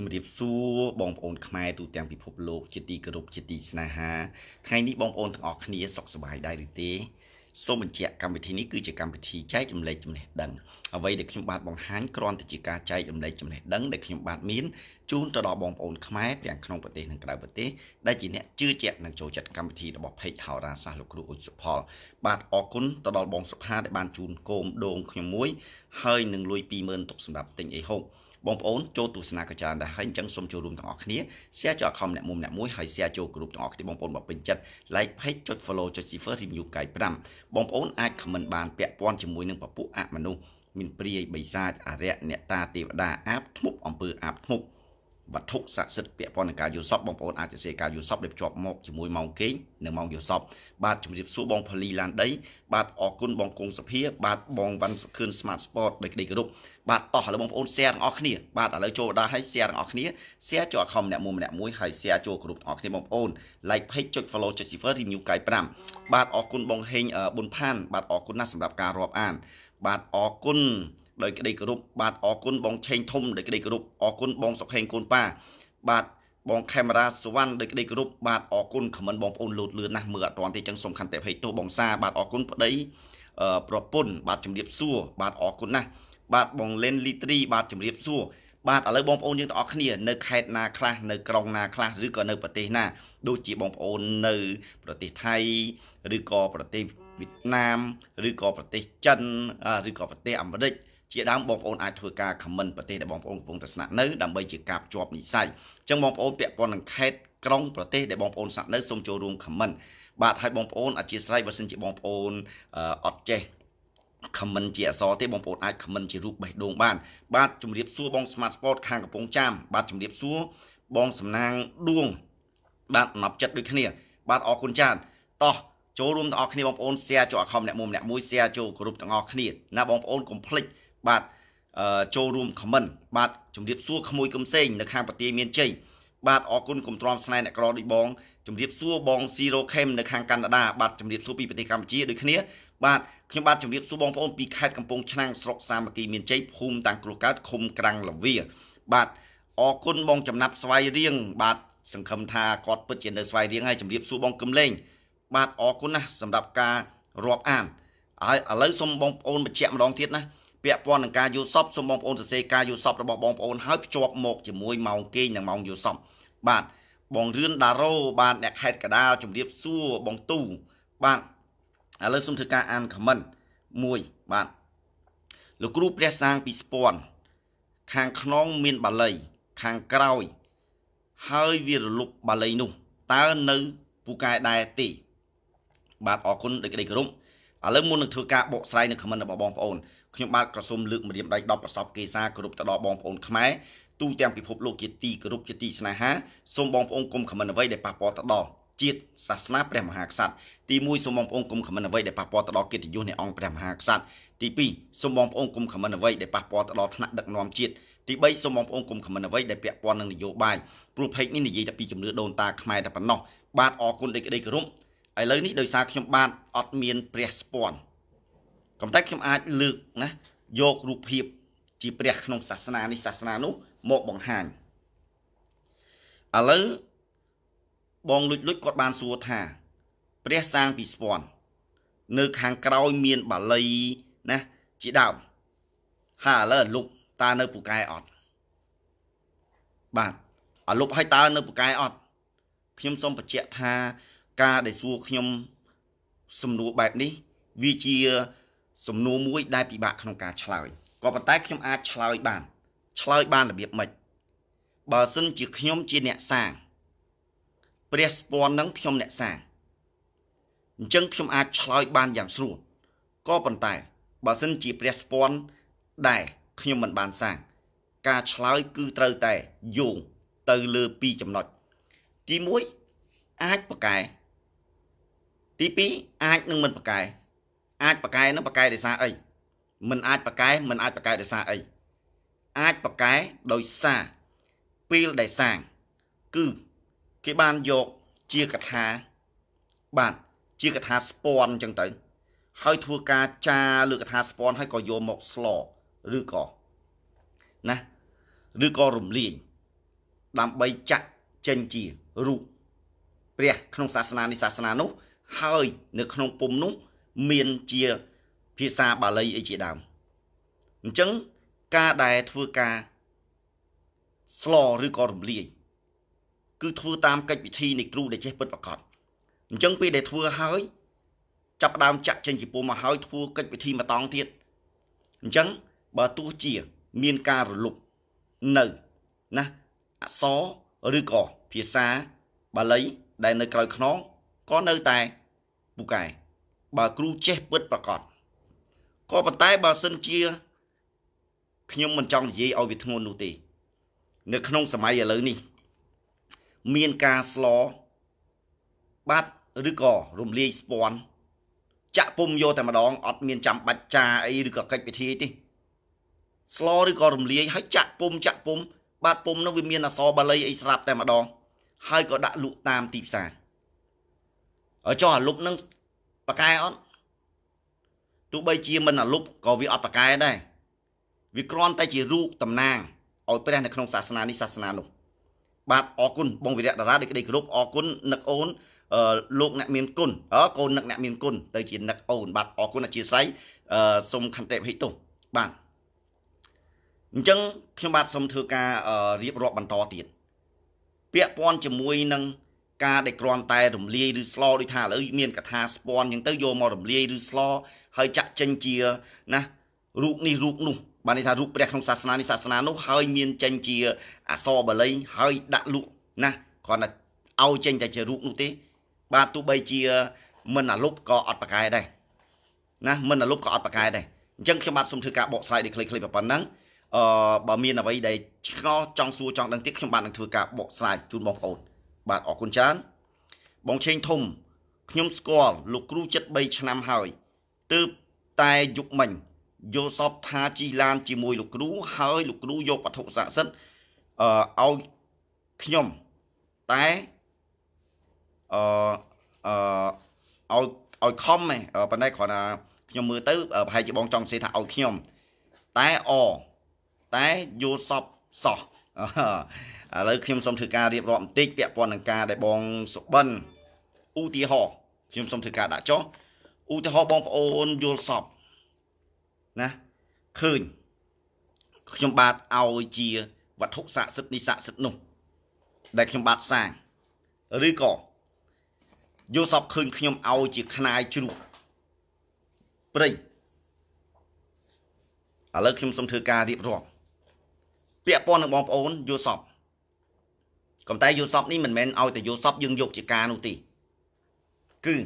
ជំរាបសួរបងប្អូនខ្មែរទូទាំងពិភពលោកជាទីគោរពជាទីស្នេហាថ្ងៃនេះបងប្អូនទាំងអស់គ្នាសុខសប្បាយដែរឬទេសូមបញ្ជាក់កម្មវិធីនេះគឺជាកម្មវិធីចែកចម្លែកចំណេះដឹងអ្វីដែលខ្ញុំបាទបង្ហាញគ្រាន់តែជាការចែកចម្លែកចំណេះដឹងដែលខ្ញុំបាទមានជូនទៅដល់បងប្អូនខ្មែរទាំងក្នុងប្រទេសនិងក្រៅប្រទេសដែលជាអ្នកជឿជាក់និងចូលចិត្តកម្មវិធីរបស់ Page ហោរាសាស្ត្រលោកគ្រូអ៊ុចសុផលបាទអរគុណទៅដល់បងសុផាដែលបានជូនគោមដូងខ្ញុំមួយហើយនឹងលួយ20000ទុកសម្រាប់ទិញអីហូបបងប្អូនចូលទស្សនាក៏ច្រើនដែរហើយអញ្ចឹងសូមចូលរួមទាំងអស់គ្នា share ចូល account អ្នកមុំអ្នកមួយហើយ share ចូលក្រុមទាំងអស់គ្នាបងប្អូនបើពេញចិត្ត like page ចុច follow ចុច cipher review កាយ5បងប្អូនអាច comment បានពាក់ព័ន្ធជាមួយនឹងពពួកអមនុស្សមានព្រាយបិសាចអរិយអ្នកតាទេវតាអាបធ្មប់អំពើអាបធ្មប់វត្ថុស័ក្តិសិទ្ធិពាក់ព័ន្ធនឹងការយល់សពបងប្អូនអាចសរសេរការយល់សពដែលភ្ជាប់មកជាមួយម៉ោងគេងនិងម៉ោងយល់សពបាទជំរាបសួរបងផលីឡានដីបាទអរគុណបងគង់សុភាបាទបងវ៉ាន់សុខឿន Smart Sport ដែលក្តីគោរពបាទអស់ឥឡូវបងប្អូន share ទាំងអស់គ្នាបាទឥឡូវចូលដល់ឲ្យ share ទាំងអស់គ្នា share ចូល account ម្នាក់មួយម្នាក់មួយហើយ share ចូលគ្រប់ទាំងអស់គ្នាបងប្អូន like page ចុច follow ចុច share review កាយ5បាទអរគុណបងហេងប៊ុនផានបាទអរគុណណាស់សម្រាប់ការរាប់អាន បាទអរគុណដោយក្តីគោរពបាទអរគុណបងឆេងធំដោយក្តីគោរពអរគុណបងសុខេងកូនប៉ាបាទបងខេមរាសុវណ្ណដោយក្តីគោរពបាទអរគុណខមមិនបងប្អូនលូតលឿនណាស់មើលអត់តាន់ទេចឹងសូមខន្តិភ័យទោសបងសាបាទអរគុណប្តីប្រពន្ធបាទជំរាបសួរ បាទអរគុណណាស់បាទបងលេនលីត្រីបាទជំរាបសួរបាទឥឡូវបងប្អូនយើងទាំងអស់គ្នានៅខេត្តណាខ្លះនៅក្រុងណាខ្លះឬក៏នៅប្រទេសណាដូចជាបងប្អូននៅប្រទេសថៃឬក៏ប្រទេសវៀតណាម ឬក៏ប្រទេសចិនឬក៏ប្រទេសអាមេរិកជាដើមបងប្អូនអាចធ្វើការ comment ប្រទេសដែលបងប្អូនកំពុងតែស្នាក់នៅដើម្បីជាការភ្ជាប់និស្ស័យអញ្ចឹងបងប្អូនពាក់ព័ន្ធនឹងខេត្តក្រុងប្រទេសដែលបងប្អូនស្នាក់នៅសូមចូលរួម comment បាទហើយបងប្អូនអធិស្ឋានបើសិនជាបងប្អូនអត់ចេះ comment ជាអសរទេបងប្អូនអាច comment ជារូបបេះដូង បាន បាទជំរាបសួរបង Smart Sport ខាងកំពង់ចាមបាទជំរាបសួរបងសំណាងដួងបាទណប់ចិត្តដូចគ្នា បាទអរគុណចានតោះចូលរួមទាំងអស់គ្នាបងប្អូន share ចូល account អ្នកមួយម្នាក់មួយ share ចូលក្រុមទាំងអស់គ្នាណាបងប្អូនកុំភ្លេចបាទចូលរួមខមមិន បាទជំរាបសួរក្មួយកំសេងនៅខាងប្រទាយមានជ័យបាទអរគុណគំទ្រាំស្នេហ៍អ្នកក្រដូចបងជំរាបសួរបងស៊ីរ៉ូខេមនៅខាងកាណាដាបាទជំរាបសួរពីប្រទេសកម្ពុជាដូចគ្នាបាទខ្ញុំបាទជំរាបសួរបងប្អូនពីខេត្តកំពង់ឆ្នាំងស្រុកសាមគ្គីមានជ័យភូមិតាំងគ្រោះកើតឃុំក្រាំងលវាបាទអរគុណបងចំណាប់ស្វាយរៀងបាទសង្ឃឹមថាគាត់ពិតជានៅស្វាយរៀងហើយជំរាបសួរបងកឹមលេងបាទអរគុណណាស់សម្រាប់ការរាប់អានហើយឥឡូវសូមបងប្អូនបញ្ជាក់ម្ដងទៀតណាពាក់ព័ន្ធនឹងការយល់សពសូមបងប្អូនសរសេរការយល់សពរបស់បងប្អូនហើយភ្ជាប់មកជាមួយម៉ោងគេងនិងម៉ោងយល់សពបាទបងរឿនដារ៉ូបាទអ្នកខេតកដាលជំរាបសួរបងទូបាទឥឡូវសូមធ្វើការអានខមមិន1បាទលោកគ្រូព្រះសាងពីស្ពាន់ខាងខ្នងមានបាលីខាងក្រោយហើយវារលុបបាលីនោះ តើនៅពូកែដែរទេបាទអរគុណដឹកដីគោរពឥឡូវមុននឹងធ្វើការបកស្រាយនៅខមមិនរបស់បងប្អូនខ្ញុំបាទក៏សូមលើកម្រាមដៃដល់ប្រសពកេសាគោរពទៅដល់បងប្អូនខ្មែរទូទាំងពិភពលោកជាទីគោរពជាទីស្នេហាសូមបងប្អូនកុំខមមិនអ្វីដែលប៉ះពាល់ទៅដល់ជាតិសាសនាព្រះមហាក្សត្រទី1សូមបងប្អូនកុំខមមិនអ្វីដែលប៉ះពាល់ទៅដល់កិត្តិយសនៃអង្គព្រះមហាក្សត្រទី2សូមបងប្អូនកុំខមមិនអ្វីដែលប៉ះពាល់ទៅដល់ឋានៈដឹកនាំជាតិទី3សូមបងប្អូនកុំខមមិនអ្វីដែលពាក់ព័ន្ធនឹងនយោបាយព្រោះភេកនេះនិយាយតែពីជំនឿដូនតាខ្មែរតែប៉ុណ្ណោះបាទអរគុណដែលក្តីគោរពឥឡូវនេះដោយសារខ្ញុំបាទអត់មានព្រះស្ពន់ក៏ប៉ុន្តែខ្ញុំអាចលើកណាយករូបភាព ជាព្រះក្នុងសាសនានេះសាសនានោះមកបង្ហាញឥឡូវបងលុចលុចគាត់បានសួរថាព្រះសាងពីស្ពាន់នៅខាងក្រោយមានបាលីណាជាដើមហើយឥឡូវលុបតើនៅពូកែអត់បាទអាលុបឲ្យតើនៅពូកែអត់ខ្ញុំសូមបញ្ជាក់ថាការដែលសួរខ្ញុំសំណួរបែបនេះវាជាសំណួរមួយដែលពិបាកក្នុងការឆ្លើយក៏ប៉ុន្តែខ្ញុំអាចឆ្លើយបានឆ្លើយបានរបៀបម៉េចបើសិនជាខ្ញុំជាអ្នកសាង ព្រះស្ពន់នឹងខ្ញុំអ្នកសាងអញ្ចឹងខ្ញុំអាចឆ្លើយបានយ៉ាងស្រួលក៏ប៉ុន្តែបើសិនជាព្រះស្ពន់ដែរខ្ញុំមិនបានសាង ការឆ្លើយគឺត្រូវតែយោងទៅលើពីរចំណុចទី1អាចប្រកែទី2អាចនឹងមិនប្រកែអាចប៉ាកែនឹងប៉ាកែដោយសារអីមិនអាចប៉ាកែមិនអាចប៉ាកែដោយសារអីអាចប៉ាកែដោយសារពីលដែលសាងគឺ គេបានយកជាកថាបាទជាកថាស្ពាន់អញ្ចឹងទៅហើយធ្វើការចាលើកថាស្ពាន់ហើយក៏យកមកស្លឬក៏ណាឬក៏រំលាយដើម្បីចាក់ចេញជារូបព្រះក្នុងសាសនានេះសាសនានោះហើយ នៅ ក្នុងពុំនោះមានជាភាសាបាលីអីជាដើមអញ្ចឹងការដែលធ្វើការស្លឬក៏រំលាយគឺធ្វើតាមកិច្ចវិធីនៃគ្រូដែលចេះពិតប្រាកដអញ្ចឹងពេលដែលធ្វើហើយ ចាប់ដើមចាក់ចេញពីពុំមកហើយ ធ្វើកិច្ចវិធីម្តងទៀតអញ្ចឹងបើទោះជាមានការរលុបនៅណាអសរឬក៏ភាសាបាលី ដែលនៅក្រៅខ្នងក៏នៅតែពូកែបើគ្រូចេះពិតប្រកបក៏ប៉ុន្តែបើសិនជាខ្ញុំមិនចង់និយាយឲ្យវាធ្ងន់នោះទេ នៅក្នុងសម័យឥឡូវនេះ មានការស្លបាត់ឬក៏រំលាយស្ពាន់ចាក់ពុំយកតែម្ដងអត់មានចាំបាច់ចាអីឬក៏កិច្ចពិធីទេស្លឬក៏រំលាយហើយចាក់ពុំចាក់ពុំ បាទពុំនោះវាមានអសបាលីអីស្រាប់តែម្ដងហើយក៏ដាក់លក់តាមទីផ្សារហើយចុះអាលុកនឹងប៉ាកែអត់ទោះបីជាមិនអលុបក៏វាអត់ប៉ាកែដែរវាគ្រាន់តែ ជារូបតំណាងឲ្យព្រះនៅក្នុងសាសនានេះសាសនានោះបាទអរគុណបងវិរៈតារាដូចក្តីគោរពអរគុណនឹកអូនអឺលោកអ្នក មានគុណអើកូននឹកអ្នកមានគុណទៅជានឹកអូនបាទអរគុណអធិស្ឋ័យអឺសូមខន្តិភិទោសបាទអញ្ចឹងខ្ញុំបាទសូមធ្វើការរៀបរាប់បន្តទៀតពាក់ព័ន្ធជាមួយនឹងការដែលគ្រាន់តែរំលាយឬស្លដូចថាឥឡូវមានកថាស្ពន់អញ្ចឹងទៅយកមករំលាយឬស្ល ហើយចាក់ចេញជាណារូបនេះរូបនោះបានន័យថារូបព្រះក្នុងសាសនានេះសាសនានោះហើយមានចេញជាអសរបលីហើយដាក់លក់ណាគ្រាន់តែឲ្យចេញតែជារូបនោះទេ បាទទោះបីជា មិនអាលុបក៏អត់ប្រកែដែរណាមិនអាលុបក៏អត់ប្រកែដែរអញ្ចឹងខ្ញុំបាទសូមធ្វើការបកស្រាយនេះខ្លីៗប៉ុណ្ណឹងអឺបើមានអ្វីដែលឆ្ងល់ចង់សួរចង់ដឹងទៀតខ្ញុំបាទនឹងធ្វើការបកស្រាយជូនបងប្អូនបាទអរគុណច្រើនបងឆេងធំខ្ញុំស្គាល់លោកគ្រូចិត្ត3ឆ្នាំហើយទើបតែយុគមិញយល់សពថាជីឡានជាមួយ លោកគ្រូហើយលោកគ្រូយកវត្ថុស័ក្តិសិទ្ធអឺឲ្យខ្ញុំតែអឺអឺឲ្យឲ្យខំប៉ុន្តែគ្រាន់តែខ្ញុំមើលទៅប្រហែលជាបងចង់និយាយថាឲ្យខ្ញុំតែអតែយល់សពសោះឥឡូវខ្ញុំសូមធ្វើការរៀបរាប់បន្តិចពាក់ព័ន្ធនឹងការដែលបងសុបិនឧទាហរណ៍ខ្ញុំសូមធ្វើការដាក់ចុះឧទាហរណ៍បងប្អូនយល់សពណាឃើញខ្ញុំបាទឲ្យជាវត្ថុស័ក្តិសិទ្ធិនេះស័ក្តិសិទ្ធិនោះដែលខ្ញុំបាទសាងឬក៏យល់សពឃើញខ្ញុំឲ្យជាខ្នាយជ្រូកព្រៃឥឡូវខ្ញុំសូមធ្វើការរៀបរាប់ពាក់ព័ន្ធនឹងបងប្អូនយល់សពប៉ុន្តែ YouShop នេះមិនមែនឲ្យតែ YouShop យើងយកជាការនោះទេគឺ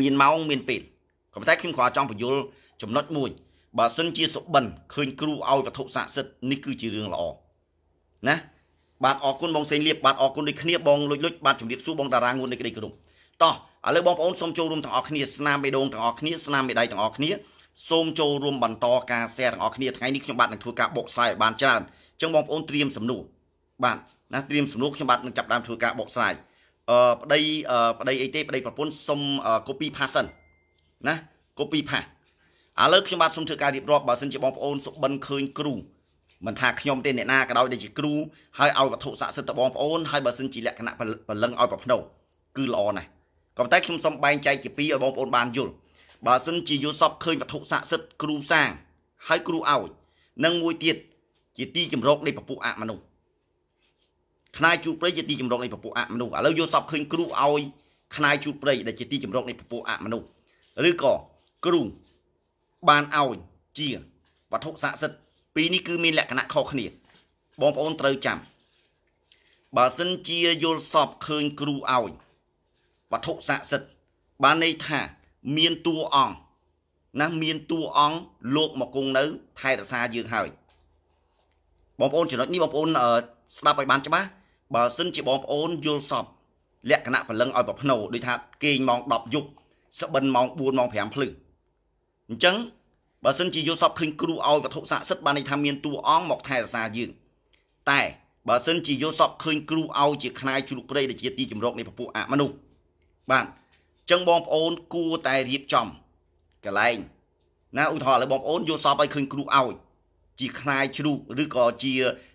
មានម៉ោងមានពេលប៉ុន្តែខ្ញុំគ្រាន់ចង់បញ្យល់ចំណុចមួយបើសិនជាសុបិនឃើញគ្រូឲ្យវត្ថុស័ក្តិសិទ្ធនេះគឺជារឿងល្អណាបាទអរគុណបងសេងលៀបបាទអរគុណដូចគ្នាបងលុចលុចបាទជំរាបសួរបងតារាងួននៃក្តីគ្រប់តោះឥឡូវបងប្អូនសូមចូលរួមទាំងអស់គ្នាស្នាមបេះដូងទាំងអស់គ្នាស្នាមមេដៃទាំងអស់គ្នាសូមចូលរួមបន្តការ share ទាំងអស់គ្នាថ្ងៃនេះខ្ញុំបាទនឹងធ្វើការបកស្រាយឲ្យបានច្រើនអញ្ចឹងបងប្អូនត្រៀមសំណួរបាទណាត្រៀមសំណួរខ្ញុំបាទនឹងចាប់ដើមធ្វើការបកស្រាយអឺប្តីប្តីអីទេប្តីប្រពន្ធសុំ copy pass សិនណា copy pass ឥឡូវខ្ញុំបាទសូមធ្វើការរៀបរាប់បើសិនជាបងប្អូនសុបិនឃើញគ្រូមិនថាខ្ញុំទេអ្នកណាក៏ដោយដែលជាគ្រូហើយឲ្យវត្ថុស័ក្តិសិទ្ធិទៅបងប្អូនហើយបើសិនជាលក្ខណៈពលឹងឲ្យប្រភ្នៅគឺល្អណាស់ក៏ប៉ុន្តែខ្ញុំសូមបែងចែកជាពីរឲ្យបងប្អូនបានយល់បើសិនជាយល់សពឃើញវត្ថុស័ក្តិសិទ្ធិគ្រូសាងហើយគ្រូឲ្យនិងមួយទៀតជា ទីជំរកនៃពពុះអមនុស្សខ្នាយជូតព្រៃជាទីចម្រុកនៃពពួកអមនុស្សឥឡូវយកសពឃើញគ្រូឲ្យខ្នាយជូតព្រៃដែលជាទីចម្រុកនៃពពួកអមនុស្សឬក៏គ្រូបានឲ្យជាវត្ថុស័ក្តិសិទ្ធិពីរនេះគឺមានលក្ខណៈខុសគ្នាបងប្អូនត្រូវចាំបើសិនជាយល់សពឃើញគ្រូឲ្យវត្ថុស័ក្តិសិទ្ធិបានន័យថាមានតួអង្គណាមានតួអង្គលោកមកគង់នៅថែរក្សាយើងហើយបងប្អូនចំណុចនេះបងប្អូនស្ដាប់ឲ្យបានច្បាស់បើសិនជាបងប្អូនយល់សពលក្ខណៈព្រលឹងឲ្យប្រភ្នោដូចថាគេងម៉ោង10យប់ស្បិនម៉ោង4ម៉ោង5ភ្លឺអញ្ចឹងបើសិនជាយល់សពឃើញគ្រូឲ្យវត្ថុស័ក្តិសិទ្ធិបានន័យថាមានតួអង្គមកថែរក្សាយើងតែបើសិនជាយល់សពឃើញគ្រូឲ្យជាខ្នាយជ្រូកព្រៃដែលជាទីជំរកនៃពពួកអមនុស្សបាទអញ្ចឹងបងប្អូនគួរតែរៀបចំកន្លែងណាឧទាហរណ៍ឲ្យបងប្អូនយល់សពឲ្យឃើញគ្រូឲ្យ ជាខ្នាយជ្រូកឬក៏ជា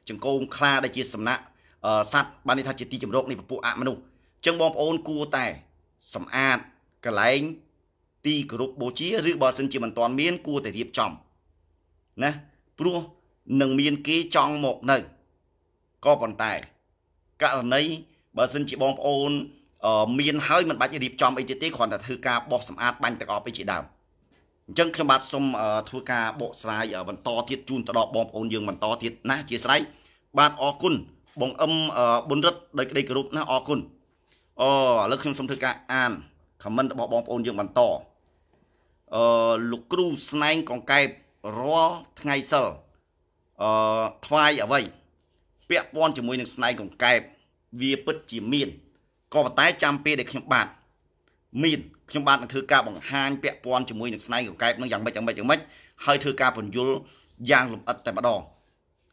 ចង្គោមខ្លាដែលជាសំណាក់សัตว์បានន័យថាជាទីជំរកនៃពពួកអមនុស្សអញ្ចឹងបងប្អូនគួរតែសម្អាតកន្លែងទីគោរពបូជាឬបើសិនជាមិនទាន់មានគួរតែរៀបចំណាព្រោះនឹងមានគេចង់មកនៅក៏ប៉ុន្តែករណីបើសិនជាបងប្អូន មានហើយមិនបាច់រៀបចំអីទៀតទេគ្រាន់តែធ្វើការបោះសម្អាតបាញ់ទឹកអស់ពីជាដើមអញ្ចឹងខ្ញុំបាទសូមធ្វើការបកស្រាយបន្តទៀតជូនទៅដល់បងប្អូនយើងបន្តទៀតណាជាស្រ័យបាទអរគុណបងអឹមប៊ុនរិទ្ធដោយក្តីគោរពណាអរគុណអូឥឡូវខ្ញុំសូមធ្វើការអានខមមិនរបស់បងប្អូនយើងបន្តអឺលោកគ្រូស្នែងកង្កែបរាល់ថ្ងៃសិលអឺថ្វាយអ្វី ពាក់ព័ន្ធជាមួយនឹងស្នែងកង្កែបវាពិតជាមានក៏ប៉ុន្តែចាំពេលដែលខ្ញុំបាទមានខ្ញុំបាទនឹងធ្វើការបង្ហាញពាក់ព័ន្ធជាមួយនឹងស្នែងកង្កែបនឹងយ៉ាងម៉េចយ៉ាងម៉េចយ៉ាងម៉េចហើយធ្វើការពន្យល់យ៉ាងលម្អិតតែម្ដង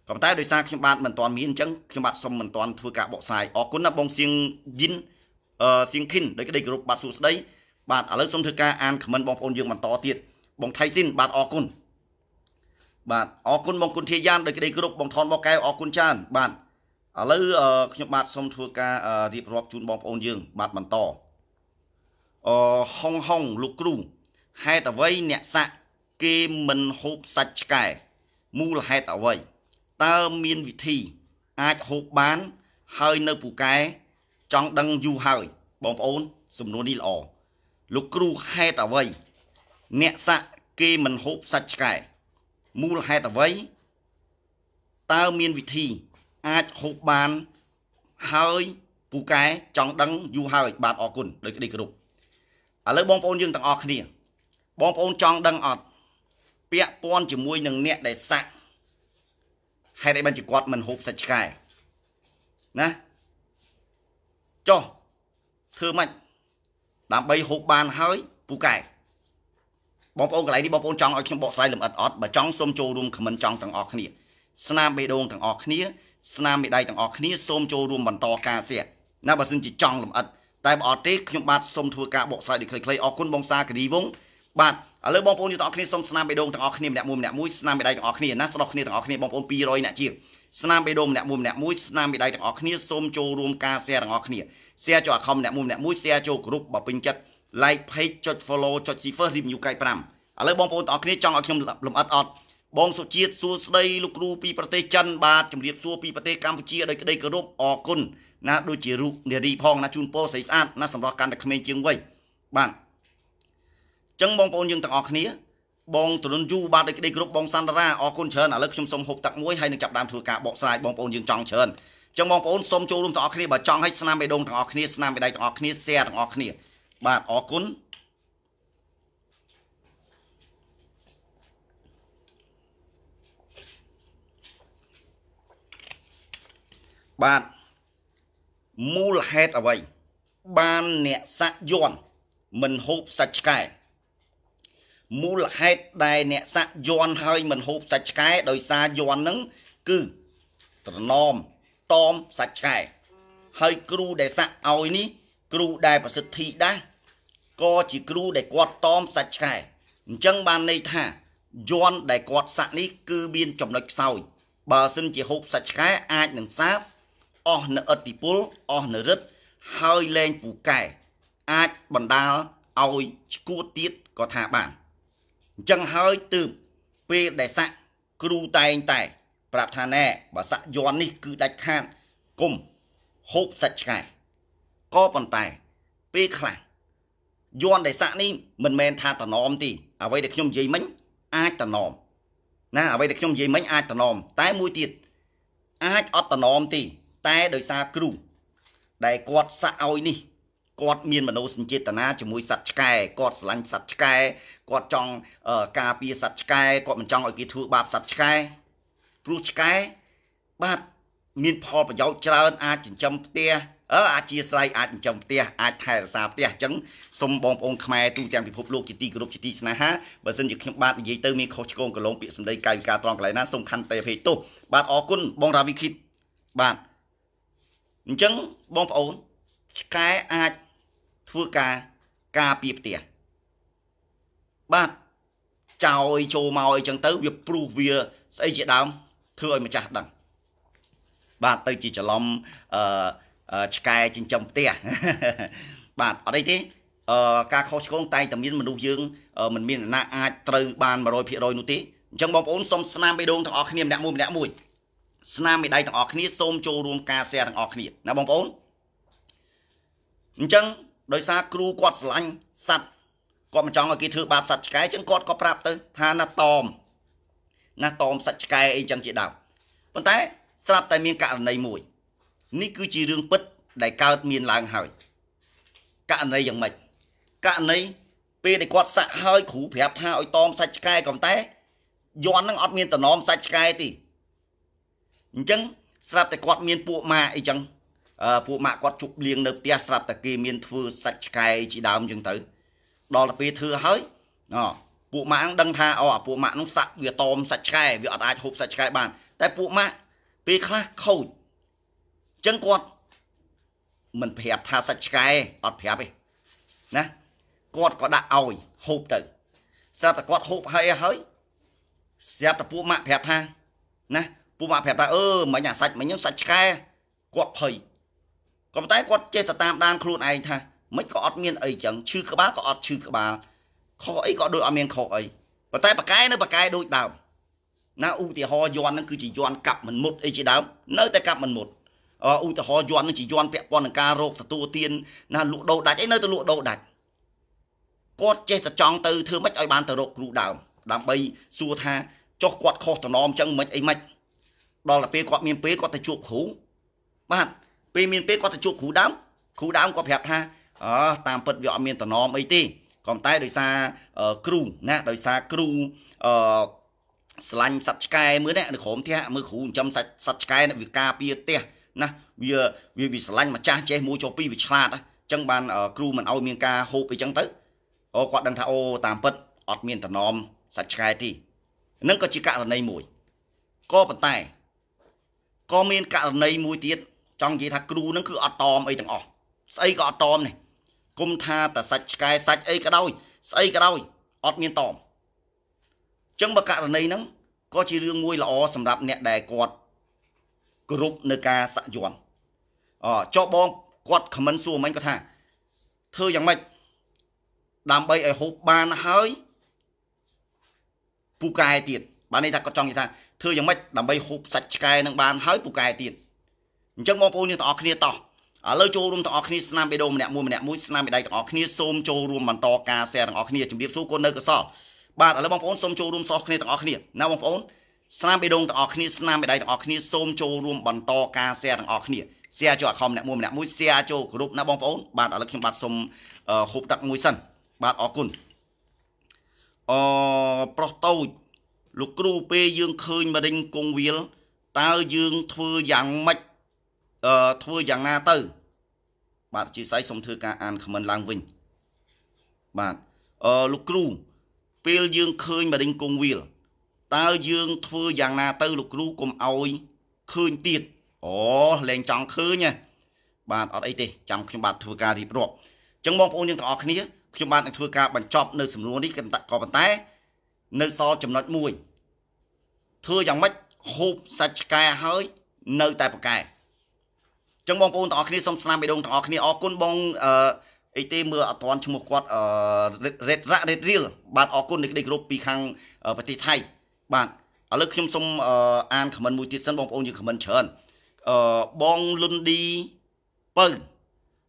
ក៏ប៉ុន្តែដោយសារខ្ញុំបាទមិនទាន់មានអញ្ចឹងខ្ញុំបាទសុំមិនទាន់ធ្វើការបកស្រាយអរគុណណាបងសៀងយិនអឺសៀងខិនដោយក្តីគោរពបាទសួស្តីបាទឥឡូវសូមធ្វើការអានខមមិនបងប្អូនយើងបន្តទៀតបងថៃស៊ីនបាទអរគុណបាទអរគុណបងគុណធាយ៉ានដោយក្តីគោរពបងថនបកកែវអរគុណចាន បាទឥឡូវខ្ញុំបាទសូមធ្វើការរៀបរាប់ជូនបងប្អូនយើង បាទបន្តអហុងហុងលោកគ្រូហេតុអ្វីអ្នកសាក់គេមិនហូបសាច់ឆ្កែមូលហេតុអ្វីតើមានវិធីអាចហូបបានហើយនៅពូកែចង់ដឹងយូរហើយ បងប្អូនសំណួរនេះល្អលោកគ្រូហេតុអ្វីអ្នកសាក់គេមិនហូបសាច់ឆ្កែមូលហេតុអ្វីតើមានវិធីអាចហូបបានហើយពូកែចង់ដឹងយូរហើយ បាទអរគុណដោយក្តីគោរពឥឡូវបងប្អូនយើងទាំងអស់គ្នា បងប្អូនចង់ដឹងអត់ពាក់ព័ន្ធជាមួយនឹងអ្នកដែលសាក់ហេតុអីបានជាគាត់មិនហូបសាច់ឆ្កែណាចុះធ្វើម៉េចដើម្បីហូបបានហើយពូកែបងប្អូនកន្លែងនេះបងប្អូនចង់ឲ្យខ្ញុំបកស្រាយលម្អិតអត់បើចង់សូមចូលរួមខមមិនចង់ទាំងអស់គ្នា ស្នាមបេះដូងទាំងអស់គ្នាស្នាមមេដៃទាំងអស់គ្នាសូមចូលរួមបន្តការសៀកណាបើសិនជាចង់លម្អិតតែបើអត់ទេខ្ញុំបាទសូមធ្វើការបកស្រាយដូចខ្លីៗអរគុណបងសាគរីវង្សបាទឥឡូវបងប្អូនយើងទាំងអស់គ្នាសូមស្នាមបេះដូងទាំងអស់គ្នាម្នាក់មួយម្នាក់មួយស្នាមបេះដៃទាំងអស់គ្នាណាស្ដោះគ្នាទាំងអស់គ្នាបងប្អូន200អ្នកជាងស្នាមបេះដូងម្នាក់មួយម្នាក់មួយស្នាមបេះដៃទាំងអស់គ្នាសូមចូលរួមការแชร์ទាំងអស់គ្នា share ចូល account ម្នាក់មួយម្នាក់មួយ share ចូល group បើពេញចិត្ត like page ចុច follow ចុច cipher review guide 5ឥឡូវបងប្អូនទាំងអស់គ្នាចង់ឲ្យខ្ញុំលំអិតអត់បងសុជាតិសួស្ដីលោកគ្រូពីប្រទេសចិនបាទជំរាបសួរពីប្រទេសកម្ពុជាដោយក្តីគោរពអរគុណណាដូចជារូបនារីផងណាជូនពរស្រីស្អាតណាសម្រាប់កាន់តែក្មេងជាងវ័យបាទចឹងបងប្អូនយើងទាំងអស់គ្នាបងទរុនយូបាទដោយក្តីគ្រប់បងសន្តរាអរគុណច្រើនឥឡូវខ្ញុំសូមហូបទឹកមួយហើយនឹងចាប់ដើមធ្វើការបកស្រាយបងប្អូនយើងចង់ច្រើនចឹងបងប្អូនសូមចូលរួមទាំងអស់គ្នាបើចង់ឲ្យស្នាមបេះដូងទាំងអស់គ្នាស្នាមបេះដៃទាំងអស់គ្នា share ទាំងអស់គ្នាបាទអរគុណបាទមូលហេតុអ្វីបានអ្នកសាក់យន់មិនហូបសាច់ឆ្កែមូលហេតុដែលអ្នកសាក់យន់ហើយមិនហូបសាច់ឆ្កែដោយសារយន់ហ្នឹងគឺត្រណមតอมសាច់ឆ្កែហើយគ្រូដែលសាក់ឲ្យនេះ គ្រូដែលប្រសិទ្ធិដែរក៏ជាគ្រូដែលគាត់តอมសាច់ឆ្កែអញ្ចឹងបានន័យថាយន់ដែលគាត់សាក់នេះគឺមានចំណុចខ្សោយបើសិនជាហូបសាច់ឆ្កែអាចនឹងសាបអស់នៅអតិពលអស់នៅរិទ្ធហើយលែងពូកែ អាចបណ្ដាលឲ្យឈួតទៀតក៏ថាបាន។អញ្ចឹងហើយទើបពេលដែលសាក់គ្រូតែងតែ ប្រាប់ថាណែបើសាក់យន់នេះ គឺដាច់ខាតគុំហូបសាច់ឆ្កែក៏ប៉ុន្តែពេលខ្លះយន់ដែលសាក់នេះមិនមែនថាតំណមទេអ្វីដែលខ្ញុំនិយាយមិញអាចតំណមណាអ្វីដែលខ្ញុំនិយាយមិញអាចតំណមតែមួយទៀតអាចអត់តំណមទេតែដោយសារគ្រូដែលគាត់សាក់ឲ្យនេះគាត់មានមនោសញ្ចេតនាជាមួយសត្វឆ្កែគាត់ស្រឡាញ់សត្វឆ្កែគាត់ចង់ការពារសត្វឆ្កែគាត់មិនចង់ឲ្យគេធ្វើបាបសត្វឆ្កែព្រោះឆ្កែបាទមានផលប្រយោជន៍ច្រើន អាចចិញ្ចឹមផ្ទះអើអាចជាស្រ័យអាចចិញ្ចឹមផ្ទះអាចថែរក្សាផ្ទះអញ្ចឹងសូមបងប្អូនខ្មែរទូទាំងពិភពលោកជាទីគោរពជាទីស្នេហាបើសិនជាខ្ញុំបាទនិយាយទៅមានខុសឆ្គងកន្លងពាក្យសម្ដីកាយវិការត្រង់កន្លែងណាសូមខន្តីអភ័យទោសបាទអរគុណបងរាវិគិតបាទអញ្ចឹងបងប្អូនឆ្កែអាចធ្វើការការពារផ្ទះបាទចោយចូលមកអីចឹងទៅវាព្រុសវាស្អីជាដើមធ្វើឲ្យម្ចាស់ដឹងបាទទៅជាច្រឡំអឺឆ្កែចិញ្ចឹមផ្ទះបាទអត់អីទេអឺការខុសឆ្គងតែតែមានមនុស្សយើងមិនមានអ្នកណាអាចត្រូវបាន100%នោះទេអញ្ចឹងបងប្អូនសូមស្នាមបេះដូងទាំងអស់គ្នាម្នាក់មួយម្នាក់មួយ ស្នាមមេដៃទាំងអស់គ្នាសូមចូលរួមការ share ទាំងអស់គ្នាណាបងប្អូនអញ្ចឹងដោយសារគ្រូគាត់ស្រឡាញ់សัตว์គាត់មិនចង់ឲ្យគេធ្វើបាបសัตว์ឆ្កែចឹងគាត់ក៏ប្រាប់ទៅថាណាតอมណាតอมសัตว์ឆ្កែអីចឹងជាដើមប៉ុន្តែស្រាប់តែមានករណីមួយនេះគឺជារឿងពិតដែលកើតមានឡើងហើយករណីយ៉ាងម៉េចករណីពេលដែលគាត់សាក់ហើយគ្រូប្រាប់ថាឲ្យតอมសាច់ឆ្កែក៏តែយន់នឹងអត់មានតំណមសាច់ឆ្កែទេអញ្ចឹងស្រាប់តែគាត់មានពួកម៉ាអីចឹងពួកម៉ាក់គាត់ជប់លៀងនៅផ្ទះស្រាប់តែគេមានធ្វើសាច់ឆ្កែជាដើមអញ្ចឹងទៅ ដល់ទៅពេលធ្វើហើយអពួកម៉ាក់ហ្នឹងដឹងថាអូអាពួកម៉ាក់ហ្នឹងសាក់វាតอมសាច់ឆ្កែវាអត់អាចហូបសាច់ឆ្កែបានតែពួកម៉ាក់ពេលខ្លះខូចអញ្ចឹងគាត់មិនប្រាប់ថាសាច់ឆ្កែអត់ប្រាប់ទេណាគាត់ក៏ដាក់ឲ្យហូបទៅស្រាប់តែគាត់ហូបហើយហើយស្រាប់តែពួកម៉ាក់ប្រាប់ថាណាពួកម៉ាក់ប្រាប់ថាអឺមិញអាសាច់មិញហ្នឹងសាច់ឆ្កែគាត់ភ័យក៏ប៉ុន្តែគាត់ចេះតែតាមដានខ្លួនឯងថាមិនក៏អត់មានអីចឹងឈឺក្បាលក៏អត់ឈឺក្បាលខកអីក៏ដូចអត់មានខកអីប៉ុន្តែប៉កែ នៅប៉កែដូចដើមណាឧទាហរណ៍យន់ហ្នឹងគឺជាយន់កាប់មិនមុតអីជាដើមនៅតែកាប់មិនមុតអឧទាហរណ៍យន់ហ្នឹងជាយន់ពាក់ព័ន្ធនឹងការរោគទទួលទានណាលក់ដូរដាច់អីនៅតែលក់ដូរដាច់គាត់ចេះតែចង់ទៅធ្វើម៉េចឲ្យបានទៅរកគ្រូដើមដើម្បីសួរថាចុះគាត់ខុសតំណមចឹងមិនអីមិនដល់តែពេលគាត់មានពេលគាត់ទៅជួបគ្រូបាទពេលមានពេលគាត់ទៅជួបគ្រូដើមគ្រូដើមគាត់ប្រាប់ថាអតាមពិតវាអត់មានតំណមអីទេក៏តែដោយសារគ្រូណាដោយសារគ្រូអស្លាញ់សัตว์ឆ្កែមើលណានៅក្រុមផ្ទះមើលគ្រូចិញ្ចឹមសัตว์សัตว์ឆ្កែវាការពារផ្ទះណាវាវាវាស្លាញ់ម្ចាស់ចេះមួយចុះពីរវាឆ្លាតអញ្ចឹងបាន គ្រូមិនឲ្យមានការហូបអីចឹងទៅអូគាត់ដឹងថាអូតាមពិតអត់មានតំណមសัตว์ឆ្កែទេនឹងក៏ជាករណីមួយក៏ប៉ុន្តែក៏មានករណីមួយទៀតចង់និយាយថាគ្រូនឹងគឺអត់តอมអីទាំងអស់ស្អីក៏អត់តอมនេះគុំថាតសាច់ឆ្កែសាច់អីក៏ដោយស្អីក៏ដោយអត់មានតอมអញ្ចឹងបើករណីហ្នឹងក៏ជារឿងមួយល្អសម្រាប់អ្នកដែលគាត់គ្រប់នៅការសាក់យន់អចុះបងគាត់ខមមិនសួរមិញគាត់ថាធ្វើយ៉ាងម៉េចដើម្បីឲ្យហូបបានហើយពូកែទៀតបានន័យថាគាត់ចង់និយាយថាធ្វើយ៉ាងម៉េចដើម្បីហូបសាច់ឆ្កែនឹងបានហើយពូកែទៀតអញ្ចឹងបងប្អូនយើងទាំងអស់គ្នាតោះឥឡូវចូលរួមទាំងអស់គ្នាស្នាមបេដូម្នាក់មួយម្នាក់មួយស្នាមបេដៃទាំងអស់គ្នាសូមចូលរួមបន្តការ share ទាំងអស់គ្នាជម្រាបសួរកូននៅកសលបាទឥឡូវបងប្អូនសូមចូលរួមសោះគ្នាទាំងអស់គ្នាណាបងប្អូនស្នាមបេដងទាំងអស់គ្នាស្នាមបេដៃទាំងអស់គ្នាសូមចូលរួមបន្តការ share ទាំងអស់គ្នា share ចូលអខំម្នាក់មួយម្នាក់មួយ share ចូលក្រុមណាបងប្អូនបាទឥឡូវខ្ញុំបាទសូមហូបទឹកមួយសិនបាទអរគុណអប្រុសតូចលោកគ្រូពេលយើងឃើញមរិញគង់វាលតើយើងធ្វើយ៉ាងម៉េចអឺធ្វើយ៉ាងណាទៅ បាទជាស័យសូមធ្វើការអានខមមិនឡើងវិញបាទអឺលោកគ្រូពេលយើងឃើញមរិញគង្វាលតើយើងធ្វើយ៉ាងណាទៅ លោកគ្រូកុំអោយឃើញទៀតអូលែងចង់ឃើញហ៎បាទអត់អីទេចាំខ្ញុំបាទធ្វើការរៀបរាប់អញ្ចឹងបងប្អូនយើងទាំងអស់គ្នាខ្ញុំបាទនឹងធ្វើការបញ្ចប់នៅសំណួរនេះក៏ប៉ុន្តែ នៅសល់ចំណុចមួយធ្វើយ៉ាងម៉េចហូបសាច់ឆ្កែហើយ នៅតែប្រកែកចឹងបងប្អូនទាំងអស់គ្នាសូមស្នាមបេះដូងទាំងអស់គ្នាអរគុណបងអឺអីទេមើលអត់ទាន់ឈ្មោះគាត់អឺរ៉េតរ៉ារ៉េតរៀលបាទអរគុណនៃក្តីគោរពពីខាងប្រទេសថៃបាទឥឡូវខ្ញុំសូមអានខមមិនមួយទៀតសិនបងប្អូនយើងខមមិនច្រើនអឺបងលុនឌីពៅ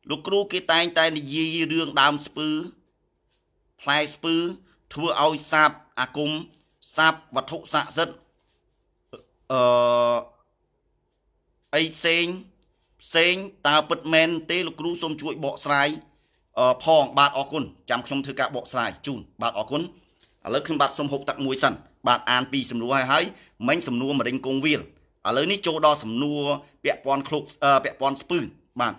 លោកគ្រូគេតែងតែនិយាយរឿងដើមស្ពឺផ្លែស្ពឺធ្វើឲ្យសាបអាគមសាបវត្ថុស័ក្តិសិទ្ធអឺអីផ្សេងផ្សេងតើពិតមែនទេលោកគ្រូសូមជួយបកស្រាយផងបាទអរគុណចាំខ្ញុំធ្វើការបកស្រាយជូនបាទអរគុណឥឡូវខ្ញុំបាទសូមហូបទឹកមួយសិនបាទអានពីសំណួរឲ្យហើយមិញសំណួរមរិញគងវាលឥឡូវនេះចូលដល់សំណួរពាក់ព័ន្ធគ្រប់ពាក់ព័ន្ធស្ពឺបាទ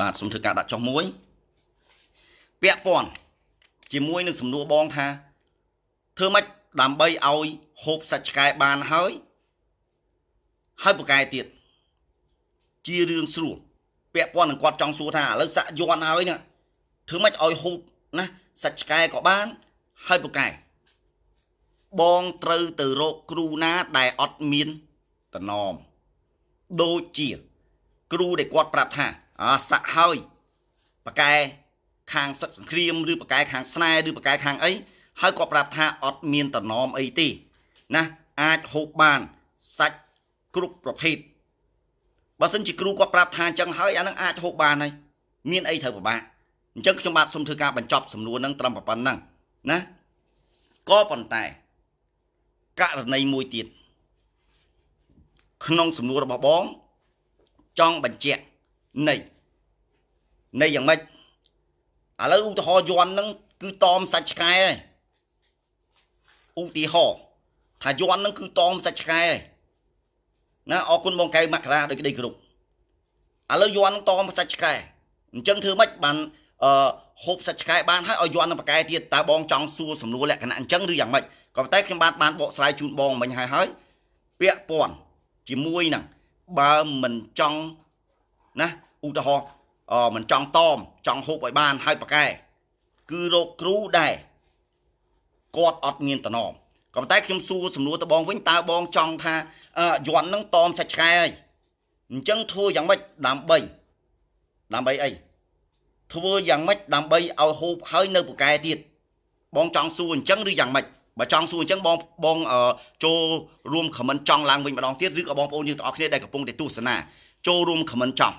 បាទសូមធ្វើការដាក់ចុះមួយពាក់ព័ន្ធជាមួយនឹងសំណួរបងថាធ្វើម៉េចដើម្បីឲ្យហូបសាច់ឆ្កែបានហើយហើយបកែទៀតជារឿងស្រួលពាក់ព័ន្ធនឹងគាត់ចង់សួរថាឥឡូវសាក់យន់ហើយណាធ្វើម៉េចឲ្យហូបណាសាច់ឆ្កែក៏បានហើយបកែបងត្រូវទៅរកគ្រូណាដែលអត់មានតំណមដូចជា គ្រូដែលគាត់ប្រាប់ថាអាសាក់ហើយបកែខាងសឹកសង្គ្រាមឬបកែខាងស្នេហ៍ឬបកែខាងអីហើយគាត់ប្រាប់ថាអត់មានតំណមអីទេណាអាចហូបបានសាច់គ្រប់ប្រភេទបើសិនជាគ្រូគាត់ប្រាប់ថាអញ្ចឹងហើយអានឹងអាចហូបបានហើយមានអីត្រូវពិបាកអញ្ចឹងខ្ញុំបាទសូមធ្វើការបញ្ចប់សំណួរនឹងត្រឹមប៉ុណ្ណឹងណាក៏ប៉ុន្តែករណីមួយទៀតក្នុងសំណួររបស់បង ចង់បញ្ជាក់នៃនៃយ៉ាងម៉េចឥឡូវឧទាហរណ៍យន់នឹងគឺតមសាច់ឆ្កែហើយឧទាហរណ៍ថាយ័ន្តនឹងគឺតមសាច់ឆ្កែណាអរគុណបងកែវមករាដោយក្តីគោរពឥឡូវយ័ន្តនឹងតមសាច់ឆ្កែអញ្ចឹងធ្វើម៉េចបានអឺហូបសាច់ឆ្កែបានហើយឲ្យយ័ន្តនឹងបកែទៀតតើបងចង់សួរសំណួរលក្ខណៈអញ្ចឹងឬយ៉ាងម៉េចក៏ប៉ុន្តែខ្ញុំបានបានបកស្រាយជូនបងមិញហើយហើយពាក់ព័ន្ធជាមួយនឹងបើមិនចង់ណាឧទាហរណ៍អមិនចង់តមចង់ហូបឲ្យបានហើយបកែគឺរោគគ្រូដែរគាត់អត់មានតំណងក៏ប៉ុន្តែខ្ញុំសួរសំណួរតបងវិញតើបងចង់ថាយន់នឹងតមសាច់ឆ្កែហើយអញ្ចឹងធ្វើយ៉ាងម៉េចដើម្បីដើម្បីអីធ្វើយ៉ាងម៉េចដើម្បីឲ្យហូបហើយនៅពូកែទៀតបងចង់សួរអញ្ចឹងឬយ៉ាងម៉េចបើចង់សួរអញ្ចឹងបងបងចូលរួមខមមិនចង់ឡើងវិញម្ដងទៀតឬក៏បងប្អូនយើងទាំងអស់គ្នាដែលកំពុងតែទស្សនាចូលរួមខមមិនចង់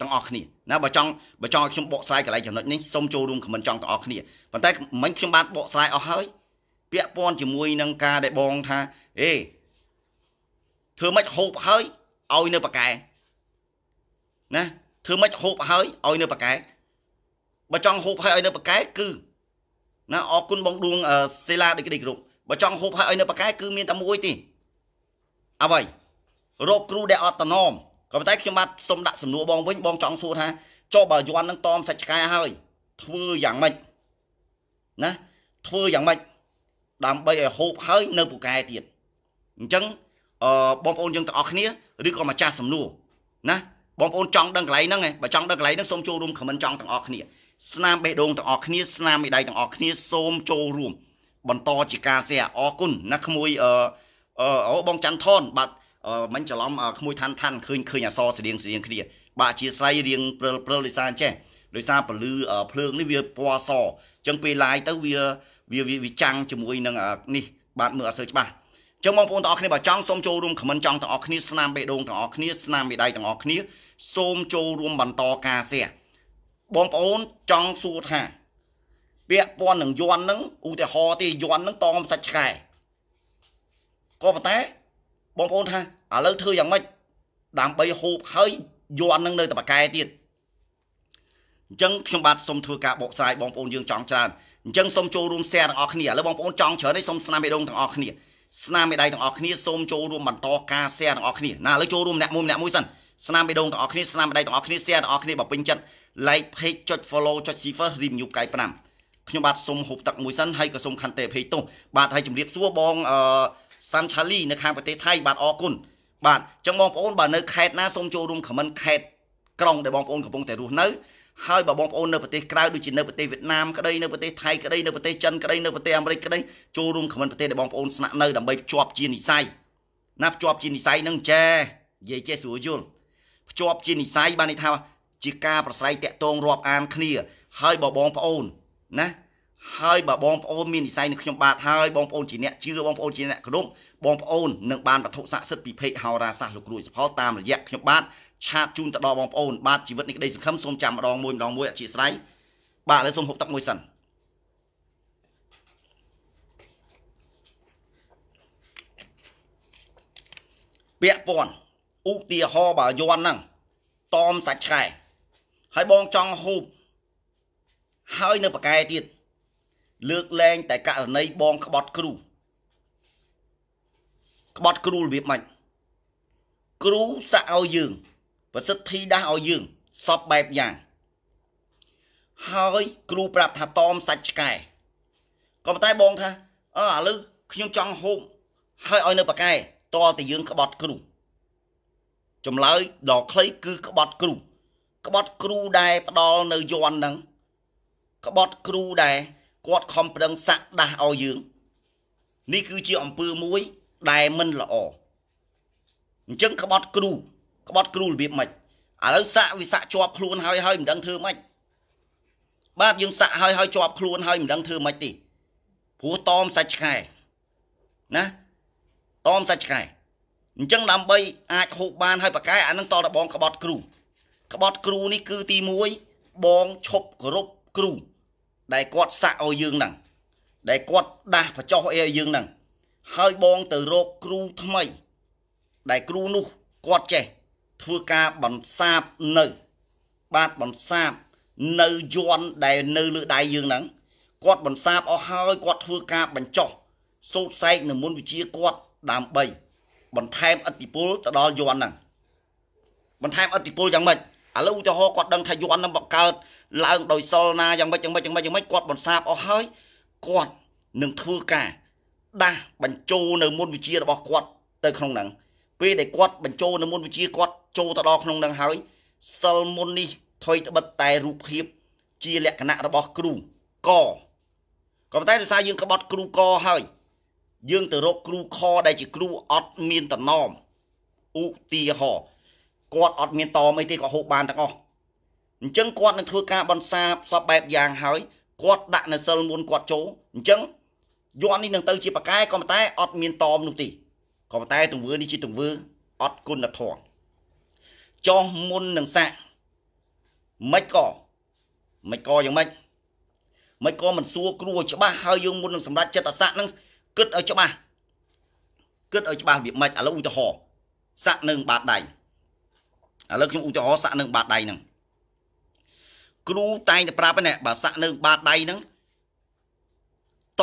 ទាំងអស់គ្នាណាបើចង់បើចង់ឲ្យខ្ញុំបកស្រាយកន្លែងចំណុចនេះសូមចូលរួមខមមិនចង់ទាំងអស់គ្នាប៉ុន្តែមិញខ្ញុំបានបកស្រាយអស់ហើយពាក់ព័ន្ធជាមួយនឹងការដែលបងថាអេធ្វើម៉េចហូបហើយឲ្យនៅប៉កែណាធ្វើម៉េចហូបហើយឲ្យនៅប៉កែបើចង់ហូបហើយឲ្យនៅប៉កែគឺណាអរគុណបងដួង សេឡាដូចគេគ្រប់បើចង់ហូបហើយឲ្យនៅប៉កែគឺមានតែមួយទេអ្វីរោគគ្រូដែលអត់តំណមក៏ប៉ុន្តែខ្ញុំបាទសូមដាក់សំណួរបងវិញបងចង់សួរថាចុះបើយន់នឹងតមសាច់ឆ្កែហើយធ្វើយ៉ាងម៉េចណាធ្វើយ៉ាងម៉េចដើម្បីឲ្យហូបហើយនៅពូកែទៀតអញ្ចឹងអឺបងប្អូនយើងទាំងអស់គ្នាឬក៏ម្ចាស់សំណួរណាបងប្អូនចង់ដឹងកន្លែងហ្នឹងឯងបើចង់ដឹងកន្លែងហ្នឹងសូមចូលរួមខមមិនចង់ទាំងអស់គ្នា ស្នាមបេះដូងទាំងអស់គ្នា ស្នាមមេដៃទាំងអស់គ្នាសូមចូលរួម បន្តជាការសេះអរគុណណាក្មួយអឺអូបងច័ន្ទថនបាទមិនច្រឡំក្មួយឋានឋានឃើញឃើញអសរស្រៀងស្រៀងគ្នាបាទអធិស្ឋានរៀងព្រិលព្រិលដោយសារអញ្ចេះដោយសារពលឺភ្លើងនេះវាពណ៌សអញ្ចឹងពេលឡាយទៅវាវាវាចាំងជាមួយនឹង នេះបាទមើលអត់សូវច្បាស់ចឹងបងប្អូនទាំងអស់គ្នាបើចង់សូមចូលរួមខមមិនចង់ទាំងអស់គ្នាស្នាមបេះដូងទាំងអស់គ្នាស្នាមបេដៃទាំងអស់គ្នាសូមចូលរួមបន្តការសះបងប្អូនចង់សួរថា ពាក់ព័ន្ធនឹងយន់ហ្នឹងឧទាហរណ៍ទេយន់ហ្នឹងតមសាច់ឆ្កែក៏ប៉ុន្តែបងប្អូនថាឥឡូវធ្វើយ៉ាងម៉េចដើម្បីហូបហើយយន់ហ្នឹងនៅតែប៉កែទៀតអញ្ចឹងខ្ញុំបាទសូមធ្វើការបកស្រាយបងប្អូនយើងចង់ច្រើនអញ្ចឹងសូមចូលរួម share ទាំងអស់គ្នាឥឡូវបងប្អូនចង់ច្រើននេះសូមស្នាមមេដងទាំងអស់គ្នាស្នាមមេដៃទាំងអស់គ្នាសូមចូលរួមបន្តការ share ទាំងអស់គ្នាណាឥឡូវចូលរួមម្នាក់មួយម្នាក់មួយសិនស្នាមមេដងទាំងអស់គ្នាស្នាមមេដៃទាំងអស់គ្នា share ទាំងអស់គ្នាបើពេញចិត្ត like page ចុច follow ចុច share រីមញូបកាយ5ខ្ញុំបាទសូមហូបទឹកមួយសិនហើយក៏សូមខន្តីភ័យទោសបាទហើយជម្រាបសួរបងអឺសាន់ឆាលីនៅខាងប្រទេសថៃបាទអរគុណបាទអញ្ចឹងបងប្អូនបើនៅ ខេត្តណាសូមចូលរួមខមមិនខេត្តក្រុងដែលបងប្អូនកំពុងតែរស់នៅហើយបើបងប្អូននៅប្រទេសក្រៅដូចជានៅប្រទេសវៀតណាមក្តីនៅប្រទេសថៃក្តីនៅប្រទេសចិនក្តីនៅប្រទេសអាមេរិកក្តីចូលរួមខមមិនប្រទេសដែលបងប្អូនស្នាក់នៅដើម្បីភ្ជាប់ជានិស័យណាភ្ជាប់ជានិស័យនឹងចេះនិយាយចេះស្រួលយល់ភ្ជាប់ជានិស័យបានន័យថាជាការប្រស្រ័យតាក់ទងរាប់អានគ្នាហើយបើបងប្អូនណាហើយបើបងប្អូនមាននិស័យនឹងខ្ញុំបាទហើយបងប្អូនជាអ្នកជឿបងប្អូនជាអ្នកគោរពបងប្អូននឹងបានវត្ថុស័ក្តិសិទ្ធិពីភេកហោរាសាស្ត្រលោកគ្រូសុផលតាមរយៈខ្ញុំបាទឆាតជូនទៅដល់បងប្អូនបាទជីវិតនេះក្តីសង្ឃឹមសូមចាំម្ដងមួយម្ដងមួយអធិស្ឋានបាទឥឡូវសូមហូបទឹកមួយសិនពាក់ព័ន្ធឧទាហរណ៍បើយន់ហ្នឹងតមសាច់ឆ្កែហើយបងចង់ហូបហើយនៅប៉កែទៀតលើកលែងតែករណីបងក្បត់គ្រូក្បត់គ្រូរបៀបម៉េចគ្រូសាក់ឲ្យយើងប្រសិទ្ធិដាស់ឲ្យយើងសពបែបយ៉ាង ហើយគ្រូប្រាប់ថាតមសាច់ឆ្កែក៏ប៉ុន្តែបងថាអើឥឡូវខ្ញុំចង់ហូបហើយឲ្យនៅប៉ាកែតតែយើងក្បត់គ្រូចម្លើយដ៏ខ្លីគឺក្បត់គ្រូក្បត់គ្រូដែលផ្ដល់នៅយន់ហ្នឹងក្បត់គ្រូដែលគាត់ខំប្រឹងសាក់ដាស់ឲ្យយើង នេះគឺជាអំពើមួយដែលមិនល្អអញ្ចឹងក្បត់គ្រូក្បត់គ្រូរបៀបម៉េចឥឡូវសាក់វាសាក់ជាប់ខ្លួន ហើយហើយមិនដឹងធ្វើម៉េចបាទយើងសាក់ហើយហើយជាប់ខ្លួនហើយមិនដឹងធ្វើម៉េចទេព្រោះតមសាច់ឆ្កែណាតមសាច់ឆ្កែអញ្ចឹងដើម្បីអាចហូបបាន ហើយប៉ាកែអានឹងតតបងក្បត់គ្រូក្បត់គ្រូនេះគឺទី1បងឈប់គោរពគ្រូ ដែលគាត់សាក់ឲ្យយើងហ្នឹងដែលគាត់ដាស់បចោះអីឲ្យយើងហ្នឹងហើយបងទៅរកគ្រូថ្មីដែលគ្រូនោះគាត់ចេះធ្វើការបន្សាបនៅបាទបន្សាបនៅយន់ដែលនៅលើដៃយើងហ្នឹងគាត់បន្សាបអស់ហើយគាត់ធ្វើការបញ្ចុះសូត្រសែកនិមន្តវិជាគាត់ដើម្បីបន្ថែមអតិពលទៅដល់យន់ហ្នឹងបន្ថែមអតិពលយ៉ាងម៉េចឥឡូវឧទាហរណ៍គាត់ដឹងថាយន់ហ្នឹងបកកើតឡើងដោយសិលណាយ៉ាងម៉េចយ៉ាងម៉េចយ៉ាងម៉េចយ៉ាងម៉េចគាត់បន្សាបអស់ហើយគាត់នឹងធ្វើការដាស់បញ្ចូលនៅមុនវិជារបស់គាត់ទៅក្នុងហ្នឹងពេលដែលគាត់បញ្ចូលនៅមុនវិជាគាត់ចូលទៅដល់ក្នុងនឹងហើយសិលមុននេះថុយត្បិតតែរូបភាពជាលក្ខណៈរបស់គ្រូកក៏ប៉ុន្តែដោយសារយើងក្បត់គ្រូកហើយយើងទៅរកគ្រូខដែលជាគ្រូអត់មានតំណមឧទាហរណ៍គាត់អត់មានតមអីទេក៏ហូបបានទាំងអស់អញ្ចឹងគាត់នឹងធ្វើការបនសាផ្សព្វបែបយ៉ាងហើយគាត់ដាក់នៅសិលមុនគាត់ចូលអញ្ចឹងយន់នេះនឹងទៅជាប៉កែក៏ប៉ុន្តែអត់មានតមនោះទេក៏ប៉ុន្តែទង្វើនេះជាទង្វើអត់គុណធម៌ចោះមុននឹងសាក់មិនក៏មិនក៏យ៉ាងម៉េចមិនក៏មិនសួរគ្រូច្បាស់ហើយយើងមុននឹងសម្រេចចិត្តអាសាក់នឹងគិតឲ្យច្បាស់គិតឲ្យច្បាស់វាមិនឥឡូវឧទាហរណ៍សាក់នឹងបាតដៃឥឡូវខ្ញុំឧទាហរណ៍សាក់នឹងបាតដៃហ្នឹងគ្រូតែងតែប្រាប់ហ្នឹងបើសាក់នឹងបាតដៃហ្នឹង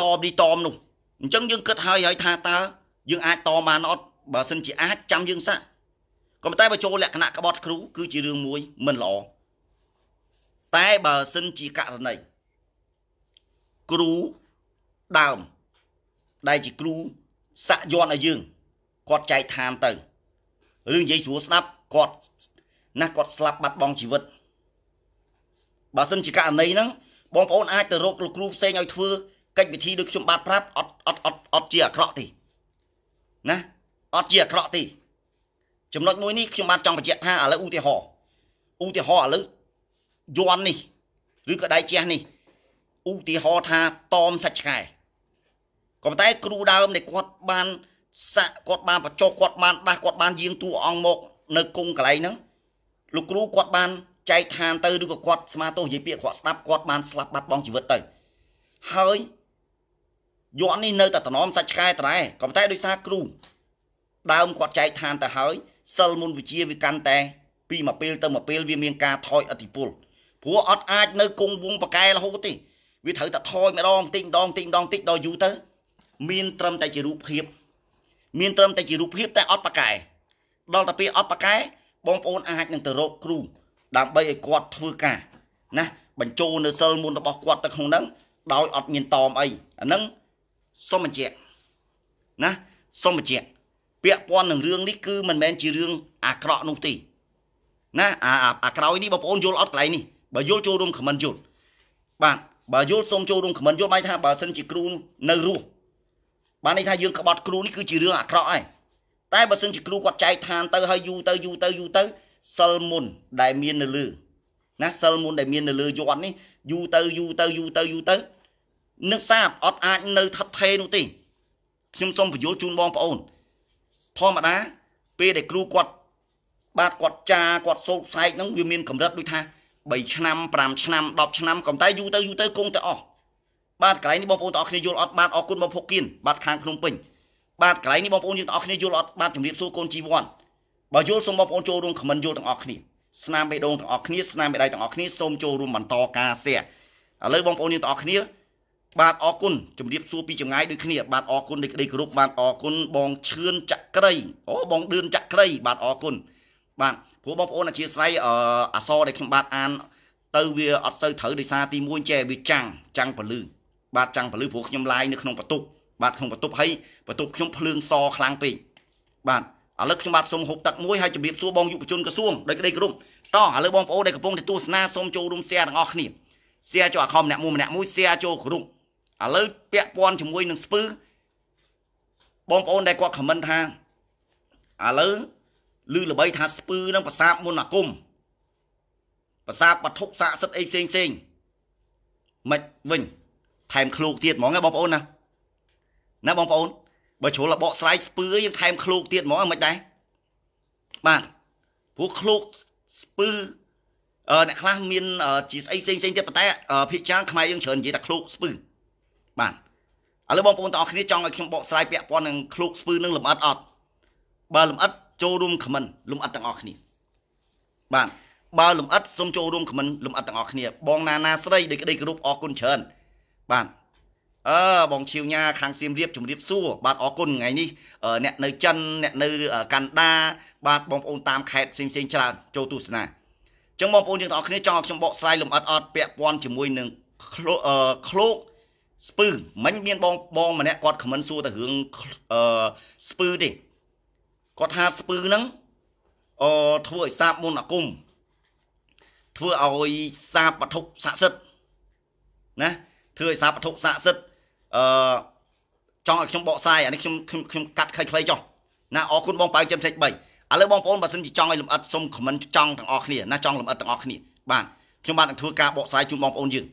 តបនេះតមនោះអញ្ចឹងយើងគិតហើយហើយថាតើយើងអាចតបានអត់បើសិនជាអាចចាំយើងសាក់ក៏ប៉ុន្តែបើចូលលក្ខណៈក្បត់ គ្រូគឺជារឿងមួយមិនល្អតែបើសិនជាករណីគ្រូដើមដែលជាគ្រូសាក់យន់ឲ្យយើងគាត់ចែកឋានទៅឬនិយាយស្រួលស្ដាប់គាត់ណាស់គាត់ស្លាប់បាត់បង់ជីវិតបើសិនជាករណីហ្នឹង បងប្អូនអាចទៅរកលោកគ្រូផ្សេងឲ្យធ្វើកិច្ចវិធីដូចខ្ញុំបាទប្រាប់អត់អត់អត់អត់ជាអាក្រក់ទេណាអត់ជាអាក្រក់ទេចំណុចមួយនេះខ្ញុំបានចង់បញ្ជាក់ថាឥឡូវឧទាហរណ៍ឧទាហរណ៍ឥឡូវយន់នេះឬក៏ដៃជះនេះឧទាហរណ៍ថាតមសាច់ឆ្កែក៏ប៉ុន្តែ គ្រូដើមដែលគាត់បាន សាក់គាត់បានបញ្ចុះគាត់បានដាស់គាត់បានយាងតួអង្គមក នៅគង់កន្លែងហ្នឹងលោកគ្រូគាត់បានចែកឋានទៅឬក៏គាត់ស្មារតីនិយាយពាក្យគាត់ស្ដាប់គាត់បានស្លាប់បាត់បង់ជីវិតទៅហើយយកនេះនៅតែតំណមសាច់ឆ្កែតដែរក៏តែដោយសារគ្រូដើមគាត់ចែកឋានទៅហើយ សិលមុនវិជាវាកាន់តែ ពីមួយពេលទៅមួយពេលវាមានការថយអតិពលព្រោះអត់អាចនៅគង់វងប៉កែរហូតទេវាត្រូវតែថយម្ដងតិចម្ដងតិចម្ដងតិចដល់យូរទៅមានត្រឹមតែជារូបភាព មានត្រឹមតែជារូបភាពតែអត់ប៉កែដល់តែពេលអត់ប៉កែបងប្អូនអាចនឹងទៅរកគ្រូដើម្បីឲ្យគាត់ធ្វើការ ណា បញ្ចូលនៅសិលមុនរបស់គាត់ទៅក្នុងហ្នឹង ដោយអត់មានតอมអីអាហ្នឹងសូមបញ្ជាក់ណាសូមបញ្ជាក់ពាក់ព័ន្ធនឹងរឿងនេះគឺមិនមែនជារឿងអាក្រក់នោះទេណា អាអាក្រោយនេះបងប្អូនយល់អត់កន្លែងនេះបើយល់ចូលរួមខមមិនយល់បាទបើយល់សូមចូលរួមខមមិនយល់បែរថាបើសិនជាគ្រូនៅរស់បានន័យថាយើងក្បត់គ្រូនេះគឺជារឿងអាក្រក់ហើយតែបើសិនជាគ្រូគាត់ចែកឋានទៅហើយយូរទៅយូរទៅយូរទៅសិលមុន ដែលមាននៅលើ ណាសិលមុនដែលមាននៅលើយ័ន្តនេះយូរទៅយូរទៅយូរទៅយូរទៅនឹកសាបអត់អាចនៅថិតថេរនោះទេខ្ញុំសូមបញ្យល់ជូនបងប្អូនធម្មតា ពេលដែលគ្រូគាត់ បាទគាត់ចាគាត់សោកសែកហ្នឹងវាមាន កម្រិតដូចថា3ឆ្នាំ5ឆ្នាំ10ឆ្នាំក៏តែយូរទៅយូរទៅគង់តែអស់បាទកន្លែងនេះបងប្អូនទាំងអស់គ្នាយល់អត់បាទអរគុណបងភុកគៀនបាទខាងភ្នំពេញបាទកន្លែងនេះបងប្អូនយើងទាំងអស់គ្នាយល់អត់បាទជំរាបសួរកូនជីវ័នបើយល់សូមបងប្អូនចូលរួមខមមិនយល់ទាំងអស់គ្នាស្នាមបេះដូងទាំងអស់គ្នាស្នាមបេះដៃទាំងអស់គ្នាសូមចូលរួមបន្តការ share ឥឡូវបងប្អូនយើងទាំងអស់គ្នាបាទអរគុណជំរាបសួរពីចម្ងាយដូចគ្នាបាទអរគុណនៃក្តីគោរពបាទអរគុណបងឈឿនចក្រីអូបងឌឿនចក្រីបាទអរគុណបាទព្រោះបងប្អូនអធិស្ឋ័យអសរដែលខ្ញុំបាទអាន ទៅវាអត់សូវត្រូវដោយសារទី1ចេះវាចាំងចាំងពលឺបាទចាំងពលឺព្រោះខ្ញុំឡាយនៅក្នុងបន្ទប់បាទក្នុងបន្ទប់ហើយបន្ទប់ខ្ញុំភ្លើងសខ្លាំងពេកបាទឥឡូវខ្ញុំបាទសូមហូបទឹកមួយហើយជម្រាបសួរបងយុវជនក្រសួងដោយក្តីគោរពតោះឥឡូវបងប្អូនដែលកំពុងទទួលស្នាសូមចូលរួម share ទាំងអស់គ្នា share ចូលអាខមម្នាក់មួយម្នាក់មួយ share ចូលក្រុមឥឡូវពាក់ព័ន្ធជាមួយនឹងស្ពឺបងប្អូនដែលគាត់ខមមិនថាឥឡូវឮល្បីថាស្ពឺនឹងប្រសាបមុនអាគមប្រសាបវត្ថុស័ក្តិសិទ្ធិអីផ្សេងផ្សេងមិនវិញថែមឃ្លោកទៀតហ្មងណាបងប្អូនណាណាបងប្អូនបើជ្រុលរបកស្រាយស្ពឺយើងថែមឃ្លោកទៀតហ្មងមិនដែរបាទព្រោះឃ្លោកស្ពឺអ្នកខ្លះមានជាស្អីផ្សេងផ្សេងទៀតប៉ុន្តែភាគច្រើនខ្មែរយើងច្រើននិយាយថាឃ្លោកស្ពឺបាទឥឡូវបងប្អូនទាំងអស់គ្នាចង់ឲ្យខ្ញុំបកស្រាយពាក់ព័ន្ធនឹងឃ្លោកស្ពឺនឹងលំអិតអត់បើលំអិតចូលរួមខមមិនលំអិតទាំងអស់គ្នាបាទបើលំអិតសូមចូលរួមខមមិនលំអិតទាំងអស់គ្នា បងណាណាស្រីដែលក្តីគោរពអរគុណច្រើនបាទអឺបងឈៀវញ៉ាខាងសៀមរាបជំរាបសួរបាទអរគុណថ្ងៃនេះអ្នកនៅចិនអ្នកនៅកាណាដាបាទបងប្អូនតាមខេត្តផ្សេងផ្សេងច្រើនចូលទស្សនាចឹងបងប្អូនយើងទាំងអស់គ្នាចង់ឲ្យខ្ញុំបកស្រាយលំអិតអត់ពាក់ព័ន្ធជាមួយនឹងឃ្លោកស្ពឺមិញមានបងបងម្នាក់គាត់ខមមិនសួរតែរឿងអឺស្ពឺទេគាត់ថាស្ពឺហ្នឹងអឺធ្វើឲ្យសាបមុនអាគមធ្វើឲ្យសាបវត្ថុស័ក្តិសិទ្ធណាធ្វើឲ្យសាបវត្ថុស័ក្តិសិទ្ធអឺចង់ឲ្យខ្ញុំបកស្រាយអានេះខ្ញុំខ្ញុំខ្ញុំកាត់ខ្លីៗចុះណាអរគុណបងប៉ៅចិមឆេក3ឥឡូវបងប្អូនបើសិនជាចង់ឲ្យលំអិតសុំខមមិនចង់ទាំងអស់គ្នាណាចង់លំអិតទាំងអស់គ្នាបាទខ្ញុំបាទនឹងធ្វើការបកស្រាយជូនបងប្អូនយើង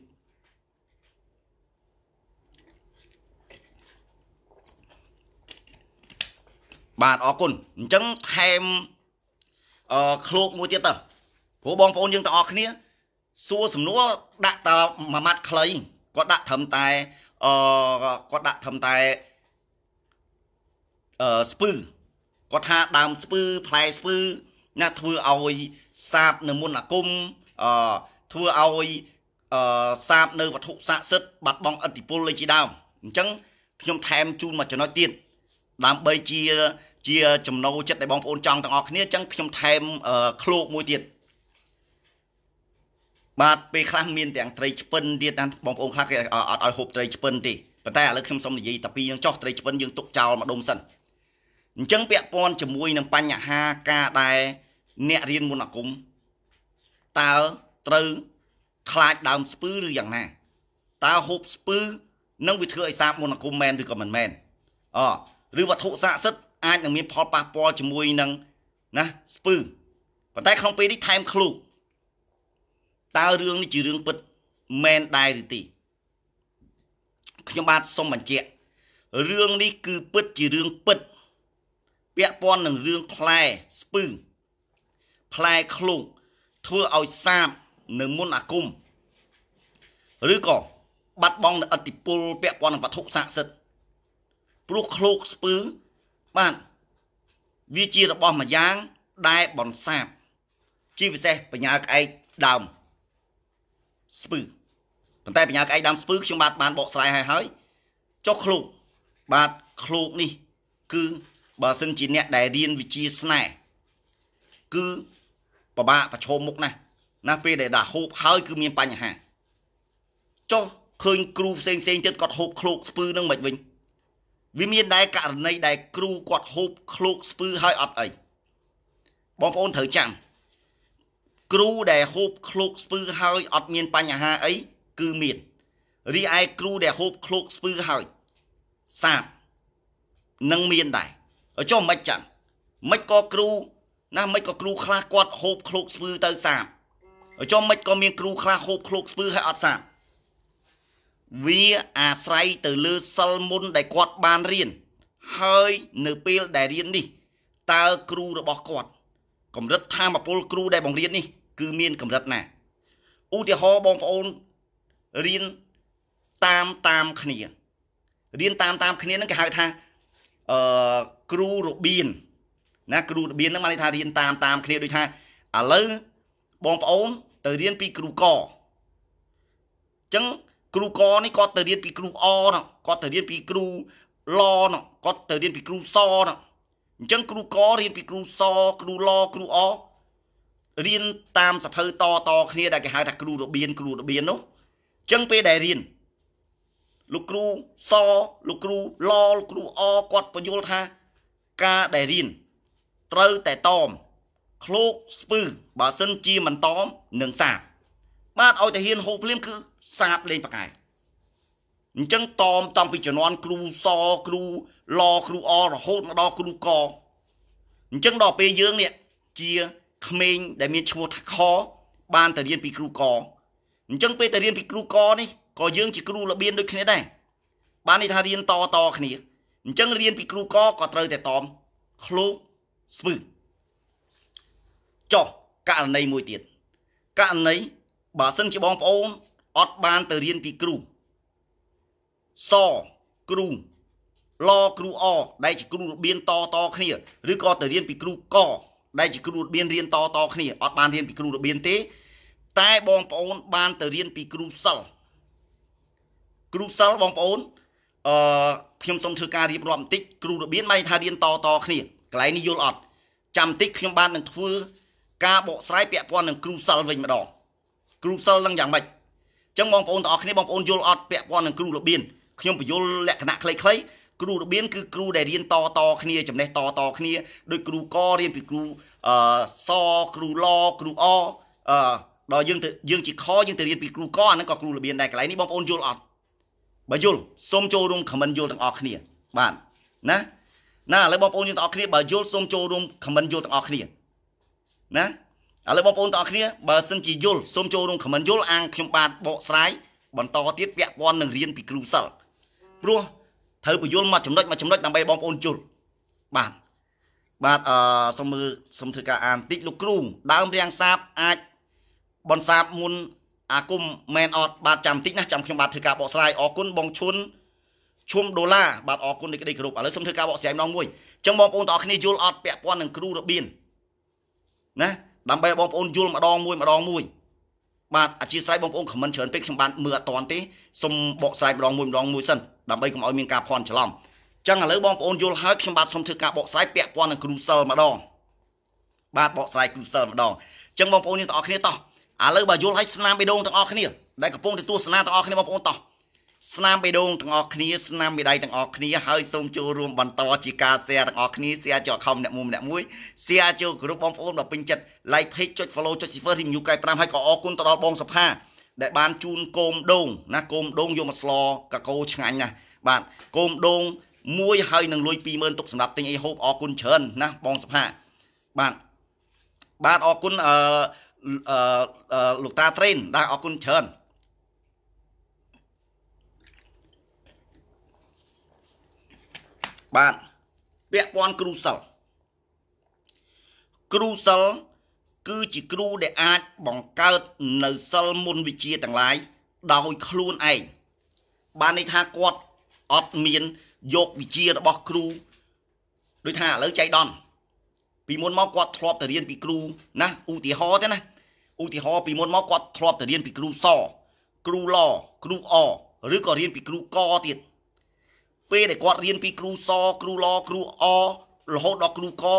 បាទអរគុណអញ្ចឹងថែមអឺឃ្លោកមួយទៀតទៅព្រោះបងប្អូនយើងទាំងអស់គ្នាសួរសំណួរដាក់តមួយម៉ាត់ខ្លីគាត់ដាក់ត្រឹមតែអឺគាត់ដាក់ត្រឹមតែអឺស្ពឺគាត់ថាដើមស្ពឺផ្លែស្ពឺណាធ្វើឲ្យសាបនៅមុនអាគមអឺធ្វើឲ្យអឺសាបនៅវត្ថុស័ក្តិសិទ្ធិបាត់បង់អធិពលលេចជាដើមអញ្ចឹងខ្ញុំថែមជូនមួយចំណុចទៀតដើម្បីជា ជា ចំណូលចិត្តដែលបងប្អូនចង់ទាំងអស់គ្នាអញ្ចឹងខ្ញុំថែមឃ្លោកមួយទៀតបាទពេលខ្លះមានទាំងត្រីឆ្ពិនទៀតណាបងប្អូនខ្លះគេអត់ឲ្យហូបត្រីឆ្ពិនទេប៉ុន្តែឥឡូវខ្ញុំសូមនិយាយតែពីយើងចោះត្រីឆ្ពិនយើងទុកចោលម្ដុំសិនអញ្ចឹង ពាក់ព័ន្ធជាមួយនឹងបញ្ហាការដែលអ្នករៀនមុនអាគមតើត្រូវខ្លាចដើមស្ពឺឬយ៉ាងណាតើហូបស្ពឺនឹងវាធ្វើឲ្យសាបមុនអាគមមែនឬក៏មិនមែនអឬវត្ថុស័ក្តិសិទ្ធិអាចនឹងមានផលប៉ះពាល់ជាមួយនឹងណាស្ពឺប៉ុន្តែក្នុងពេលនេះថែមឃ្លោកតើរឿងនេះជារឿងពិតមែនដែរឬទេខ្ញុំបាទសូមបញ្ជាក់រឿងនេះគឺពិតជារឿងពិតពាក់ព័ន្ធនឹងរឿងផ្លែស្ពឺផ្លែឃ្លោកធ្វើឲ្យសាបនៅមុនអាគមឬក៏បាត់បង់នូវអតិពលពាក់ព័ន្ធនឹងវត្ថុស័ក្តិសិទ្ធិព្រោះឃ្លោកស្ពឺបាទវាជារបស់មួយយ៉ាងដែលបនសាបជាពិសេសបញ្ញាក្អែកដើមស្ពឺប៉ុន្តែបញ្ញាក្អែកដើមស្ពឺខ្ញុំបាទបានបកស្រាយឲ្យហើយចុះឃ្លោកបាទឃ្លោកនេះគឺបើសិនជាអ្នកដែលរៀនវិជាស្នេហ៍គឺពិបាកប្រឈមមុខណាស់ណាពេលដែលដាក់ហូបហើយគឺមានបញ្ហាចុះឃើញគ្រូផ្សេងផ្សេងទៀតគាត់ហូបឃ្លោកស្ពឺនឹងមិនវិញវាមានដែរករណីដែលគ្រូគាត់ហូបឃ្លោកស្ពឺហើយអត់អីបងប្អូនត្រូវចាំគ្រូដែលហូបឃ្លោកស្ពឺហើយអត់មានបញ្ហាអីគឺមានរីឯគ្រូដែលហូបឃ្លោកស្ពឺហើយសាបនឹងមានដែរចុះមិនចឹងមិនក៏គ្រូណាមិនក៏គ្រូខ្លះគាត់ហូបឃ្លោកស្ពឺទៅសាបចុះមិនក៏មានគ្រូខ្លះហូបឃ្លោកស្ពឺហើយអត់សាបវាអាស្រ័យទៅលើសិលមុនដែលគាត់បានរៀនហើយនៅពេលដែលរៀននេះតើគ្រូរបស់គាត់ កម្រិតធម៌ពលគ្រូដែលបង្រៀននេះគឺមានកម្រិតណាឧទាហរណ៍បងប្អូនរៀនតាមតាមគ្នារៀនតាមតាមគ្នាហ្នឹងគេហៅថាអឺគ្រូរបៀនណាគ្រូរបៀនហ្នឹងមានន័យថារៀនតាមតាមគ្នាដូចថាឥឡូវបងប្អូនទៅរៀនពីគ្រូកអញ្ចឹងគ្រូកនេះគាត់ទៅរៀនពីគ្រូអនោះគាត់ទៅរៀនពីគ្រូលនោះគាត់ទៅរៀនពីគ្រូសនោះអញ្ចឹងគ្រូករៀនពីគ្រូសគ្រូលគ្រូអរៀនតាមសភៅតតគ្នាដែលគេហៅថាគ្រូរបៀនគ្រូរបៀននោះអញ្ចឹងពេលដែលរៀនលោកគ្រូសលោកគ្រូលលោកគ្រូអគាត់បញ្យល់ថា ការដែលរៀនត្រូវតែតមឃ្លោកស្ពឺបើសិនជាមិនតមនឹងសាបបាទឲ្យតែហ៊ានហូបភ្លាមគឺសាបលេងប៉កែអញ្ចឹងតមតាំងពីជំនាន់គ្រូសគ្រូលគ្រូអរហូតមកដល់គ្រូកអញ្ចឹងដល់ពេលយើងនេះជាក្មេងដែលមានឈ្មោះថាខបានទៅរៀនពីគ្រូកអញ្ចឹងពេលទៅរៀនពីគ្រូកនេះក៏យើងជាគ្រូរបៀនដូចគ្នាដែរបាននេះថារៀនតតគ្នាអញ្ចឹងរៀនពីគ្រូកក៏ត្រូវតែតមឃ្លោកស្ពឹសចុះករណីមួយទៀតករណីបើសិនជាបងប្អូនអត់បានទៅរៀនពីគ្រូសគ្រូលគ្រូអដែលជាគ្រូរបៀនតតគ្នាឬក៏ទៅរៀនពីគ្រូក ដែលជាគ្រូរបៀនរៀនតតគ្នាអត់បានរៀនពីគ្រូរបៀនទេ តែ បងប្អូន បានទៅរៀនពីគ្រូសិលគ្រូសិលបងប្អូនអឺខ្ញុំសូមធ្វើការរៀបរាប់បន្តិចគ្រូរបៀនមិនថារៀនតតគ្នាកន្លែងនេះយល់អត់ចាំបន្តិចខ្ញុំបាននឹងធ្វើការបកស្រាយពាក់ព័ន្ធនឹងគ្រូសិលវិញម្ដងគ្រូសិលនឹងយ៉ាងម៉េចអញ្ចឹងបងប្អូនទាំងអស់គ្នាបងប្អូនយល់អត់ពាក់ព័ន្ធនឹងគ្រូរបៀនខ្ញុំបញ្យល់លក្ខណៈខ្លីៗគ្រូរបៀនគឺគ្រូដែលរៀនតត គ្នា ចំណេះតតគ្នាដោយគ្រូករៀនពីគ្រូអសគ្រូលគ្រូអអដល់យើងទៅយើងជាខយើងទៅរៀនពីគ្រូកអាហ្នឹងក៏គ្រូរបៀនដែរកន្លែងនេះបងប្អូនយល់អត់បើយល់សូមចូលរួមខមមិនយល់ទាំងអស់គ្នា បាទណាណាឥឡូវបងប្អូនយើងទាំងអស់គ្នាបើយល់សូមចូលរួមខមមិនយល់ទាំងអស់គ្នាណាឥឡូវបងប្អូនទាំងអស់គ្នាបើសិនជាយល់សូមចូលរួមខមមិនយល់អាងខ្ញុំបាទបកស្រាយបន្តទៀតពាក់ព័ន្ធនឹងរៀនពីគ្រូសិលព្រោះត្រូវពយល់មកចំណុចមកចំណុចដើម្បីបងប្អូនយល់បាទបាទអឺសូមមើលសូមធ្វើការអានតិចលោកគ្រូដើមរៀងសាបអាចបនសាបមុនអាគុំមែនអត់បាទចាំតិចណាចាំខ្ញុំបាទធ្វើការបកស្រាយអរគុណបងឈុនឈុំដុល្លារបាទអរគុណនៃក្តីគោរពឥឡូវសូមធ្វើការបកស្រាយម្ដងមួយអញ្ចឹងបងប្អូនទាំងអស់គ្នាយល់អត់ពាក់ព័ន្ធនឹងគ្រូរបៀនណាដើម្បីឲ្យបងប្អូនយល់ម្ដងមួយម្ដងមួយបាទអធិស្ឋានបងប្អូនខមមិនច្រើនពេកខ្ញុំបានមើលអត់តាន់ទេសូមបកស្រាយម្ដងមួយម្ដងមួយសិនដើម្បីកុំឲ្យមានការភ័ន្តច្រឡំចឹងឥឡូវបងប្អូនយល់ហើយខ្ញុំបាទសូមធ្វើការបកស្រាយពាក់ព័ន្ធនឹងគ្រូសិលម្ដងបាទបកស្រាយគ្រូសិលម្ដងចឹងបងប្អូនទាំងអស់គ្នាតោះឥឡូវបើយល់ហើយស្នាមបេះដូងទាំងអស់គ្នាដែលកំពុងទទួលស្នាទាំងអស់គ្នាបងប្អូនតោះស្នាមបេះដូងទាំងអស់គ្នាស្នាមបេដៃទាំងអស់គ្នាហើយសូមចូលរួមបន្តជាការ share ទាំងអស់គ្នា share ចូលខំអ្នកមួយម្នាក់មួយ share ចូលក្រុមបងប្អូនដ៏ពេញចិត្ត like page ចុច follow ចុច share រីមយូកែ5ហើយក៏អរគុណទៅដល់បងសុផាដែលបានជូនគោមដូងណាគោមដូងយកមកស្ល កាកូឆ្ងាញ់ណាស់បាទគោមដូងមួយហើយនឹងលុយ20000ទុកសម្រាប់ទិញអីហូបអរគុណច្រើនណាបងសុផាបាទបាទអរគុណអឺលោកតាត្រេនដែលអរគុណច្រើនបាទពាក់ព័ន្ធគ្រូសិលគ្រូសិលគឺជាគ្រូដែលអាចបង្កើត នៅសិលមុនវិជ្ជាទាំងឡាយ ដោយខ្លួនឯងបានន័យថាគាត់អត់មានយកវិជ្ជារបស់គ្រូដូចថាឥឡូវចៃដន្យពីមុនមកគាត់ធ្លាប់ទៅរៀនពីគ្រូណាឧទាហរណ៍ទេណាឧទាហរណ៍ពីមុនមកគាត់ធ្លាប់ទៅរៀនពីគ្រូស គ្រូលគ្រូអឬក៏រៀនពីគ្រូកទៀតពេលដែលគាត់រៀនពីគ្រូសគ្រូលគ្រូអរហូតដល់គ្រូកគា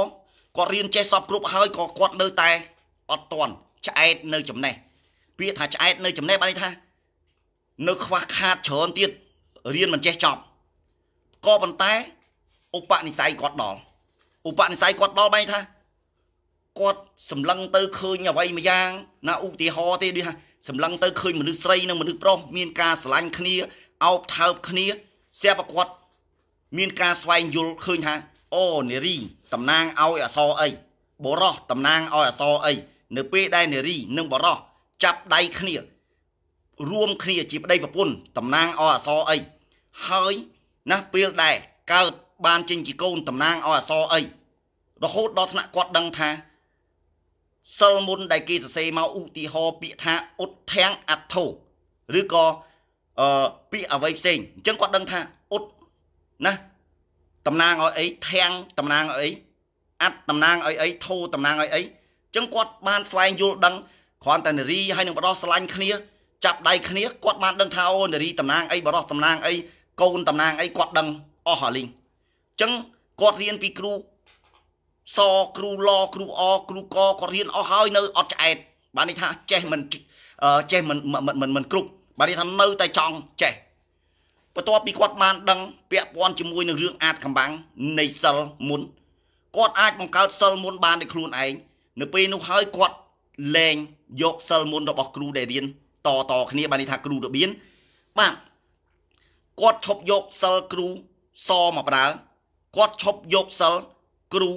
ត់រៀនចេះសពគ្រប់ហើយក៏គាត់នៅតែ អត់តន់ឆ្អែតនៅចំណេះពាក្យថាឆ្អែតនៅចំណេះបានន័យថានៅខ្វះខាតច្រើនទៀតរៀនមិនចេះចប់ក៏ប៉ុន្តែឧបនិស្ស័យគាត់ដល់ឧបនិស្ស័យគាត់ដល់បែរថាគាត់សម្លឹងទៅឃើញអ្វីមួយយ៉ាងណាឧទាហរណ៍ទេដូចថាសម្លឹងទៅឃើញមនុស្សស្រីនិងមនុស្សប្រុសមានការស្រឡាញ់គ្នាអោបថើបគ្នាស្រាប់តែគាត់មានការស្វែងយល់ឃើញថា អូនារីតំណាងឲ្យអសរអីបរោះតំណាងឲ្យអសរអីនៅពេលដែលនារី និងបរោះចាប់ដៃគ្នារួមគ្នាជាប្តីប្រពន្ធតំណាងឲ្យអសរអីហើយណាពេលដែលកើតបានចេញជាកូនតំណាងឲ្យអសរអីរហូតដល់ថ្នាក់គាត់ដឹងថាសិលមុនដែលគេសរសេរមកឧទាហរណ៍ពាក្យថាឧទ្ធាំងអត្ថោឬក៏អឺពាក្យអ្វីផ្សេងអញ្ចឹងគាត់ដឹងថាណាតំណាងឲ្យអីធាំងតំណាងឲ្យអីអត្តតំណាងឲ្យអីធូតំណាងឲ្យអីចឹងគាត់បានស្វែងយល់ដឹងគ្រាន់តែនារីហើយនឹងបដោះស្រឡាញ់គ្នាចាប់ដៃគ្នាគាត់បានដឹងថាអូនារីតំណាងអីបរោះតំណាងអីកូនតំណាងអីគាត់ដឹងអស់ហលីងអញ្ចឹងគាត់រៀនពីគ្រូសគ្រូលគ្រូអគ្រូកគាត់រៀនអស់ហើយនៅអត់ឆ្អែតបានន័យថា ចេះមិនចេះមិនមិនមិនគ្រប់បានន័យថានៅ តែចង់ចេះបន្ទាប់ពីគាត់បានដឹង ពាក់ព័ន្ធជាមួយនឹងរឿងអាតកំបាំងនៃសិលមុនគាត់អាចបង្កើតសិលមុនបានដោយខ្លួនឯងនៅពេលនោះហើយគាត់លែងយកសិលមុនរបស់គ្រូដែលរៀនតតគ្នាបាននេះថាគ្រូរបៀនបាទគាត់ឈប់យកសិលគ្រូសមកប្រើគាត់ឈប់យកសិលគ្រូ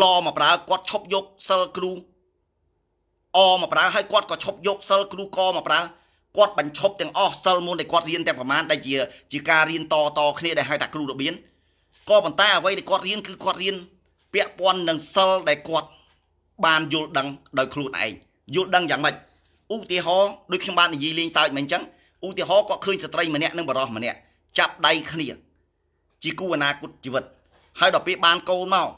លមកប្រើគាត់ឈប់យកសិលគ្រូអមកប្រើហើយគាត់ក៏ឈប់យកសិលគ្រូកមកប្រើគាត់បញ្ឈប់ទាំងអស់សិលមុនដែលគាត់រៀនទាំងប្រមាណដែលជាជាការរៀនតតគ្នាដែលហៅថាគ្រូរបៀនក៏ប៉ុន្តែអ្វីដែលគាត់រៀនគឺគាត់រៀនពាក់ព័ន្ធនឹងសិលដែលគាត់បានយល់ដឹងដោយខ្លួនឯងយល់ដឹងយ៉ាងម៉េចឧទាហរណ៍ដូចខ្ញុំបាននិយាយលេងសើចមិញអញ្ចឹងឧទាហរណ៍គាត់ឃើញស្ត្រីម្នាក់និងបរិសម្នាក់ចាប់ដៃគ្នាជាគូអនាគតជីវិត ហើយដល់ពេលបានកូនមក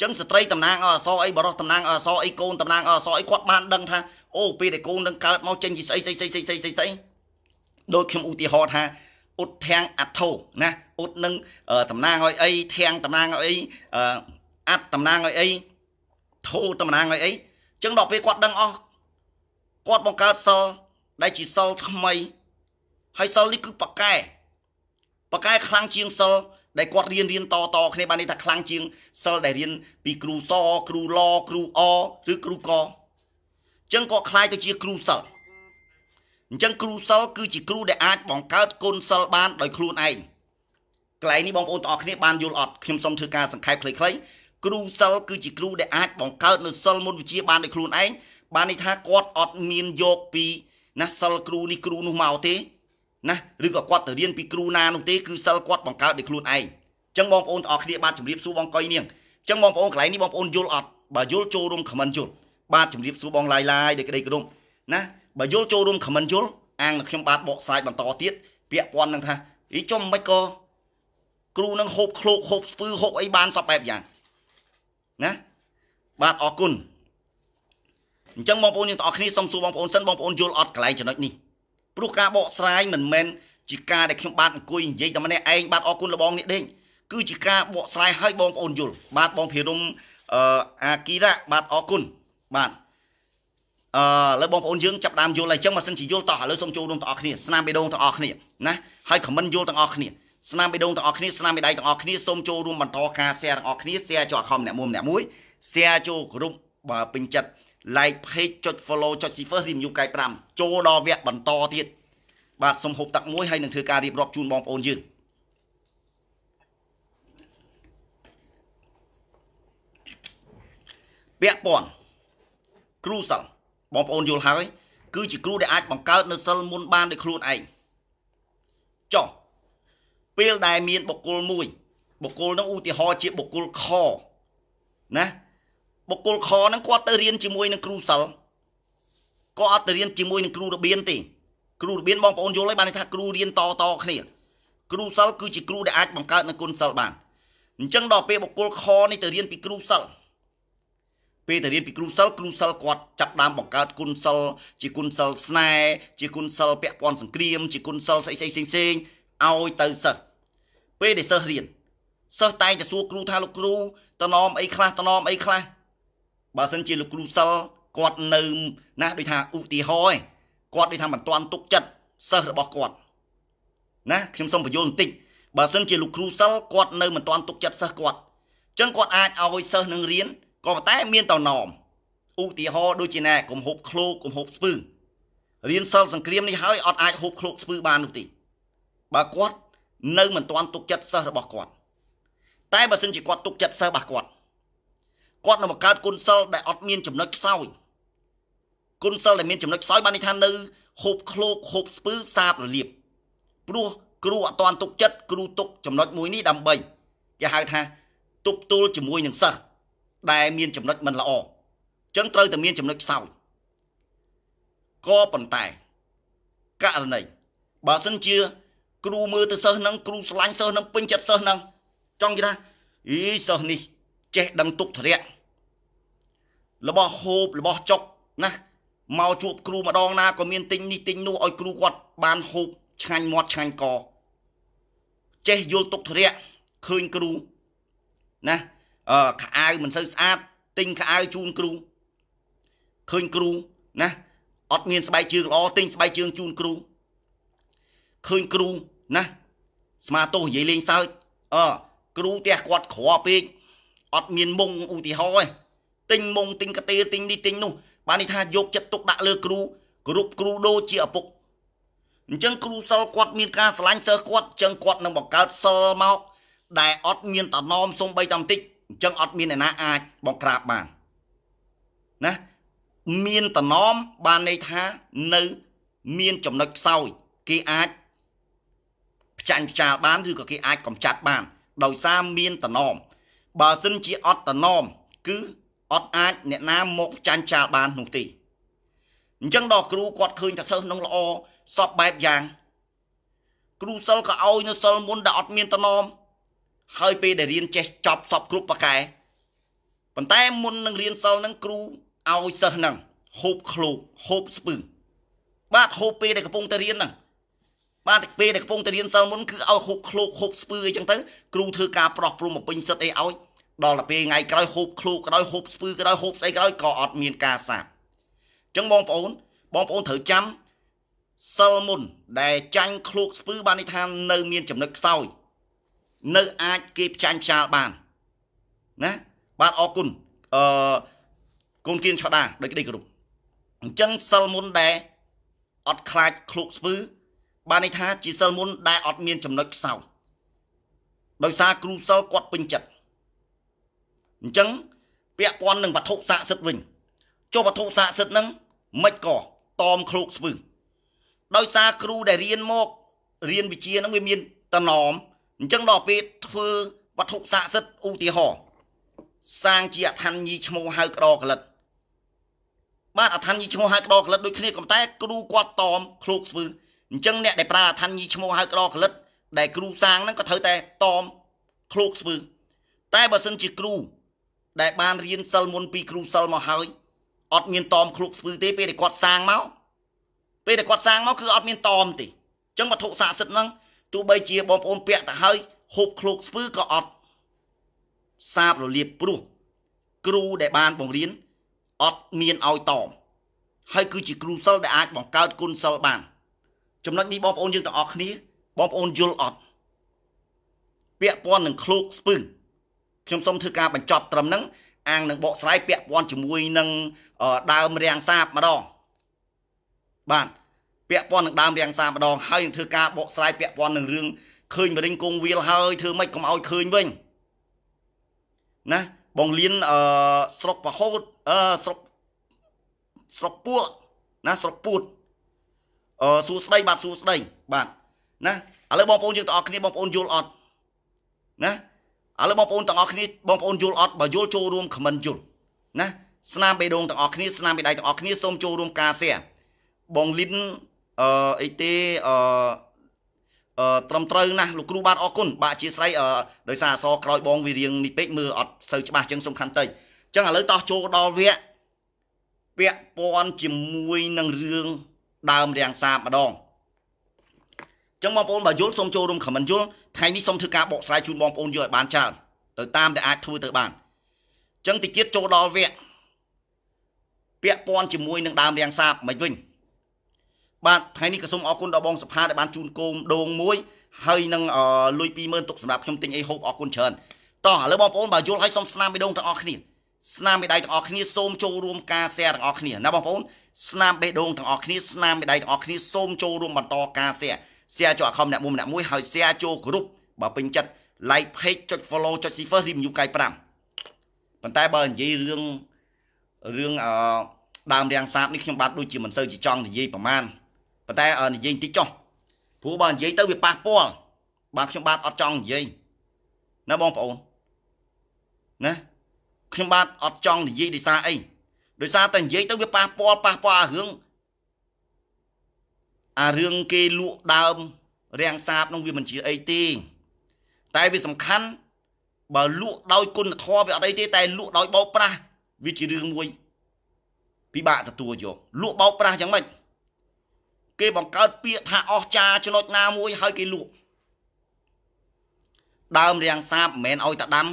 ចឹងស្ត្រីតំណាងអសអីបរោះតំណាងអសអីកូនតំណាងអសអីគាត់បានដឹងថាអូពេលដែលកូននឹងកើតមកចេញជាស្អីស្អីស្អីស្អីស្អីស្អីស្អីដូចខ្ញុំឧទាហរណ៍ថាអ៊ុតធាំងអត្ថោណាអ៊ុតនឹងតំណាងឲ្យអីធាំងតំណាងឲ្យអីអត្តតំណាងឲ្យអីធោតំណាងឲ្យអីចឹងដល់ពេលគាត់ដឹងអស់គាត់បង្កើតសិលដែលជាសិលថ្មីហើយសិលនេះគឺប៉កែប៉កែខ្លាំងជាងសិលដែលគាត់រៀនរៀនតតគ្នាបាននេះថាខ្លាំងជាងសិលដែលរៀនពីគ្រូសគ្រូលគ្រូអឬគ្រូកអញ្ចឹងគាត់ខ្លាយទៅជាគ្រូសិលអញ្ចឹងគ្រូសិលគឺជាគ្រូដែលអាចបង្កើតគុណសិលបានដោយខ្លួនឯងកន្លែងនេះបងប្អូនទាំងអស់គ្នាបានយល់អត់ខ្ញុំសូមធ្វើការសង្ខេបខ្លីៗគ្រូសិលគឺជាគ្រូដែលអាចបង្កើតនៅសិលមុនវិជ្ជាបានដោយខ្លួនឯងបានន័យថាគាត់អត់មានយកពីណាសិលគ្រូនេះគ្រូនោះមកទេណាឬក៏គាត់ទៅរៀនពីគ្រូណានោះទេគឺសិលគាត់បង្កើតដោយខ្លួនឯងអញ្ចឹងបងប្អូនទាំងអស់គ្នាបាទជម្រាបសួរបងកុយនាងអញ្ចឹងបងប្អូនកន្លែងនេះបងប្អូនយល់អត់បើយល់ចូលរួមខមមិនយល់បាទជម្រាបសួរបងឡាយឡាយដែលក្តីក្រុមណាបើយល់ចូលរួមខមមិនយល់អាងនឹងខ្ញុំបាទបកស្រាយបន្តទៀតពាក់ព័ន្ធនឹងថាអីចុំមិនក៏គ្រូនឹងហូបឃ្លោកហូបស្ពឺហូបអីបានសពបែបយ៉ាងណាបាទអរគុណអញ្ចឹងបងប្អូនយើងទាំងអស់គ្នាសូមសួរបងប្អូនសិនបងប្អូនយល់អត់កន្លែងចំណុចនេះព្រោះការបកស្រាយមិនមែនជាការដែលខ្ញុំបាទអង្គុយនិយាយតែម្នាក់ឯងបាទអរគុណលបងនេះដេញគឺជាការបកស្រាយឲ្យបងប្អូនយល់បាទបងភិរមអឺអាគីរៈបាទអរគុណបាទអឺលើបងប្អូនយើងចាប់ដើមយល់ហើយអញ្ចឹងបើសិនជាយល់តោះឥឡូវសូមចូលរួមទាំងអស់គ្នាស្នាមបេដងទាំងអស់គ្នាណាហើយខមមិនយល់ទាំងអស់គ្នាស្នាមបេដងទាំងអស់គ្នាស្នាមបេដៃទាំងអស់គ្នាសូមចូលរួមបន្តការ share ទាំងអស់គ្នា share ចូលអខំអ្នកមួយម្នាក់មួយ share ចូលក្រុមបើពេញចិត្ត like page ចុច follow ចុច cipher review guide 5ចូលដល់វគ្គបន្តទៀតបាទសូមហូបទឹកមួយហើយនឹងធ្វើការរៀបរាប់ជូនបងប្អូនយើងពាក់ព័ន្ធគ្រូសិលបងប្អូនយល់ហើយ គឺជាគ្រូដែលអាចបង្កើតនៅសិលមុនបានដោយខ្លួនឯងចុះពេលដែលមានបុគ្គលមួយបុគ្គលនោះឧទាហរណ៍ជាបុគ្គលខណាបុគ្គលខហ្នឹងគាត់ទៅរៀនជាមួយនឹងគ្រូសិលគាត់អត់ទៅរៀនជាមួយនឹងគ្រូរបៀនទេ គ្រូរបៀនបងប្អូនយល់ហើយបានថា គ្រូរៀនតតគ្នាគ្រូសិលគឺជាគ្រូដែលអាចបង្កើតនូវគុណសិលបានអញ្ចឹងដល់ពេលបុគ្គលខនេះទៅរៀន ពីគ្រូសិលពេលទៅរៀនពីគ្រូសិលគ្រូសិលគាត់ចាប់ដើមបង្កើតគុណសិលជាគុណសិលស្នេហ៍ជាគុណសិលពាក់ព័ន្ធសង្គ្រាមជាគុណសិលស្អីៗផ្សេងៗឲ្យទៅសិស្សពេលដែលសិស្សរៀនសិស្សតែងតែសួរគ្រូថាលោកគ្រូតំណមអីខ្លះតំណមអីខ្លះបើសិនជាលោកគ្រូសិលគាត់នៅណាដូចថាឧទាហរណ៍ឯងគាត់ដូចថាមិនទាន់ទុកចិត្តសិស្សរបស់គាត់ណាខ្ញុំសូមបញ្យល់បន្តិចបើសិនជាលោកគ្រូសិលគាត់ នៅ មិនទាន់ទុកចិត្តសិស្សគាត់អញ្ចឹងគាត់អាចឲ្យសិស្សនឹងរៀនក៏ប៉ុន្តែមានតណោមឧទាហរណ៍ដូចជាណាកុំហូបឃ្លោកកុំហូបស្ពឺរៀនសិលសង្គ្រាមនេះហើយអត់អាចហូបឃ្លោកស្ពឺបាននោះទេបើគាត់នៅមិនទាន់ទុកចិត្តសិស្សរបស់គាត់ តែបើសិនជាគាត់ទុកចិត្តសិស្សរបស់គាត់គាត់នៅបង្កើតគុណសិលដែលអត់មានចំណុចខ្សោយគុណសិលដែលមានចំណុចខ្សោយបានន័យថានៅហូបឃ្លោកហូបស្ពឺសាបរលាបព្រោះគ្រូអត់តាន់ទុកចិត្តគ្រូទុកចំណុចមួយនេះដើម្បីគេហៅថាទប់ទល់ជាមួយនឹងសិស្សដែលមានចំណុចមិនល្អអញ្ចឹងត្រូវតែមានចំណុចខ្សោយក៏ប៉ុន្តែករណីបើសិនជា គ្រូមើលទៅសិស្សហ្នឹងគ្រូស្រឡាញ់សិស្សហ្នឹងពេញចិត្តសិស្សហ្នឹងចង់និយាយថាអីសិស្សនេះចេះដឹងទុកធរៈរបស់ហូបរបស់ចុកណាមកជួបគ្រូម្ដងណាក៏មានទិញនេះទិញនោះឲ្យគ្រូគាត់បានហូបឆ្ងាញ់មាត់ឆ្ងាញ់កចេះយល់ទុកធរៈឃើញគ្រូណាអឺខោអាវមិនសូវស្អាតទិញខោអាវជូនគ្រូឃើញគ្រូណាអត់មានស្បែកជើងល្អទិញស្បែកជើងជូនគ្រូឃើញគ្រូណាស្មាទោសនិយាយលេងសើចអឺគ្រូផ្ទះគាត់ក្រពេកអត់មានមុងឧទាហរណ៍ឯងទិញមុងទិញកាទេទិញនេះទិញនោះ បាននេះថាយកចិត្តទុកដាក់លើគ្រូគ្រប់គ្រូដូជាឪពុកអញ្ចឹងគ្រូសិលគាត់មានការឆ្លាញ់សិស្សគាត់អញ្ចឹងគាត់នឹងបង្កើតសិលមកដែលអត់មានតំណមសំបីតំតិចអញ្ចឹងអត់មានអ្នកណាអាចបង្ក្រាបបានណាមានតំណមបានន័យថានៅ មានចំណុចខ្សោយគេអាចផ្ចាញ់ផ្ចាលបានឬក៏គេអាចកំចាត់បានដោយសារមានតំណមបើសិនជាអត់តំណមគឺអត់អាចអ្នកណាមកចាញ់ចាលបាននោះទេអញ្ចឹងដល់គ្រូគាត់ឃើញថាសិស្សនឹងល្អសពបែបយ៉ាង គ្រូសិលក៏ឲ្យនៅសិលមុនដែលអត់មានតំណមហើយពេលដែលរៀនចេះចប់សពគ្រប់ប្រកែប៉ុន្តែមុននឹងរៀនសិលនឹងគ្រូឲ្យសិស្សនឹងហូបឃ្លោកហូបស្ពឹងបាទហូបពេលដែលកំពុងតែរៀនហ្នឹងបាទពេលដែលកំពុងតែរៀនសិលមុនគឺឲ្យហូបឃ្លោកហូបស្ពឺអីចឹងទៅគ្រូធ្វើការប្រោះព្រំបំពេញសិទ្ធអីឲ្យ ដល់ទៅពេលថ្ងៃក្រោយហូបឃ្លោកក្រោយហូបស្ពឺក្រោយហូបស្អីក្រោយក៏អត់មានការសាបអញ្ចឹងបងប្អូនបងប្អូនត្រូវចាំសិលមុនដែលចាញ់ឃ្លោកស្ពឺបានន័យថានៅមានចំណុចខ្សោយនៅអាចគេផ្ចាញ់ផ្ចាលបានណាបាទអរគុណអឺកូនគៀនឆ្ដាដោយក្តីគោរពអញ្ចឹងសិលមុនដែលអត់ខ្លាចឃ្លោកស្ពឺបានន័យថាជាសិលមុនដែលអត់មានចំណុចខ្សោយដោយសារគ្រូសិលគាត់ពេញចិត្តអញ្ចឹងពាក់ព័ន្ធនឹងវត្ថុស័ក្តិសិទ្ធិវិញចុះវត្ថុស័ក្តិសិទ្ធិហ្នឹងមិនក៏តอมឃ្លោកស្ពឹងដោយសារគ្រូដែលរៀនមករៀនវិជាហ្នឹងវាមានតណោមអញ្ចឹងដល់ពេលធ្វើវត្ថុស័ក្តិសិទ្ធិឧទាហរណ៍សាងជាអឋានញីឈ្មោះហៅក្តរកលិត បាទអឋានញីឈ្មោះហៅក្តរកលិតដូចគ្នាក៏តែគ្រូគាត់តอมឃ្លោកស្ពឹងអញ្ចឹងអ្នកដែលប្រើអឋានីឈ្មោះហៅក្តរក្លិតដែលគ្រូសាងហ្នឹងក៏ត្រូវតែតមឃ្លោកស្ពឺតែបើសិនជាគ្រូដែលបានរៀនសិលមុនពីគ្រូសិលមកហើយអត់មានតមឃ្លោកស្ពឺទេពេលដែលគាត់សាងមកពេលដែលគាត់សាងមកគឺអត់មានតម ទេអញ្ចឹងវត្ថុស័ក្តិសិទ្ធិហ្នឹងទោះបីជាបងប្អូនពាក់ទៅហើយហូបឃ្លោកស្ពឺក៏អត់សាបរលាបព្រោះគ្រូដែលបានបង្រៀនអត់មានឲ្យតមហើយគឺជាគ្រូសិលដែលអាចបង្កើតគុណសិលបានចំណុចនេះបងប្អូនយើងទាំងអស់គ្នាបងប្អូនយល់អត់ពាក់ព័ន្ធនឹងឃ្លោកស្ពឹងខ្ញុំសូមធ្វើការបញ្ចប់ត្រឹមហ្នឹងអាងនឹងបកស្រាយពាក់ព័ន្ធជាមួយនឹងដើមរាំងសាបម្ដងបាទពាក់ព័ន្ធនឹងដើមរាំងសាម្ដងហើយនឹងធ្វើការបកស្រាយពាក់ព័ន្ធនឹងរឿងឃើញមរិញគង់វាលហើយធ្វើម៉េចកុំឲ្យឃើញវិញណាបងលៀនអឺស្រុកប្រហូតអឺស្រុកស្រុកពួកណាស្រុកពួតសួស្តីបាទសួស្តីបាទណាឥឡូវបងប្អូនយើងទាំងអស់គ្នាបងប្អូនយល់អត់ណាឥឡូវបងប្អូនទាំងអស់គ្នាបងប្អូនយល់អត់បើយល់ចូលរួមខមមិនយល់ណាស្នាមបេះដូងទាំងអស់គ្នា ស្នាមបេះដៃទាំងអស់គ្នាសូមចូលរួមការសែបងលីនអឺអីទេអឺអឺត្រឹមត្រូវណាស់លោកគ្រូបាទអរគុណបាទអធិស្ឋានអឺដោយសារអសក្រោយបងវារៀងនេះពេកមើលអត់សូវច្បាស់ចឹងសំខាន់តិចចឹងឥឡូវតោះចូលដល់វគ្គពាក់ព័ន្ធជាមួយនឹងរឿងដើមរាំងសាបម្ដងចឹងបងប្អូនបើយល់សូមចូលរួមខមមិនយល់ថ្ងៃនេះសូមធ្វើការបកស្រាយជូនបងប្អូនយល់ឲ្យបានច្រើនទៅតាមដែលអាចធ្វើទៅបានចឹងតិចទៀតចូលដល់វគ្គពាក់ព័ន្ធជាមួយនឹងដើមរាំងសាបមិនវិញបាទថ្ងៃនេះក៏សូមអរគុណដល់បងសភាដែលបានជូនគោមដងមួយ ហើយនឹងលុយ20000ទុកសម្រាប់ខ្ញុំទិញអីហូបអរគុណច្រើនតោះឥឡូវបងប្អូនបើយល់ហើយសូមស្នាមវីដេអូទាំងអស់គ្នាស្នាមមេដៃទាំងអស់គ្នាសូមចូលរួមការ share ទាំងអស់គ្នាណាបងប្អូនស្នាមបេះដូងទាំងអស់គ្នាស្នាមមេដៃទាំងអស់គ្នាសូមចូលរួមបន្តការ share share ចូល account អ្នកមួយអ្នកមួយហើយ share ចូល group បើពេញចិត្ត like page ចុច follow ចុច server review កាយ5ប៉ុន្តែបើនិយាយរឿងរឿងអឺដើមរាំងសាបនេះខ្ញុំបាទដូចជាមិនសូវជាចង់និយាយប្រមាណប៉ុន្តែនិយាយបន្តិចចុះព្រោះបើនិយាយទៅវាប៉ះពាល់បាទខ្ញុំបាទអត់ចង់និយាយណាបងប្អូនណាខ្ញុំបាទអត់ចង់និយាយដោយសារអីដោយសារតែនិយាយទៅវាប៉ះពាល់ប៉ះពាល់អារឿងអារឿងគេលក់ដើមរាំងសាបនោះវាមិនជាអីទេតែវាសំខាន់បើលក់ដោយគុណធម៌វាអត់អីទេតែលក់ដោយបោកប្រាស់វាជារឿងមួយពិបាកទទួលយកលក់បោកប្រាស់យ៉ាងម៉េចគេបង្កើតពាក្យថាអស់ចាចំណុចណាមួយហើយគេលក់ដើមរាំងសាបមិនមែនឲ្យតែដាំ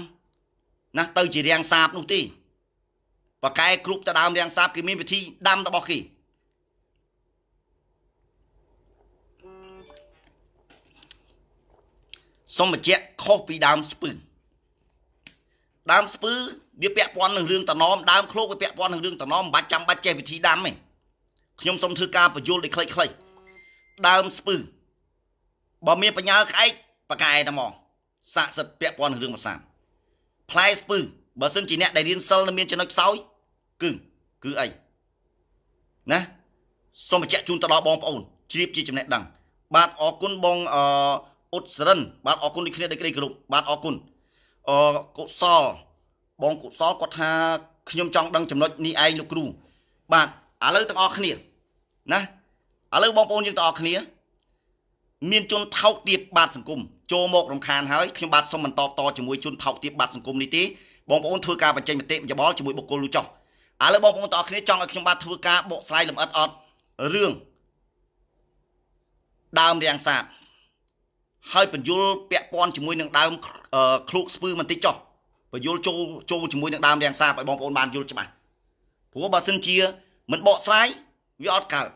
ណាទៅ ជារាំងសាបនោះទេបកែគ្រប់ទៅដើមរាំងសាបគេមានវិធីដាំរបស់គេសូមបញ្ជាក់ខុសពីដើមស្ពឺដើមស្ពឺវាពាក់ព័ន្ធនឹងរឿងតំណមដើមឃ្លោកវាពាក់ព័ន្ធនឹងរឿងតំណមមិនបាច់ចាំបាច់ចេះវិធីដាំទេខ្ញុំសូមធ្វើការបញ្យល់ឲ្យខ្លីៗដើមស្ពឺបើមានបញ្ញាក្អែកបកែតែហ្មងស័ក្តិសិទ្ធពាក់ព័ន្ធនឹងរឿងមួយសាមផ្លែស្ពឺបើសិនជាអ្នកដែលរៀនសិលមានចំណុចខ្សោយគឺគឺអីណាសូមបញ្ជាក់ជូនទៅដល់បងប្អូនជ្រាបជាចំណេះដឹង បាទអរគុណបងអអ៊ុតសរិនបាទអរគុណដូចគ្នាដូចគ្នាគ្រប់បាទអរគុណអកុសលបងកុសលគាត់ថាខ្ញុំចង់ដឹងចំណុចនេះឯងលោកគ្រូបាទឥឡូវទាំងអស់គ្នាណាឥឡូវបងប្អូនយើងទាំងអស់គ្នាមានជនថោកទាបបាតសង្គមចូលមករំខានហើយខ្ញុំបាទសូមបន្តតជាមួយជនថោកទាបបាតសង្គមនេះទេបងប្អូនធ្វើការបញ្ចេញមតិយោបល់ជាមួយបុគ្គលនោះចុះឥឡូវបងប្អូនទាំងអស់គ្នាចង់ឲ្យខ្ញុំបាទធ្វើការបកស្រាយលម្អិតអត់រឿងដើមរាំងសាបហើយបញ្យលពាក់ព័ន្ធជាមួយនឹងដើមឃ្លោកស្ពឺបន្តិចចុះបញ្យលចូលចូលជាមួយនឹងដើមរាំងសាបឲ្យបងប្អូនបានយល់ច្បាស់ព្រោះបើសិនជា មិនបកស្រាយវាអត់កើត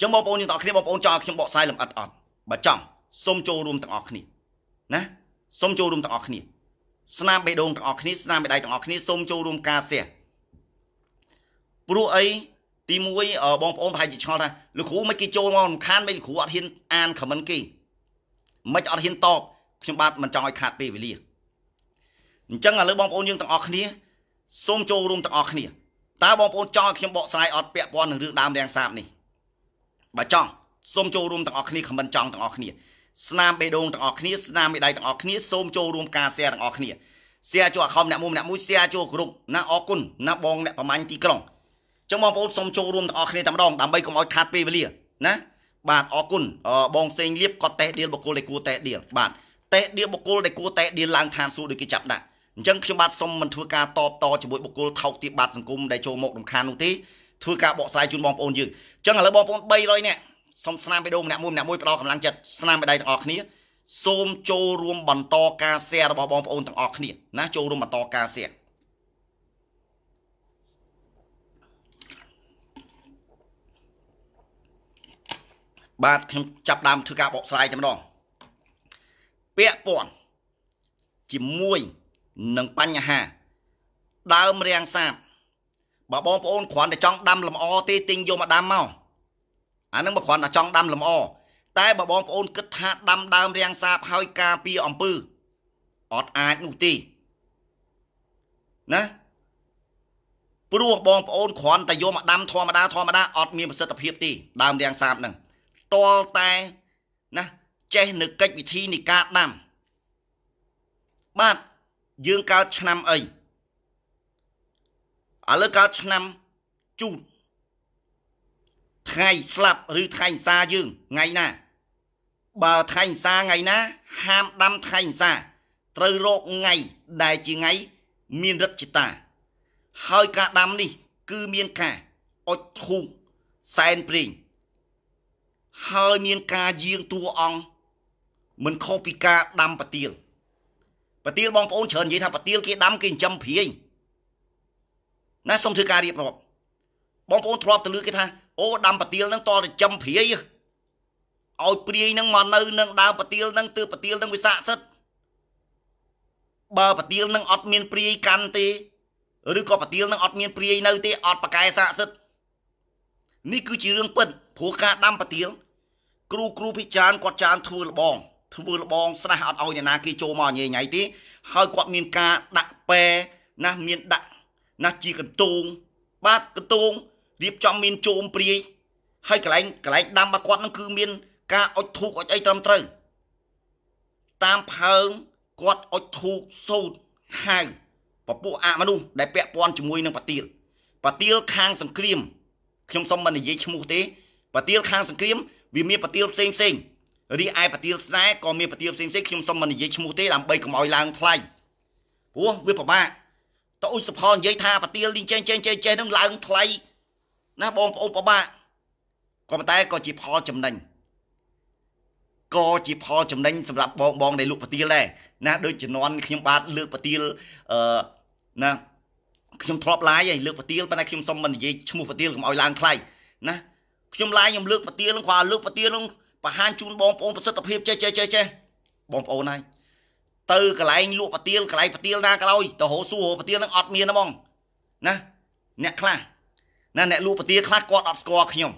អញ្ចឹងបងប្អូនយើងទាំងអស់គ្នាបងប្អូនចង់ឲ្យខ្ញុំបកស្រាយលម្អិតអត់បើចង់សូមចូលរួមទាំងអស់គ្នាណាសូមចូលរួមទាំងអស់គ្នា ស្នាមបេះដូងទាំងអស់គ្នាស្នាមបេះដៃទាំងអស់គ្នា សូមចូលរួមការ share ព្រោះអីទី1បងប្អូនប្រហែលជាឆ្ងល់ថាលោកគ្រូមិនគេចូលមកសំខាន់មិនលោកគ្រូអត់ហ៊ានអានខមមិនគេមិនអត់ហ៊ានតបខ្ញុំបាទមិនចង់ឲ្យខាតពេលវេលាអញ្ចឹងឥឡូវបងប្អូនយើងទាំងអស់គ្នាសូមចូលរួមទាំងអស់គ្នាតើបងប្អូនចង់ឲ្យខ្ញុំបកស្រាយអត់ពាក់ព័ន្ធនឹងរឿងដើមរាំងសាបនេះបើចង់សូមចូលរួមទាំងអស់គ្នាខមមិនចង់ទាំងអស់គ្នាស្នាមបេះដូងទាំងអស់គ្នាស្នាមមេដៃទាំងអស់គ្នាសូមចូលរួមការ share ទាំងអស់គ្នា share ចូលអាខំអ្នកមួយអ្នកមួយ share ចូលក្រុមណាអរគុណណាបងអ្នកប្រមាញ់ទីក្រុងអញ្ចឹងបងប្អូនសូមចូលរួមទាំងអស់គ្នាតែម្ដងដើម្បីកុំឲ្យខាតពេលវេលាណាបាទអរគុណបងសេងលៀបគាត់តេះដៀលបុគ្គលដែលគួរតេះដៀលបាទតេះដៀលបុគ្គលដែលគួរតេះដៀលឡើងឋានសួគ៌ដូចគេចាប់ដាក់អញ្ចឹងខ្ញុំបាទសូមមិនធ្វើការតបតជាមួយបុគ្គលថោកទាបបាទសង្គមដែលចូលមករំខាននោះទេធ្វើការបកស្រាយជូនបងប្អូនយើងអញ្ចឹងឥឡូវបងប្អូន300នាក់សូមស្នាមបេះដូងម្នាក់មួយម្នាក់មួយផ្ដល់កម្លាំងចិត្តស្នាមបេះដៃទាំងអស់គ្នាសូមចូលរួមបន្តការแชร์របស់បងប្អូនទាំងអស់គ្នាណាចូលរួមបន្តការแชร์បាទខ្ញុំចាប់ដើមធ្វើការបកស្រាយតែម្ដងពាក់ព័ន្ធជាមួយនឹងបញ្ហាដើមរាំងសាបបើបងប្អូនគ្រាន់តែចង់ដាំលំអទេទិញយកមកដាំមកអានឹងមិនគ្រាន់តែចង់ដាំលំអតែបើបងប្អូនគិតថាដាំដើមរាំងសាបហើយការពារអំពើអត់អាចនោះទេណាព្រោះបងប្អូនគ្រាន់តែយកមកដាំធម្មតាធម្មតាអត់មានប្រសិទ្ធភាពទេដើមរាំងសាបហ្នឹងតលតែណាចេះនៅកិច្ចវិធីនៃការដាំបាទយើងកើតឆ្នាំអីឥឡូវកាលឆ្នាំជូនថ្ងៃស្លាប់ឬថ្ងៃអង្សារយើងថ្ងៃណា បើថ្ងៃអង្សារថ្ងៃណា ហាមដាំថ្ងៃអង្សារត្រូវរកថ្ងៃដែលជាថ្ងៃមានរិទ្ធិតា ហើយការដាំនេះ គឺមានការអុចធូបសែនព្រេងហើយមានការយាងតួអង្គមិនខុសពីការដាំប្រទៀលប្រទៀលបងប្អូនច្រើននិយាយថាប្រទៀលគេដាំគេចិញ្ចឹមព្រាយណាសូមធ្វើការរៀបរាប់បងប្អូនធ្លាប់ទៅលឺគេថា អូដាំប្រទៀលនឹងតតែចំព្រាយឲ្យព្រាយនឹងមកនៅនឹងដើមប្រទៀលនឹងទើបប្រទៀលនឹងវាស័ក្តិសិទ្ធបើប្រទៀលនឹងអត់មានព្រាយកាន់ទេឬក៏ប្រទៀលនឹងអត់មានព្រាយនៅ ទេអត់ប្រកែស័ក្តិសិទ្ធនេះគឺជារឿងពិតព្រោះការដាំប្រទៀលគ្រូគ្រូភិចារគាត់ចានធ្វើលបងធ្វើលបងស្រះអត់ឲ្យអ្នកណាគេចូលមកញ៉េញ៉ៃទេហើយគាត់មានការដាក់ពែណាមានដាក់ណាស់ជាកន្ទោងបាទកន្ទោងរៀបចំមានជោមព្រាយហើយកន្លែងកន្លែងដាំរបស់គាត់នឹងគឺមានការអុចធូបអុចអីត្រឹមត្រូវតាមផើងគាត់អុចធូបសោតហៅពពួកអមនុស្សដែលពាក់ព័ន្ធជាមួយនឹងបាទៀលបាទៀលខាងសង្គ្រាម ខ្ញុំសុំមិននិយាយឈ្មោះទេបាទៀលខាងសង្គ្រាមវាមានបាទៀលផ្សេងផ្សេងរីឯបាទៀលស្នែក៏មានបាទៀលផ្សេងផ្សេងខ្ញុំសុំមិននិយាយឈ្មោះទេដើម្បីកុំឲ្យឡើងថ្លៃព្រោះវាពិបាកតើអ៊ុចសផលនិយាយថាប្រទៀលនេះចេះចេះចេះចេះនឹងឡើងថ្លៃណាបងប្អូនពិបាកក៏ប៉ុន្តែក៏ជាផលចំណេញក៏ជាផលចំណេញសម្រាប់បងបង ដែលលក់ប្រទៀលដែរណាដូចជំនាន់ខ្ញុំបាទលើកប្រទៀលអឺណាខ្ញុំធ្លាប់ឡាយហើយលើកប្រទៀលប៉ុន្តែខ្ញុំសុំមិននិយាយឈ្មោះប្រទៀលកុំឲ្យឡើងថ្លៃណាខ្ញុំឡាយខ្ញុំលើកប្រទៀលនឹងគាត់លើកប្រទៀលនឹងបង្ហាញជូនបងប្អូនប្រសិទ្ធភាពចេះចេះចេះចេះបងប្អូនហើយទៅកន្លែងលក់ប្រទៀលកន្លែងប្រទៀលណាក៏ដោយទៅហៅសួរប្រទៀលហ្នឹងអត់មានហ្មងណាអ្នកខ្លះណាអ្នកលក់ប្រទៀលខ្លះគាត់អត់ស្គាល់ខ្ញុំ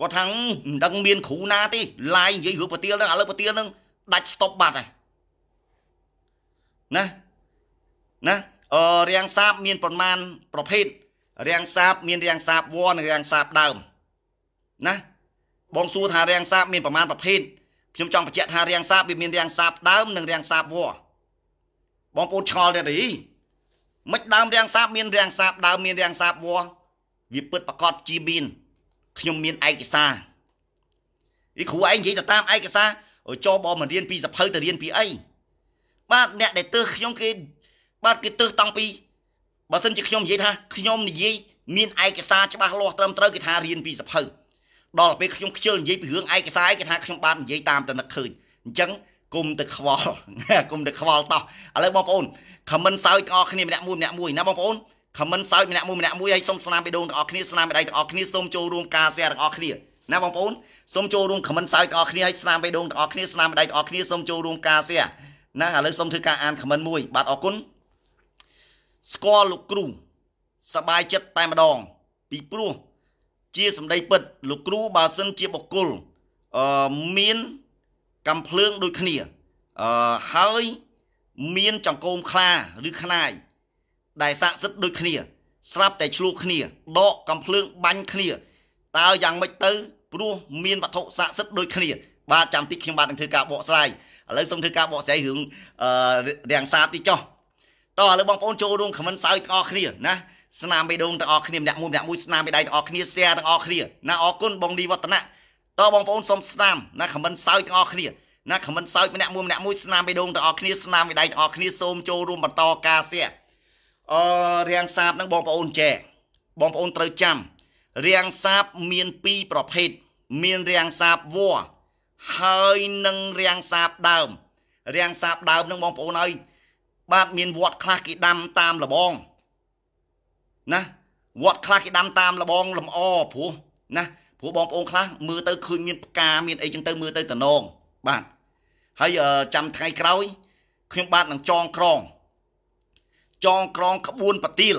គាត់ថាមិនដឹងមានគ្រូណាទេឡាយនិយាយរឿងប្រទៀលហ្នឹងឥឡូវប្រទៀលហ្នឹងដាច់ស្តុបបាត់ហើយណាណាអឺរាំងសាបមានប្រមាណប្រភេទរាំងសាប មានរាំងសាបវ័រនិងរាំងសាបដើមណាបងសួរថារាំងសាបមានប្រមាណប្រភេទខ្ញុំចង់បញ្ជាក់ថារាងសាបវាមានរាងសាបដើមនិងរាងសាបវល្លិបងប្អូនឆ្ងល់ទេទេមិនដើមរាងសាបមានរាងសាបដើមមានរាងសាបវល្លិវាពិតប្រកបជាមានខ្ញុំមានឯកសារនេះគ្រូឯងនិយាយទៅតាមឯកសារចូលបងមិនរៀនពីសភៅទៅរៀនពីអីបាទអ្នកដែលទើសខ្ញុំគេ បាទគេទើសតាំងពីបើសិនជាខ្ញុំនិយាយថាខ្ញុំនិយាយ មានឯកសារច្បាស់លាស់ត្រឹមត្រូវគេថារៀនពីសភៅដល់ពេលខ្ញុំខ្ជិលនិយាយពីរឿងឯកសារគេថាខ្ញុំបាននិយាយតាមតែនឹកឃើញអញ្ចឹងគុំទៅខ្វល់គុំទៅខ្វល់តោះឥឡូវបងប្អូនខមមិនសើចទាំងអស់គ្នាម្នាក់មួយម្នាក់មួយណាបងប្អូនខមមិនសើចម្នាក់មួយម្នាក់មួយហើយសូមស្នាមបេះដូងទាំងអស់គ្នា ស្នាមដៃទាំងអស់គ្នាសូមចូលរួមការ share ទាំងអស់គ្នាណាបងប្អូនសូមចូលរួមខមមិនសើចទាំងអស់គ្នាហើយស្នាមបេះដូងទាំងអស់គ្នាស្នាមដៃទាំងអស់គ្នាសូមចូលរួមការ share ណាឥឡូវសូមធ្វើការអានខមមិនមួយបាទអរគុណស្គាល់លោកគ្រូសบายចិត្តតែម្ដងពីព្រោះជាសម្ដីពិតលោកគ្រូបើសិនជាបុគ្គលអឺមានកំភ្លើងដូចគ្នាអឺហើយមានចង្គោមខ្លាឬខ្នាយដែលស័ក្តិសិទ្ធដូចគ្នា ស្រាប់តែឆ្លោះគ្នា ដកកំភ្លើងបាញ់គ្នាតើយ៉ាងម៉េចទៅ ព្រោះមានវត្ថុស័ក្តិសិទ្ធដូចគ្នាបាទចាំតិចខ្ញុំបាទនឹងធ្វើការបកស្រាយឥឡូវសូមធ្វើការបកស្រាយរឿងអឺរាំងសាបទីចោះតោះឥឡូវបងប្អូនចូលរួមខមមិនសើចទាំងអស់គ្នាណាស្នាមបេះដូងទាំងអស់គ្នាម្នាក់មួយម្នាក់មួយស្នាមបេះដៃទាំងអស់គ្នាសែទាំងអស់គ្នាណាអរគុណបងឌីវឌ្ឍនៈតបងប្អូនសូមស្នាមណាខមមិនសើចទាំងអស់គ្នាណាខមមិនសើចម្នាក់មួយម្នាក់មួយស្នាមបេះដូងទាំងអស់គ្នាស្នាមបេះដៃទាំងអស់គ្នាសូមចូលរួមបន្តការសែអរៀងសាបនឹងបងប្អូនចែបងប្អូនត្រូវចាំរៀងសាបមាន2ប្រភេទមានរៀងសាបវัวហើយនឹងរៀងសាបដើមរៀងសាបដើមនឹងបងប្អូនហើយបាទមានវត្តខ្លះគេដាំតាមលបងណាវត្តខ្លះគេដាំតាមលបងលំអព្រោះណាព្រោះបងប្អូនខ្លះមើលទៅឃើញមានផ្កាមានអីចឹងទៅមើលទៅតំណងបាទហើយចាំថ្ងៃក្រោយ ខ្ញុំបាទនឹងចងក្រងចងក្រងក្បួនបទាល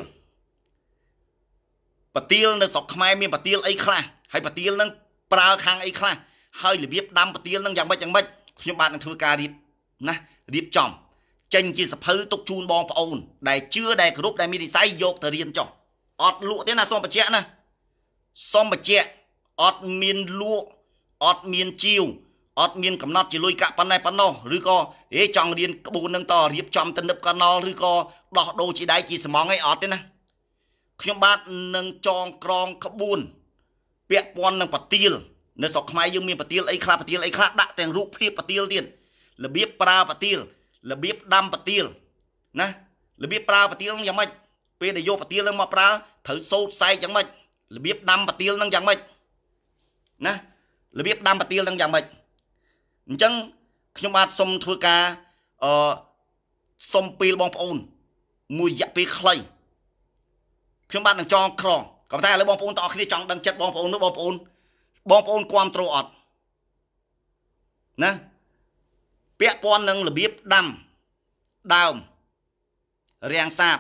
បទាលនៅស្រុកខ្មែរមានបទាលអីខ្លះហើយបទាលនឹងប្រើខាងអីខ្លះហើយរបៀបដាំបទាលនឹងយ៉ាងម៉េចយ៉ាងម៉េចខ្ញុំបាទនឹងធ្វើការរៀបណារៀបចំចេញជាសភៅទុកជូនបងប្អូន ដែលជឿដែលគ្រប់ដែលមាននិស័យយកទៅរៀនចុះអត់លក់ទេណាសូមបញ្ជាក់ណាសូមបញ្ជាក់អត់មានលក់អត់មានជាវអត់មានកំណត់ជាលុយកាក់ប៉ុណ្ណេះប៉ុណ្ណោះឬក៏អេចង់រៀនក្បួននឹងតរៀបចំទំនឹបកណល់ឬក៏ដោះដូរជាដៃជាស្មងអីអត់ទេណាខ្ញុំបាទនឹងចងក្រងក្បួនពាក់ព័ន្ធនឹងប្រទៀលនៅស្រុកខ្មែរយើងមានប្រទៀលអីខ្លះប្រទៀលអីខ្លះដាក់ទាំងរូបភាពប្រទៀលទៀតរបៀបប្រើប្រទៀលរបៀបដាំប្រទាលណារបៀបប្រើប្រទាលនឹងយ៉ាងម៉េចពេលដែលយកប្រទាលនឹងមកប្រើត្រូវសោតសែកយ៉ាងម៉េចរបៀបដាំប្រទាលនឹងយ៉ាងម៉េចណារបៀបដាំប្រទាលនឹងយ៉ាងម៉េចអញ្ចឹងខ្ញុំបាទសូមធ្វើការអឺសូមពេលបងប្អូន មួយរយៈពេលខ្លីខ្ញុំបាទនឹងចងក្រងក៏តែឥឡូវបងប្អូនតអស់គ្នាចង់ដឹងចិត្តបងប្អូននោះបងប្អូន បងប្អូនគ្រប់ត្រូលអត់ណាពាក់ព័ន្ធនឹងរបៀបដាំដើមរាំងសាប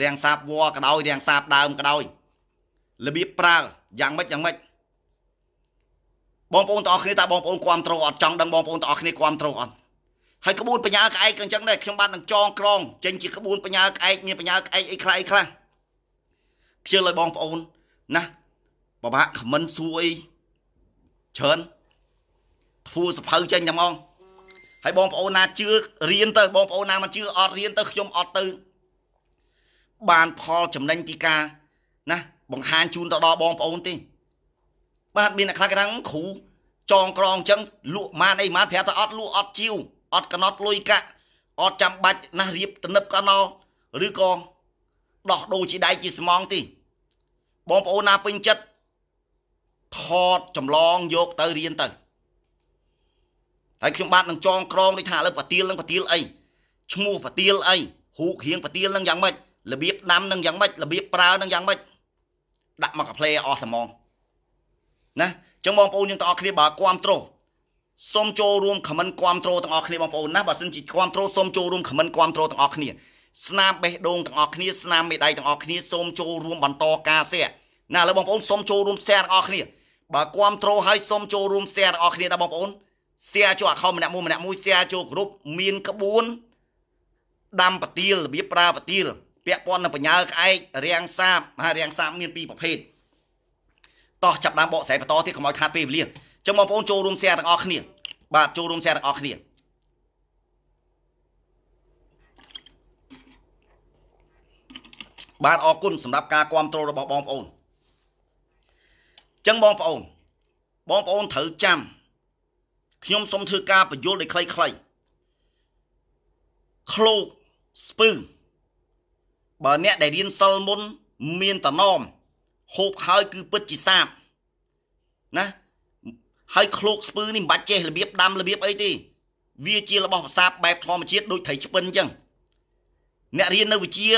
រាំងសាបវល្លិក៏ដោយ រាំងសាបដើមក៏ដោយរបៀបប្រើយ៉ាងម៉េចយ៉ាងម៉េចបងប្អូនទាំងអស់គ្នាតើបងប្អូនគ្រប់ត្រូលអត់ចង់ដឹងបងប្អូនទាំងអស់គ្នាគ្រប់ត្រូលអត់ហើយក្បួនបញ្ញាក្អែកអញ្ចឹងដែរខ្ញុំបាននឹងចងក្រងចេញជាក្បួនបញ្ញាក្អែកមានបញ្ញាក្អែកអីខ្លះអីខ្លះខ្ជិលឲ្យបងប្អូនណាបបាក់ខមមិនសួរអីច្រើនធ្វើសភៅចេញតែហ្មងហើយបងប្អូនណាជឿរៀនទៅ បងប្អូនណាមិនជឿអត់រៀនទៅខ្ញុំអត់ទៅបានផលចំណេញពីការណាបង្ហាញជូនទៅដល់បងប្អូនទេបាទមានអ្នកខ្លះគេថាគ្រូចងក្រងអញ្ចឹងលក់ម៉ានអីម៉ានប្រាប់ថាអត់លក់អត់ជីវអត់កំណត់លុយកាក់អត់ចាំបាច់ណាស់រៀបទំនឹបកណោឬក៏ដោះដូរជាដៃជាស្មងទេបងប្អូនណាពេញចិត្តថតចម្លងយកទៅរៀនទៅហើយខ្ញុំបាទនឹងចងក្រងដូចថាឥឡូវប្រទៀលនឹងប្រទៀលអីឈ្មោះប្រទៀលអីរូបរាងប្រទៀលនឹងយ៉ាងម៉េចរបៀបដាំនឹងយ៉ាងម៉េចរបៀបប្រើនឹងយ៉ាងម៉េចដាក់មកកាផ្លេអស់ថ្មងណាចឹងបងប្អូនយើងទាំងអស់គ្នាបើគ្រប់ត្រូលសូមចូលរួមខមមិនគ្រប់ត្រូលទាំងអស់គ្នាបងប្អូនណាបើសិនជាគ្រប់ត្រូលសូមចូលរួមខមមិនគ្រប់ត្រូលទាំងអស់គ្នាស្នាមបេះដូងទាំងអស់គ្នាស្នាមមេដៃទាំងអស់គ្នាសូមចូលរួមបន្ត ការសែណាឥឡូវបងប្អូនសូមចូលរួមសែទាំងអស់គ្នាបើគ្រប់ត្រូលហើយសូមចូលរួមសែទាំងអស់គ្នាដែរបងប្អូនស្ទះចូលអាខុសម្នាក់មួយម្នាក់មួយស្ទះចូលគ្រប់មានក្បួនដាំបទាលរបៀបប្រើបទាលពាក់ព័ន្ធនឹងបញ្ញើក្អែករាំងសាបហើយរាំងសាបមានពីរប្រភេទតោះចាប់ដើមបកស្រាយបន្តទៀតកុំឲ្យខាត់ពេលវេលាចឹងបងប្អូនចូលរួមស្ទះទាំងអស់គ្នាបាទចូលរួមស្ទះទាំងអស់គ្នាបាទអរគុណសម្រាប់ការគ្រប់គ្រងរបស់បងប្អូនចឹងបងប្អូនបងប្អូនត្រូវចាំខ្ញុំសូមធ្វើការបញ្យល់ដោយខ្លីៗឃ្លោកស្ពឺបើអ្នកដែលរៀនសិលមុនមានតំណមហូបហើយគឺពិតជាសាបណាហើយឃ្លោកស្ពឺនេះមិនបាច់ចេះរបៀបដាំរបៀបអីទេវាជារបស់ប្រសាបបែបធម្មជាតិដូចត្រីឆ្ពិនអញ្ចឹងអ្នករៀននៅវិជា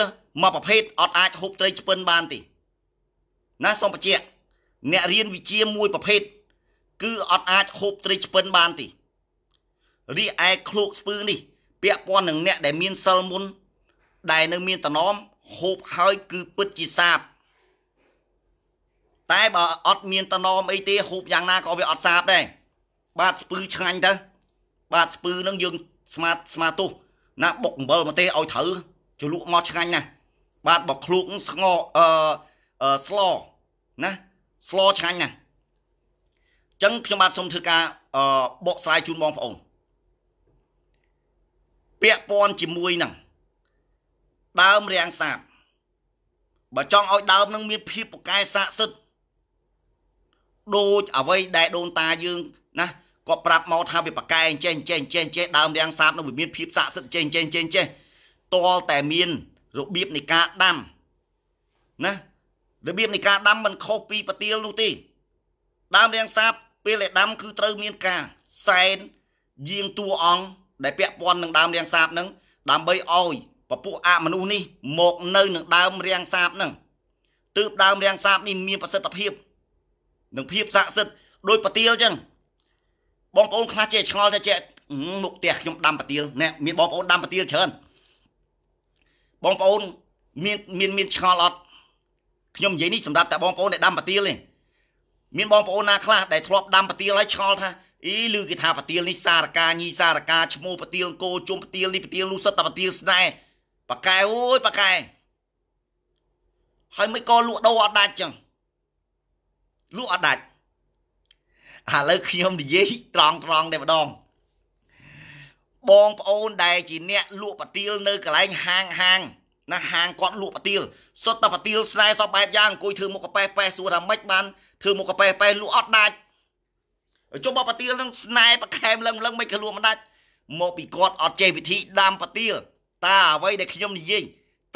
មួយប្រភេទអត់អាចហូបត្រីឆ្ពិនបានទេណាសូមបញ្ជាក់អ្នករៀនវិជាមួយប្រភេទគឺអត់អាចខូបត្រីឆ្ពិនបានទេរីឯឃ្លោកស្ពឺនេះពាក់ព័ន្ធនឹងអ្នក ដែលមានសិលមុន ដែលនៅមានតំណមហូបហើយគឺពិតជាសាបតែបើអត់មានតំណមអីទេ ហូបយ៉ាងណាក៏វាអត់សាបដែរបាទស្ពឺឆ្ងាញ់ទៅបាទស្ពឺនឹងយើងស្មាតស្មាទុះណាបុកអំបិលមកទេឲ្យត្រូវជ្រលក់មកឆ្ងាញ់ណាស់បាទបើឃ្លោកស្ងអឺស្លណាស្លឆ្ងាញ់ណាស់ចឹងខ្ញុំបាទសូមធ្វើការបកស្រាយជូនបងប្អូនពាក់ព័ន្ធជាមួយនឹងដើមរាំងសាបបើចង់ឲ្យដើមនឹងមានភាពពូកែស័ក្តិសិទ្ធដូចអ្វីដែលដូនតាយើងណាគាត់ប្រាប់មកថាវាបកែអញ្ចេះអញ្ចេះអញ្ចេះអញ្ចេះដើមរាំងសាបនឹងវាមានភាពស័ក្តិសិទ្ធអញ្ចេះអញ្ចេះអញ្ចេះតលតែមានរបៀបនៃការដាំណារបៀបនៃការដាំមិនខុសពីប្រទាលនោះទេដើមរាំងសាបពេលដែលដាំគឺត្រូវមានការសែនយាងតួអង្គដែលពាក់ព័ន្ធនឹងដើមរាងសាបនឹងដើម្បីឲ្យពពួកអមនុស្សនេះមកនៅនឹងដើមរាងសាបនឹងទើបដើមរាងសាបនេះមាន ប្រសិទ្ធភាពនិងភាពស័ក្តិសិទ្ធិដោយប្រទៀលអញ្ចឹងបងប្អូនខ្លះចេះឆ្ងល់តែចេះមុខផ្ទះខ្ញុំដាំប្រទៀលណែមានបងប្អូនដាំប្រទៀលច្រើនបងប្អូនមានមានមានឆ្ងល់អត់ ខ្ញុំនិយាយនេះសម្រាប់តែបងប្អូនដែលដាំប្រទៀលទេមានបងប្អូនណាខ្លះដែលធ្លាប់ដាំប្រទាលហើយឆ្ងល់ថាអីឮគេថាប្រទាលនេះសារកាញីសារកាឈ្មោះប្រទាលគោជុំប្រទាលនេះប្រទាលនោះសិតតែប្រទាលស្នេហ៍ប៉ាកែអូយប៉ាកែហើយមិនក៏លក់ដូរអត់ដាច់ចឹងលក់អត់ដាច់ឥឡូវខ្ញុំនិយាយត្រង់ត្រង់តែម្ដងបងប្អូនដែលជាអ្នកលក់ប្រទាលនៅកន្លែងហាងហាងណាហាងគាត់លក់ប្រទៀលសុទ្ធតែប្រទៀលស្នែសពបែបយ៉ាងអង្គុយធ្វើមុខកាប៉េប៉េសួរថាម៉េចបាន ធ្វើមុខកាប៉េប៉េលក់អត់ដាច់ចុះមកប្រទៀលនឹងស្នែប្រខែមលឹងលឹងមិនក៏លក់មិនដាច់មកពីគាត់អត់ចេះវិធីដាំប្រទៀលតើអ្វីដែលខ្ញុំនិយាយ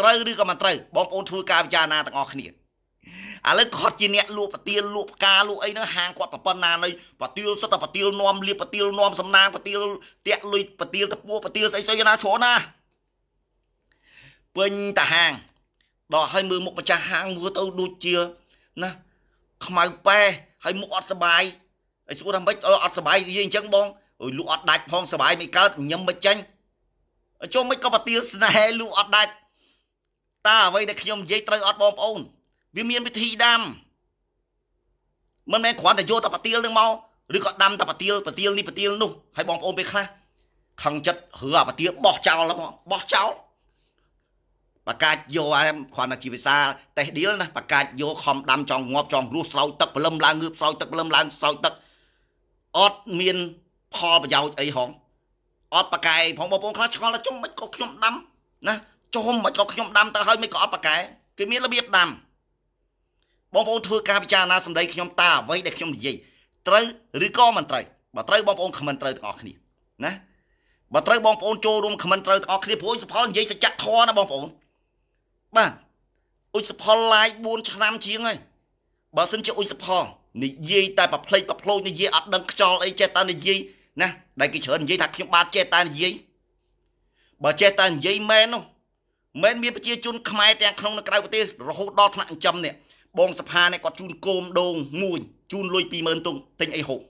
ត្រូវឬក៏មិនត្រូវបងប្អូនធ្វើការពិចារណាទាំងអស់គ្នាឥឡូវគាត់ជាអ្នកលក់ប្រទៀលលក់ផ្កាលក់អីហ្នឹងហាងគាត់ប្រប៉ុណ្ណានៅប្រទៀលសុទ្ធតែប្រទៀលនំលៀបប្រទៀលនំសំណាងប្រទៀលតាក់លុយប្រទៀលតពួរប្រទៀលស្អីស្អីណាច្រើនណាពេញតាហាងដល់ឲ្យមើលមុខម្ចាស់ហាងមើលទៅដូចជាណាខ្មៅប៉ែឲ្យមុខអត់សុបាយហើយសួរថាម៉េចអត់សុបាយនិយាយអញ្ចឹងបងអុយលក់អត់ដាច់ផងសុបាយមិនកើតញឹមមិនចាញ់ចុះមិនក៏បទាស្នេហ៍លក់អត់ដាច់តើអ្វីដែលខ្ញុំនិយាយត្រូវអត់បងប្អូនវាមានវិធីដាំមិនមែនគ្រាន់តែយកតែបទាលនឹងមកឬក៏ដាំតែបទាលបទាលនេះបទាលនោះហើយបងប្អូនពេលខ្លះខឹងចិត្តឬអាបទាលបោះចោលហ្មងបោះចោលបកាច់យកអាគ្រាន់តែជាភាសាតេះឌីលណាបកាច់យកខំដាំចង់ងាប់ចង់រស់ស្រោចទឹកព្រលឹមឡើងងើបស្រោចទឹកព្រលឹមឡើងស្រោចទឹកអត់មានផលប្រយោជន៍អីហងអត់ប៉ាកែផងបងប្អូនខ្លះឆ្ងល់ថាចុំមិនក៏ខ្ញុំដាំណាចុំមិនក៏ខ្ញុំដាំទៅហើយមិនក៏អត់ប៉ាកែគឺមានរបៀបដាំបងប្អូនធ្វើការពិចារណាសម្ដីខ្ញុំតើអ្វីដែលខ្ញុំនិយាយត្រូវឬក៏មិនត្រូវបើត្រូវបងប្អូនខមមិនត្រូវទាំងអស់គ្នាណាបើត្រូវបងប្អូនចូលរួមខមមិនត្រូវទាំងអស់គ្នាព្រោះសុផលនិយាយសច្ចធម៌ណាបងប្អូនបាទអ៊ុចសផល live 4ឆ្នាំ ជាងហើយបើសិនជាអ៊ុចសផលនិយាយតែប្រភ្លេចប្រភ្លោចនិយាយអត់ដឹងខ្យល់អីចេះតែនិយាយណាដែលគេច្រើននិយាយថាខ្ញុំបាទចេះតែនិយាយបើចេះតែនិយាយមែននោះមែនមានប្រជាជនខ្មែរទាំងក្នុងនិងក្រៅប្រទេសរហូតដល់ថ្នាក់ចិញ្ចឹមនេះបងសភានេះគាត់ជូនគោមដងមួយជូនលុយ20000ទុងទិញអីហូប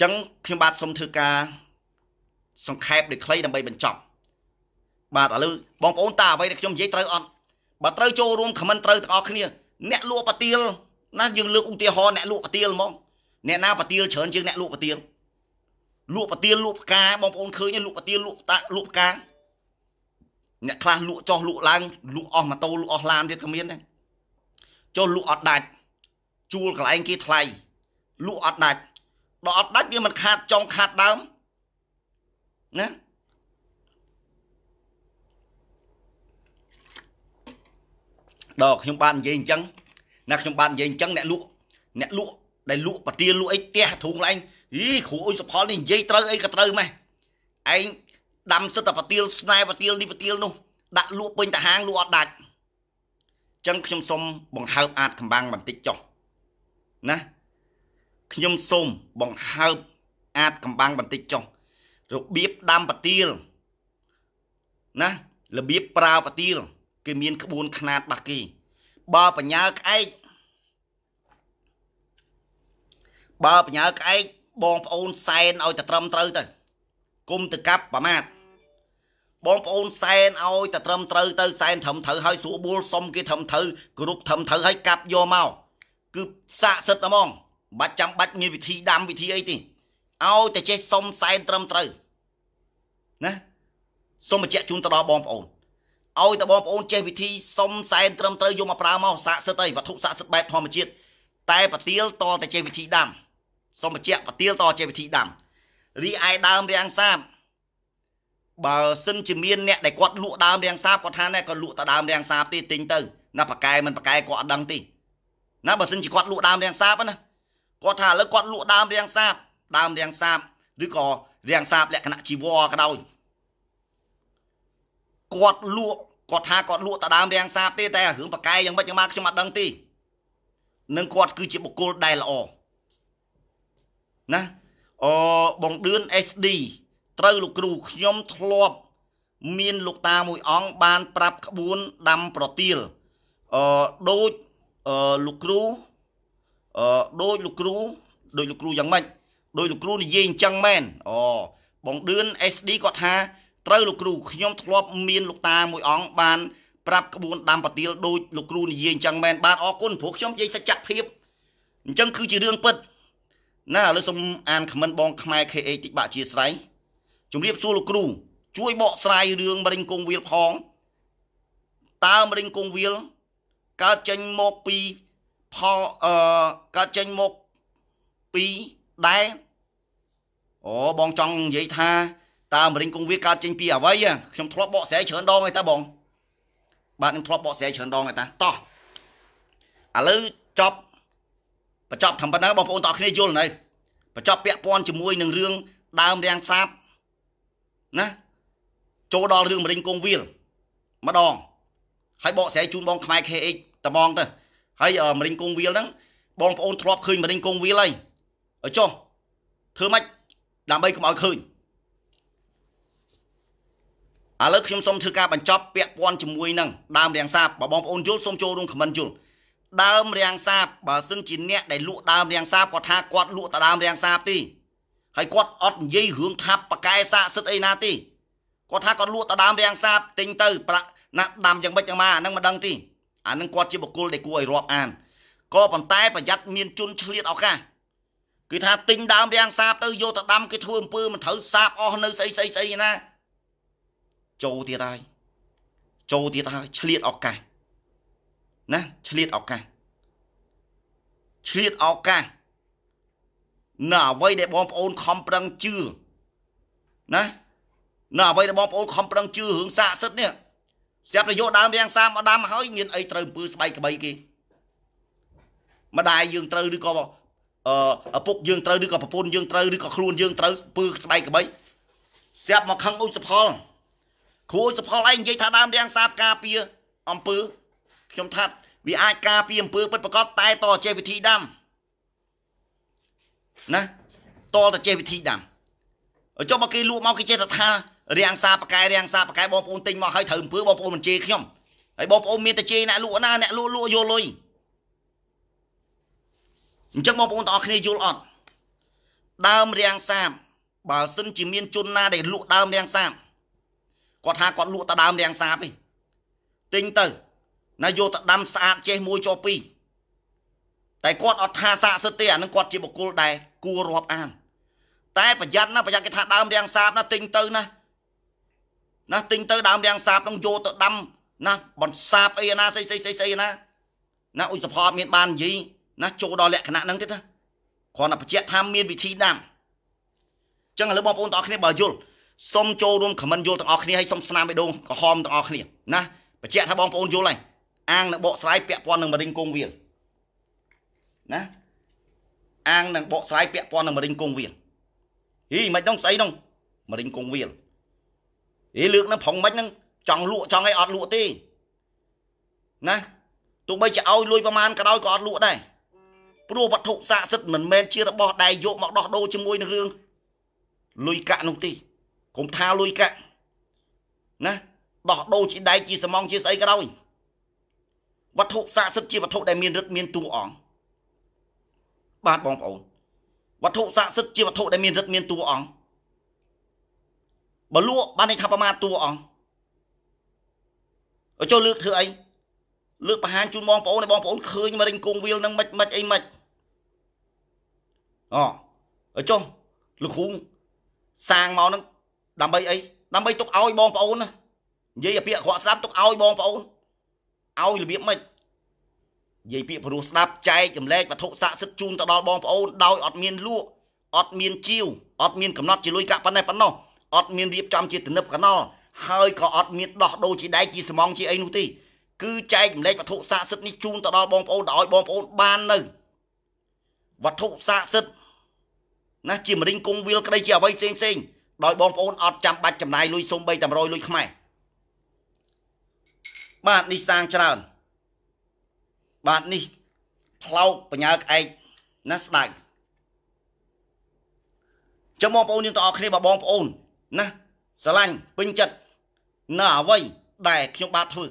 ចឹងខ្ញុំបាទសូមធ្វើការសង្ខេបដោយខ្លីដើម្បីបញ្ចប់បាទឥឡូវបងប្អូនតើអ្វីដែលខ្ញុំនិយាយត្រូវអត់បើត្រូវចូលរួមខមមិនត្រូវទាំងអស់គ្នា អ្នក លក់ប្រទៀលណាយើងលើកឧទាហរណ៍អ្នកលក់ប្រទៀលហ្មងអ្នកណាប្រទៀលច្រើនជាងអ្នកលក់ប្រទៀលលក់ប្រទៀលលក់ផ្កាបងប្អូនឃើញលក់ប្រទៀលលក់តាលក់ផ្កាអ្នកខ្លះលក់ចោះលក់ឡើងលក់អស់ម៉ូតូលក់អស់ឡានទៀតក៏មានដែរចុះលក់អត់ដាច់ជួលកន្លែងគេថ្លៃលក់អត់ដាច់ដល់អត់ដាច់វាមិនខាតចុងខាតដើមណាដល់ខ្ញុំបាននិយាយអញ្ចឹងណាខ្ញុំបាននិយាយអញ្ចឹងអ្នកលក់អ្នកលក់ដែលលក់ប្រទាលលក់អីផ្ទះធូងខ្លួនឯងអីគ្រូអុយសផលនេះនិយាយត្រូវអីក៏ត្រូវម៉េះឯងដាំសិតតែប្រទាលស្នែប្រទាលនេះប្រទាលនោះ ដាក់លក់ពេញតាហាងលក់អត់ដាច់ចឹងខ្ញុំសូមបង្ហើបអាចកំបាំងបន្តិចចុះណាខ្ញុំសូមបង្ហើបអាចកំបាំងបន្តិចចុះរបៀបដាំប្រទាលណារបៀបប្រើប្រទាលគេមាន ក្បួន ខ្នាតរបស់គេបើបញ្ញាក្អែកបើបញ្ញាក្អែកបងប្អូនសែនឲ្យតែត្រឹមត្រូវទៅគុំទៅកាប់ប្រមាថបងប្អូនសែនឲ្យតែត្រឹមត្រូវទៅសែនត្រឹមត្រូវហើយស្រួលបួលសុំគេត្រឹមត្រូវគ្រប់ត្រឹមត្រូវហើយកាប់យកមកគឺស័ក្តិសិទ្ធិហ្មងបាច់ចាំបាច់មានវិធីដាំវិធីអីទេឲ្យតែចេះសុំសែនត្រឹមត្រូវណាសូមបញ្ជាក់ជូនទៅដល់បងប្អូនឲ្យតែបងប្អូនចេះវិធីសុំសែនត្រឹមត្រូវយកមកប្រើមកស័ក្តិសិទ្ធិអីវត្ថុស័ក្តិសិទ្ធិបែបធម្មជាតិតែប្រទៀលតតែចេះវិធីដាំសុំបញ្ជាក់ប្រទៀលតចេះវិធីដាំរីឯដើមរាំងសាបបើសិនជាមានអ្នកដែលគាត់ លក់ដើមរាំងសាបគាត់ថាណែគាត់លក់តែដើមរាំងសាបទេទិញទៅណាប៉កែមិនប៉កែគាត់អត់ដឹងទេណាបើសិនជាគាត់លក់ដើមរាំងសាបណាគាត់ថាឥឡូវគាត់លក់ដើមរាំងសាបដើមរាំងសាបឬក៏រាំងសាប លក្ខណៈជីវរក៏ដោយគាត់លក់គាត់ថាគាត់លក់តដើមរាំងសាបទេតែរឿងប៉ាកែយ៉ាងម៉េចយ៉ាងម៉ាខ្ញុំអត់ដឹងទេនឹងគាត់គឺជាបុគ្គលដែលល្អណាអបងឌឿន SD ត្រូវលោកគ្រូខ្ញុំធ្លាប់មាន លោកតាមួយអង្គបានប្រាប់ក្បួនដាំប្រទាលអឺដូចអឺលោកគ្រូអឺដូចលោកគ្រូដូចលោកគ្រូយ៉ាងម៉េចដូចលោកគ្រូនិយាយអញ្ចឹងមែនអូបងឌឿន SD គាត់ថាត្រូវលោកគ្រូខ្ញុំធ្លាប់មានលោកតាមួយអង្គបានប្រាប់ក្បួនដាំប្រទាលដូចលោកគ្រូនិយាយអញ្ចឹងមែនបាទអរគុណព្រោះខ្ញុំនិយាយសច្ចភាពអញ្ចឹងគឺជារឿងពិតណាឥឡូវសូមអានខមមិនបងខ្មែរ KH តិចបាក់ជាស្រ័យជំរាបសួរលោកគ្រូជួយបកស្រាយរឿងមរិញគង្វាលផងតើមរិញគង្វាលកើតចេញមកពីផលអឺកើតចេញមកពីដែរអូបងចង់និយាយថាតើមរិញគង់វាកើតចេញពីអ្វីខ្ញុំធ្លាប់បកស្រាយច្រើនដងហើយតាបង បាទខ្ញុំធ្លាប់បកស្រាយច្រើនដងហើយតាតោះឥឡូវចប់បញ្ចប់ធម្មតាបងប្អូនតោះគ្នាយល់នៅបញ្ចប់ពាក់ព័ន្ធជាមួយនឹងរឿងដើមរាំងសាបណាចូលដល់រឿងមរិញគង់វាលម្ដងហើយបកស្រាយជូនបងខ្មែរ KH ត្មងទៅ ហើយមរិញគង់វាលហ្នឹង បងប្អូនធ្លាប់ឃើញមរិញគង់វាលហើយចុះធ្វើម៉េចដើម្បីកុំឲ្យឃើញឥឡូវខ្ញុំសូមធ្វើការបញ្ចប់ពាក់ព័ន្ធជាមួយនឹងដើមរាំងសាបបើបងប្អូនយល់សូមចូលរួមខមមិនយល់ដើមរាំងសាបបើសិនជាអ្នកដែលលក់ដើមរាំងសាបគាត់ថាគាត់លក់តែដើមរាំងសាបទេហើយគាត់អត់និយាយរឿងថាប៉កែសាកសិទ្ធអីណាទេគាត់ថាគាត់លក់តែដើមរាំងសាបទិញទៅប្រាក់ណាដាំយ៉ាងម៉េចយ៉ាងម៉ាអានឹងមិនដឹងទេអានឹងគាត់ជាបុគ្គលដែលគួរឲ្យរាប់អានក៏ប៉ុន្តែប្រយ័ត្នមានជនឆ្លៀតឱកាសគឺថាទិញដើមរាំងសាបទៅយកទៅដាំគេធ្វើអំពើមិនត្រូវសាបអស់នៅស្អីស្អីស្អីណាចូលទៀតហើយចូលទៀតហើយឆ្លៀតឱកាសណាឆ្លៀតឱកាសឆ្លៀតឱកាសណាអ្វីដែលបងប្អូនខំប្រឹងជឿណាណាអ្វីដែលបងប្អូនខំប្រឹងជឿរឿងសាកសិទ្ធនេះស្រាប់តែយកដើមរៀងសាមអដាមហើយមានអីត្រូវអំពើស្បែកក្បីគេម្ដាយយើងត្រូវឬក៏អឺឪពុកយើងត្រូវឬក៏ប្រពន្ធយើងត្រូវឬក៏ខ្លួនយើងត្រូវអំពើស្បែកក្បីស្រាប់មកខឹងអ៊ុចសផលគ្រួយសផលឯងនិយាយថាដើមរាំងសាបការពារអំពើខ្ញុំថាវាអាចការពារអំពើពិតប្រកបតែតចេះវិធីដាំណាតតចេះវិធីដាំចុះមកគេលក់មកគេចេះថារាំងសាបកែរាំងសាបកែបងប្អូនទិញមកហើយត្រូវអំពើបងប្អូនមិនជេរខ្ញុំហើយបងប្អូនមានតែជេរអ្នកលក់ណាអ្នកលក់លក់យកលុយអញ្ចឹងបងប្អូនទាំងអស់គ្នាយល់អត់ដើមរាំងសាបបើ សិនជាមាន ជនណាដែលលក់ដើមរាំងសាបគាត់ថាគាត់លក់តដើមរាំងសាបទេទិញទៅណាយកតដាំស្អាតចេះមួយចោពីរតែគាត់អត់ថាស័ក្តិសិទ្ធទេអានឹងគាត់ជាបុគ្គលដែលគួររាប់អាន តែប្រយ័ត្នណាប្រយ័ត្នគេថាដើមរាំងសាបណាទិញទៅណាណាទិញទៅដើមរាំងសាប នឹងយកទៅដាំណាបន្សាបអីណាស្អីស្អីស្អីស្អីណាណាអ៊ុចសផលមាន បាននិយាយណាចូលដល់លក្ខណៈហ្នឹងទៀតណាគ្រាន់តែបញ្ជាក់ថាមានវិធីដាំអញ្ចឹងឥឡូវបងប្អូនទាំងអស់គ្នាបើយល់សូមចូលរួមខមមិនយល់ទាំងអស់គ្នាហើយសូមស្នាមបេះដូងក្រហមទាំងអស់គ្នា ណាបញ្ជាក់ថាបងប្អូនយល់ហើយអាងនឹងបកស្រាយពាក់ព័ន្ធនឹងមរិញគង់វៀលណាអាងនឹងបកស្រាយពាក់ព័ន្ធនឹងមរិញគង់វៀលហីមិនដឹងស្អីហ្នឹងមរិញគង់វៀលហីលើកហ្នឹងប្រងមិនហ្នឹងចង់លក់ចង់អីអត់លក់ទេណាទោះបីជាឲ្យលុយប្រមាណក៏ដោយក៏អត់លក់ដែរព្រោះវត្ថុស័ក្តិសិទ្ធិមិនមែនជារបស់ដែលយកមកដោះដូរជាមួយនឹងរឿងលុយកាក់នោះទេកុំថាលុយកាក់ណាដោះដូរជាដៃជាសមងជាស្អីក៏ដោយវត្ថុស័ក្តិសិទ្ធិជាវត្ថុដែលមានឫទ្ធិមានតួអង្គបាទបងប្អូនវត្ថុស័ក្តិសិទ្ធិជាវត្ថុដែលមានឫទ្ធិមានតួអង្គបើលក់បានន័យថាប្រមាទតួអង្គចុះលើកធ្វើអីលើកបង្ហាញជូនបងប្អូនឲ្យបងប្អូនឃើញមករិញគងវាលនឹងមិនមិនអីមិនអូចុះលោកគ្រូសាងមកនឹងដើម្បីអីដើម្បីទុកឲ្យបងប្អូនណានិយាយពាក្យអក្រក់ស្ដាប់ទុកឲ្យបងប្អូនឲ្យរបៀបម៉េចនិយាយពាក្យព្រោះស្ដាប់ចែកចម្លែកវត្ថុស័ក្តិសិទ្ធិជូនទៅដល់បងប្អូនដោយអត់មាន លក់អត់មានជីវអត់មានកំណត់ជាលុយកាក់ប៉ុណ្ណេះប៉ុណ្ណោះអត់មានរៀបចំជាទំនប់កណល់ហើយក៏អត់មានដោះដូរជាដែកជាស្មងជាអីនោះទេគឺចែកចម្លែកវត្ថុស័ក្តិសិទ្ធិនេះជូនទៅដល់បងប្អូនដោយបងប្អូនបាននៅវត្ថុស័ក្តិសិទ្ធិណាជាមរិញគង់វាលក្តីជាអ្វីផ្សេងផ្សេងដោយបងប្អូនអត់ចាំបាច់ចំណាយលុយសូម្បីតែ100លុយខ្មែរបាទនេះសាងច្រើនបាទនេះផ្លោកបញ្ញាក្អែកណាស្ដាច់ចាំបងប្អូនយើងទាំងអស់គ្នាបងប្អូនណាស្រឡាញ់ពេញចិត្តនៅអ្វី ដែលខ្ញុំបាទធ្វើ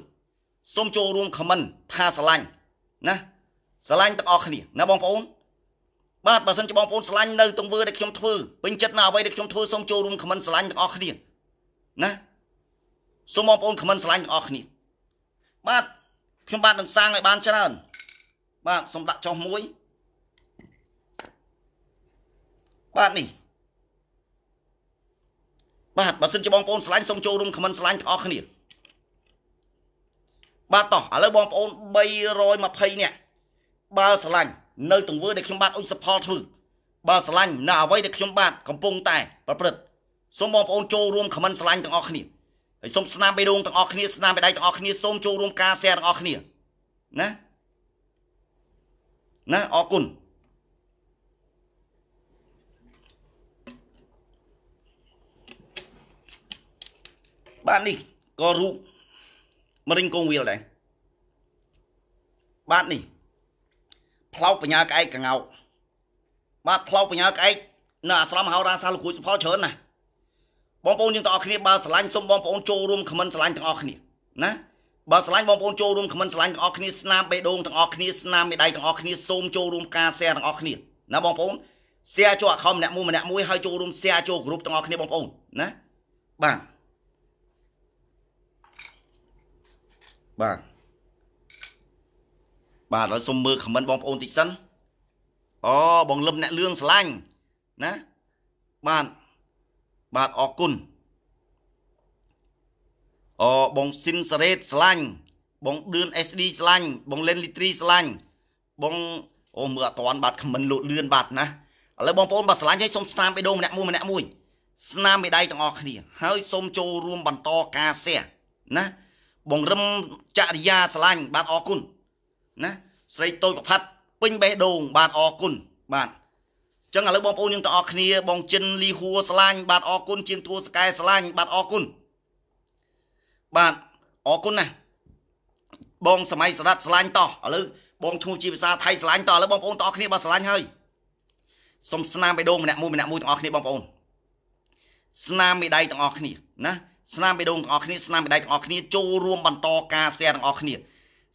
សូមចូលរួមខមមិន ថាស្រឡាញ់ណាស្រឡាញ់ទាំងអស់គ្នាណាបងប្អូនបាទបើសិនជាបងប្អូនស្រឡាញ់នៅទង្វើដែលខ្ញុំធ្វើពេញចិត្តនៅអ្វីដែលខ្ញុំធ្វើសូមចូលរួមខមមិនស្រឡាញ់ទាំងអស់គ្នាណាសូមបងប្អូនខមមិនស្រឡាញ់ទាំងអស់គ្នាបាទខ្ញុំបាទនឹងសាងឲ្យបានច្រើនបាទសូមដាក់ចុះមួយបាទនេះបាទបើសិនជាបងប្អូនស្រឡាញ់សូមចូលរួមខមមិនស្រឡាញ់ទាំងអស់គ្នាបាទតោះឥឡូវបងប្អូន320នាក់បើស្រឡាញ់នៅទង្វើដែលខ្ញុំបាទអុជសផលធ្វើបើស្រឡាញ់នៅអ្វីដែលខ្ញុំបាទកំពុងតែ ប្រព្រឹត្តសូមបងប្អូនចូលរួមខមមិនស្រឡាញ់ទាំងអស់គ្នាហើយសូមស្នាមបេរងទាំងអស់គ្នាស្នាមបេដៃទាំងអស់គ្នាសូមចូលរួមការแชร์ទាំងអស់គ្នាណាណាអរគុណបាទនេះក៏រូបមរិញកងវាលដែរបាទនេះផ្លោកបញ្ញាក្អែកកងោកបាទផ្លោកបញ្ញាក្អែកនៅអាស្រមហោរាសាលោកគ្រូសុផលច្រើនណាស់បងប្អូនយើងទាំងអស់គ្នាបើស្រឡាញ់សូមបងប្អូនចូលរួមខមមិនស្រឡាញ់ទាំងអស់គ្នាណាបើស្រឡាញ់បងប្អូនចូលរួមខមមិនស្រឡាញ់ទាំងអស់គ្នា ស្នាមបេះដូងទាំងអស់គ្នាស្នាមមេដៃទាំងអស់គ្នាសូមចូលរួមការ share ទាំងអស់គ្នាណាបងប្អូន share ចូល account ម្នាក់មួយម្នាក់មួយហើយចូលរួម share ចូល group ទាំងអស់គ្នាបងប្អូនណាបាទបាទបាទឥឡូវសុំមើលខមមិនបងប្អូនតិចសិនអូបងលឹមអ្នកលឿងស្រឡាញ់ណាបាទបាទអរគុណអូបងស៊ីនសារ៉េតស្រឡាញ់បងឌឿន SD ស្រឡាញ់បងលេនលីត្រីស្រឡាញ់បងអូមើលអត់តាន់បាទខមមិនលូតលឿនបាទណាឥឡូវបងប្អូនបាទស្រឡាញ់ហើយសូមស្នាមបេដូម្នាក់មួយម្នាក់មួយស្នាមមេដៃទាំងអស់គ្នា ហើយសូមចូលរួមបន្តការសះណាបងរឹមចរិយាស្រឡាញ់បាទអរគុណណាស្រីតូចប្រផាត់ពេញបេះដូង បាទអរគុណបាទចឹងឥឡូវបងប្អូនយើងទាំងអស់គ្នា បងចិនលីហួរស្លាញ់បាទអរគុណជាងទួសកែស្លាញ់បាទអរគុណបាទអរគុណណាស់បងសម័យស្ដាប់ស្លាញ់តោះឥឡូវបងឈ្មោះជាភាសាថៃស្លាញ់តោះឥឡូវបងប្អូនទាំងអស់គ្នាបើស្លាញ់ហើយសុំស្នាមបេះដូងម្នាក់មួយម្នាក់មួយទាំងអស់គ្នាបងប្អូនស្នាមមេដៃទាំងអស់គ្នាណាស្នាមបេះដូងទាំងអស់គ្នា ស្នាមមេដៃទាំងអស់គ្នាចូលរួមបន្តការ share ទាំងអស់គ្នា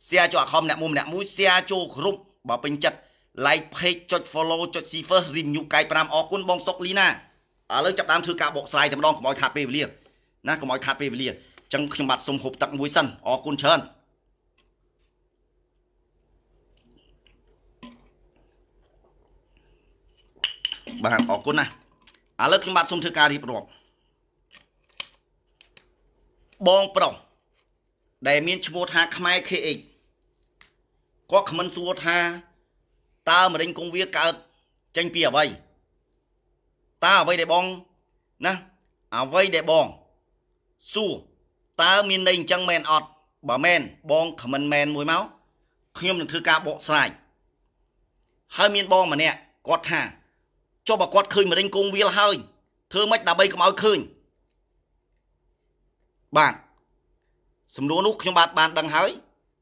share ចូលអាខមអ្នកមួយម្នាក់មួយ share ចូលក្រុមបើពេញចិត្ត like page ចុច follow ចុច see first review កាយ5អរគុណបងសុកលីណាឥឡូវចាប់ដើមធ្វើការបកស្រាយតែម្ដងកុំឲ្យខាត់ពេលវេលាណាកុំឲ្យខាត់ពេលវេលាអញ្ចឹងខ្ញុំបាទសូមហូបទឹកមួយសិនអរគុណច្រើនបាទអរគុណណាឥឡូវខ្ញុំបាទសូមធ្វើការរៀបរាប់បងប្រុសដែលមានឈ្មោះថាខ្មែរ KH គាត់ខមិនសួរថាតើមរិញគង់វាកើតចេញពីអ្វីតើអ្វីដែលបងណាអ្វីដែលបងសួរតើមានន័យអញ្ចឹងមែនអត់បើមែនបងខមិនមែនមួយមកខ្ញុំនឹងធ្វើការបកស្រាយហើយមានបងម្នាក់គាត់ថាចុះបើគាត់ឃើញមរិញគង់វាលហើយធ្វើម៉េចដើម្បីកុំឲ្យឃើញបាទសំណួរនោះខ្ញុំបាទបានដឹងហើយ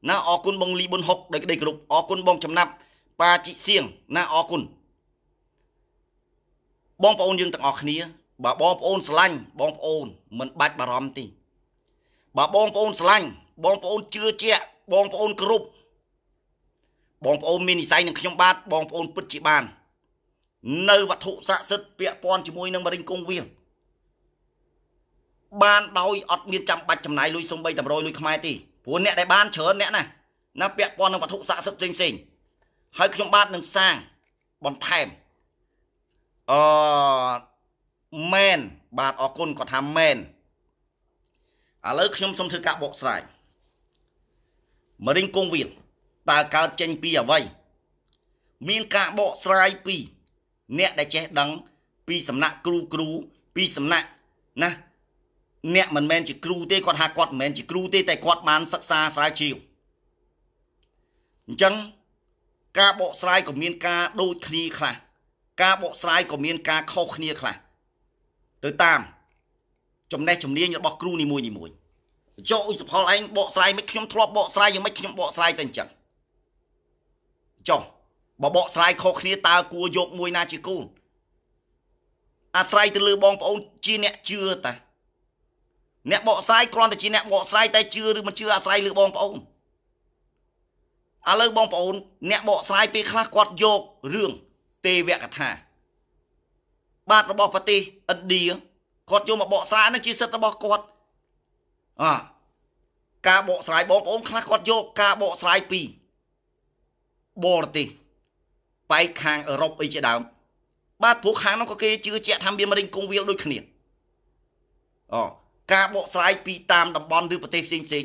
ណាអរគុណបងលីប៊ុនហុកដែលក្តីគោរពអរគុណបង ចំណាប់ប៉ាជីសៀងណាអរគុណបងប្អូនយើងទាំងអស់គ្នាបើបងប្អូនស្រឡាញ់បងប្អូនមិនបាច់បារម្ភទេបើបងប្អូនស្រឡាញ់បងប្អូនជឿជាក់បងប្អូនគ្រប់បងប្អូនមាននិស័យនឹងខ្ញុំបាទបងប្អូនពិតជាបាន នៅវត្ថុស័ក្តិសិទ្ធិពាក់ព័ន្ធជាមួយនឹងមរិញគង់វៀងបានដោយអត់មានចាំបាច់ចំណាយលុយសំបីតម្រុយលុយខ្មែរទេព្រោះអ្នកដែលបានច្រើនអ្នកណាណាពាក់ព័ន្ធនឹងវត្ថុស័ក្តិសិទ្ធិផ្សេងៗហើយខ្ញុំបាទនឹងសាងបន្ថែមអឺមែនបាទអរគុណគាត់ថាមែនឥឡូវខ្ញុំសូមធ្វើការបកស្រាយមរិញគង់វាតើកើតចេញពីអ្វីមានការបកស្រាយពី អ្នកដែលចេះដឹង ពីសំណាក់គ្រូគ្រូពីសំណាក់ណាអ្នកមិនមែនជាគ្រូទេគាត់ថាគាត់មិនមែនជាគ្រូទេតែគាត់បានសិក្សាស្រាវជ្រាវអញ្ចឹងការបកស្រាយក៏មានការដូចគ្នាខ្លះការបកស្រាយក៏មានការខុសគ្នាខ្លះទៅតាម ចំណេះជំនាញរបស់គ្រូនីមួយនីមួយចុះឧសផលឯងបកស្រាយមិនខ្ញុំធ្លាប់បកស្រាយយ៉ាងម៉េចខ្ញុំបកស្រាយតែអញ្ចឹងចុះបើបកស្រាយខុសគ្នាតើគួរយកមួយណាជាគូអាស្រ័យទៅលើ បងប្អូនជាអ្នកជឿតាអ្នកបកស្រាយគ្រាន់តែជាអ្នកបកស្រាយតែជឿឬមិនជឿអាស្រ័យលើបងប្អូនឥឡូវបងប្អូនអ្នកបកស្រាយពេលខ្លះគាត់យករឿងទេវកថាបាទរបស់ប្រទេសឥណ្ឌាគាត់យកមកបកស្រាយនឹងជាសិទ្ធិរបស់គាត់អការបកស្រាយបងប្អូនខ្លះគាត់យកការបកស្រាយពីបរទេសបែកខាងអឺរ៉ុបអីជាដើមបាទព្រោះខាងនោះក៏គេជឿជាក់ថាមានរិញគង់វាលដូចគ្នាអូការបកស្រាយពីតាមតំបន់ឬប្រទេសផ្សេងផ្សេង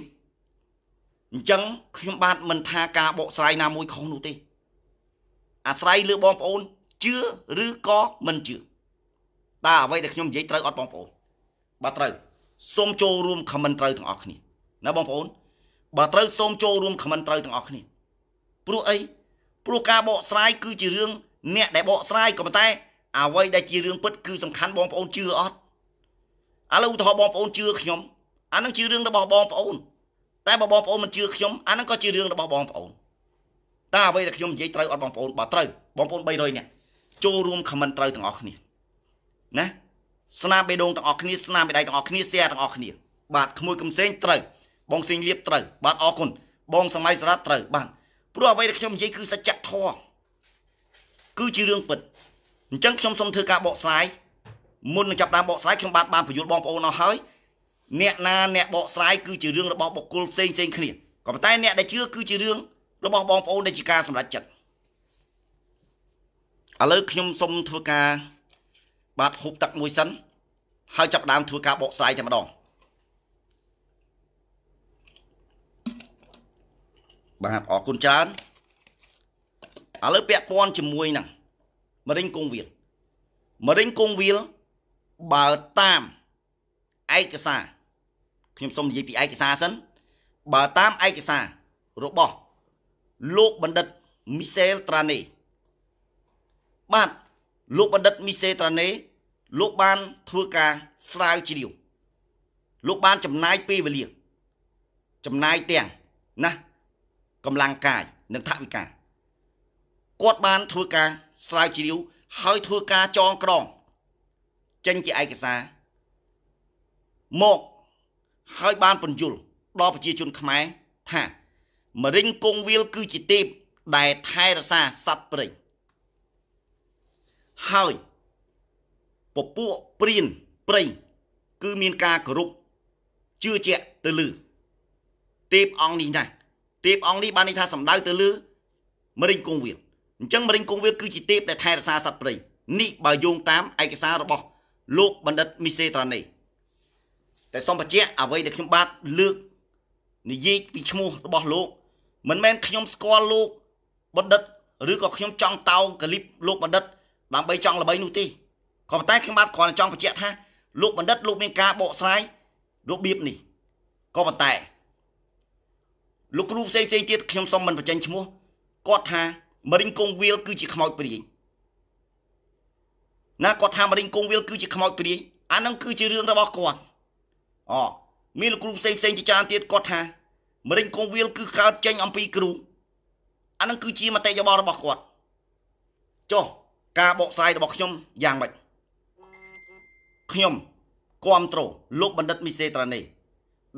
អញ្ចឹងខ្ញុំបាទមិនថាការបកស្រាយណាមួយខុសនោះទេអាស្រ័យលើបងប្អូនជឿឬក៏មិនជឿតើអ្វីដែលខ្ញុំនិយាយត្រូវអត់បងប្អូនបើត្រូវសូមចូលរួមខមមិនត្រូវទាំងអស់គ្នាណាបងប្អូនបើត្រូវសូមចូលរួមខមមិនត្រូវទាំងអស់គ្នាព្រោះអីព្រោះការបកស្រាយគឺជារឿងអ្នកដែលបកស្រាយក៏ប៉ុន្តែអ្វីដែលជារឿងពិតគឺសំខាន់បងប្អូនជឿអត់ឥឡូវឧទាហរណ៍បងប្អូនជឿខ្ញុំអានឹងជារឿងរបស់បងប្អូន តែបើបងប្អូនមិនជឿខ្ញុំអានឹងក៏ជារឿងរបស់បងប្អូនតើអ្វីដែលខ្ញុំ និយាយត្រូវអត់បងប្អូនបើត្រូវបងប្អូន300នាក់ចូលរួមខមមិនត្រូវទាំងអស់គ្នាណាស្នាមបេះដូងទាំងអស់គ្នាស្នាមបេះដៃទាំងអស់គ្នាសែទាំងអស់គ្នា បាទក្មួយកំសែងត្រូវ បងសេងលៀបត្រូវបាទអរគុណបងសម័យសារ៉ាត់ត្រូវបាទព្រោះអ្វីដែលខ្ញុំនិយាយគឺសច្ចធម៌គឺជារឿងពិតអញ្ចឹងខ្ញុំសូមធ្វើការបកស្រាយមុននឹងចាប់ដើមបកស្រាយខ្ញុំបាទបានបញ្យល់បងប្អូនអស់ហើយអ្នកណាអ្នកបកស្រាយគឺជារឿងរបស់បុគ្គលផ្សេងផ្សេងគ្នាក៏ប៉ុន្តែអ្នកដែលជឿគឺជារឿងរបស់បងប្អូនដែលជាការសម្រេចចិត្តឥឡូវខ្ញុំសូមធ្វើការ បាទហូបទឹកមួយសិនហើយចាប់ដើមធ្វើការបកស្រាយតែម្ដងបាទអរគុណច្រើនឥឡូវពាក់ព័ន្ធជាមួយនឹងមរិញគង់វាលមរិញគង់វាលបើតាមឯកសារខ្ញុំសូមនិយាយពីឯកសារសិន បើតាមឯកសាររបស់លោកបណ្ឌិតមីសែលត្រាណេបាទលោកបណ្ឌិតមីសេត្រាណេលោកបានធ្វើការស្រាវជ្រាវលោកបានចំណាយពេលវេលាចំណាយទាំងណាកម្លាំងកាយនិងថវិកាគាត់បានធ្វើការស្រាវជ្រាវហើយធ្វើការចងក្រងចេញជាឯកសារមកហើយបានបញ្យលដល់ប្រជាជនខ្មែរថា មរិញគង់វាលគឺជាទេពដែលថែរក្សាសត្វព្រៃហើយពពួកព្រៀនព្រៃគឺមានការគោរពជឿជាក់ទៅលើទេពអង្គនេះណាទេពអង្គនេះបានន័យថាសំដៅទៅលើ មរិញគង់វាលអញ្ចឹងមរិញគង់វាលគឺជាទេពដែលថែរក្សាសត្វព្រៃនេះបើយោងតាមឯកសាររបស់លោកបណ្ឌិតមីសេត្រានីតែសូមបញ្ជាក់អ្វីដែលខ្ញុំបាទលើកនិយាយពីឈ្មោះរបស់លោក មិនមែនខ្ញុំស្គាល់លោកបណ្ឌិតឬក៏ខ្ញុំចង់តោងកលិបលោកបណ្ឌិតដើម្បីចង់ល្បីនោះទេក៏ប៉ុន្តែខ្ញុំបាទគ្រាន់តែចង់បញ្ជាក់ថាលោកបណ្ឌិតលោកមានការបកស្រាយរបៀបនេះក៏ប៉ុន្តែលោកគ្រូផ្សេងផ្សេងទៀតខ្ញុំសូមមិនបញ្ចេញឈ្មោះគាត់ថាមរិញគង់វាលគឺជាខ្មោចព្រាយណាគាត់ថា មរិញគង់វិលគឺជាខ្មោចព្រាយអានឹងគឺជារឿងរបស់គាត់អមានលោកគ្រូផ្សេងផ្សេងជាច្រើនទៀតគាត់ថាមរិញគង់វិលគឺកើតចេញអំពីគ្រូអានឹងគឺជាមតិយោបល់របស់គាត់ចុះការបកស្រាយរបស់ខ្ញុំយ៉ាងម៉េចខ្ញុំគាំទ្រលោក បណ្ឌិតមីសេត្រាណេ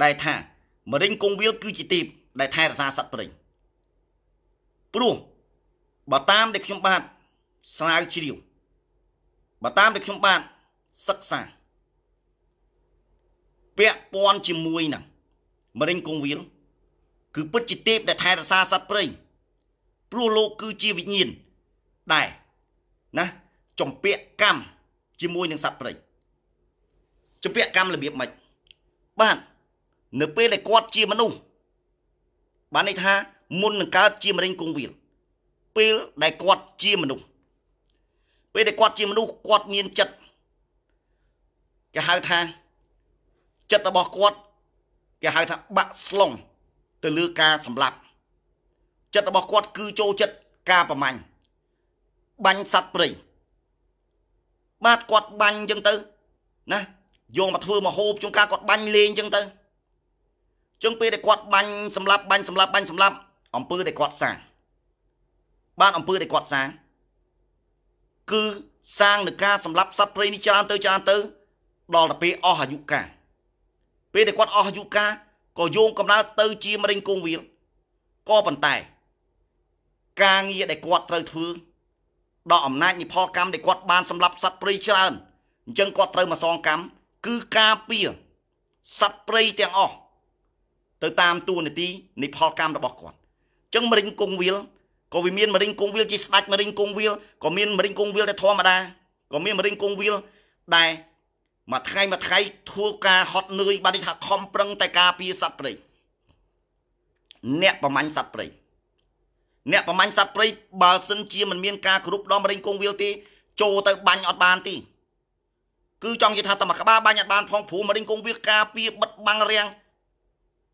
ដែលថា មរិញគង់វិលគឺជាទីបដែលថែរក្សាសត្វព្រៃព្រោះបើតាមដែលខ្ញុំបាទស្រាវជ្រាវបើតាមដែលខ្ញុំបាទសិក្សា ពាក់ព័ន្ធជាមួយនឹងមរិញកងវាលគឺពិតជាទេពដែលថែរក្សាសត្វព្រៃព្រោះលោកគឺជាវិញ្ញាណដែរណាចំពាក់កម្មជាមួយនឹងសត្វព្រៃចំពាក់កម្មរបៀបម៉េចបាទនៅពេលដែលគាត់ជាមនុស្សបានន័យថាមុននឹងកើតជាមរិញកងវាលពេលដែលគាត់ជាមនុស្សពេលដែលគាត់ជាមនុស្សគាត់មានចិត្តគេហៅថាចិត្តរបស់គាត់គេហៅថាបាក់ស្លុងទៅលើការសម្លាប់ចិត្តរបស់គាត់គឺចូលចិត្តការប្រមាញ់បាញ់សត្វព្រៃបាទគាត់បាញ់អញ្ចឹងទៅណាយកមកធ្វើមកហូបជុំការគាត់បាញ់លេងអញ្ចឹងទៅចឹងពេលដែលគាត់បាញ់សម្លាប់បាញ់សម្លាប់បាញ់សម្លាប់អំពើដែលគាត់សាង បាទអំពើដែលគាត់សាងគឺសាងនឹងការសម្លាប់សត្វព្រៃនេះច្រើនទៅច្រើនទៅ ដល់ទៅពេលអស់អាយុកាលពេលដែលគាត់អស់អាយុកាលក៏យោងកំណើតទៅជាមរិញគង្វាលក៏ប៉ុន្តែ ការងារដែលគាត់ត្រូវធ្វើដល់អំណាចនិផលកម្មដែលគាត់បានសម្លាប់សត្វព្រៃច្រើនអញ្ចឹងគាត់ត្រូវមកសងកម្មគឺការពារសត្វព្រៃទាំងអស់ទៅតាមទួលនីតិនិផលកម្មរបស់គាត់អញ្ចឹងមរិញគង្វាលក៏វាមានមរិញគង់វាលជាស្ដាច់មរិញគង់វាលក៏មានមរិញគង់វាលតែធម្មតាក៏មានមរិញគង់វាលដែរមួយថ្ងៃមួយថ្ងៃធ្វើការហត់នឿយបាននេះថាខំប្រឹងតែការពារសត្វព្រៃអ្នកប្រមាញ់សត្វព្រៃអ្នកប្រមាញ់សត្វព្រៃបើសិនជាមិនមានការគ្រប់ដំរិញគង់វាលទេចូលទៅបាញ់អត់បានទេគឺចង់និយាយថាតែមួយក្បាលបាញ់អត់បាន ផងព្រោះមរិញគង់វាលការពារបិទបាំងរាំង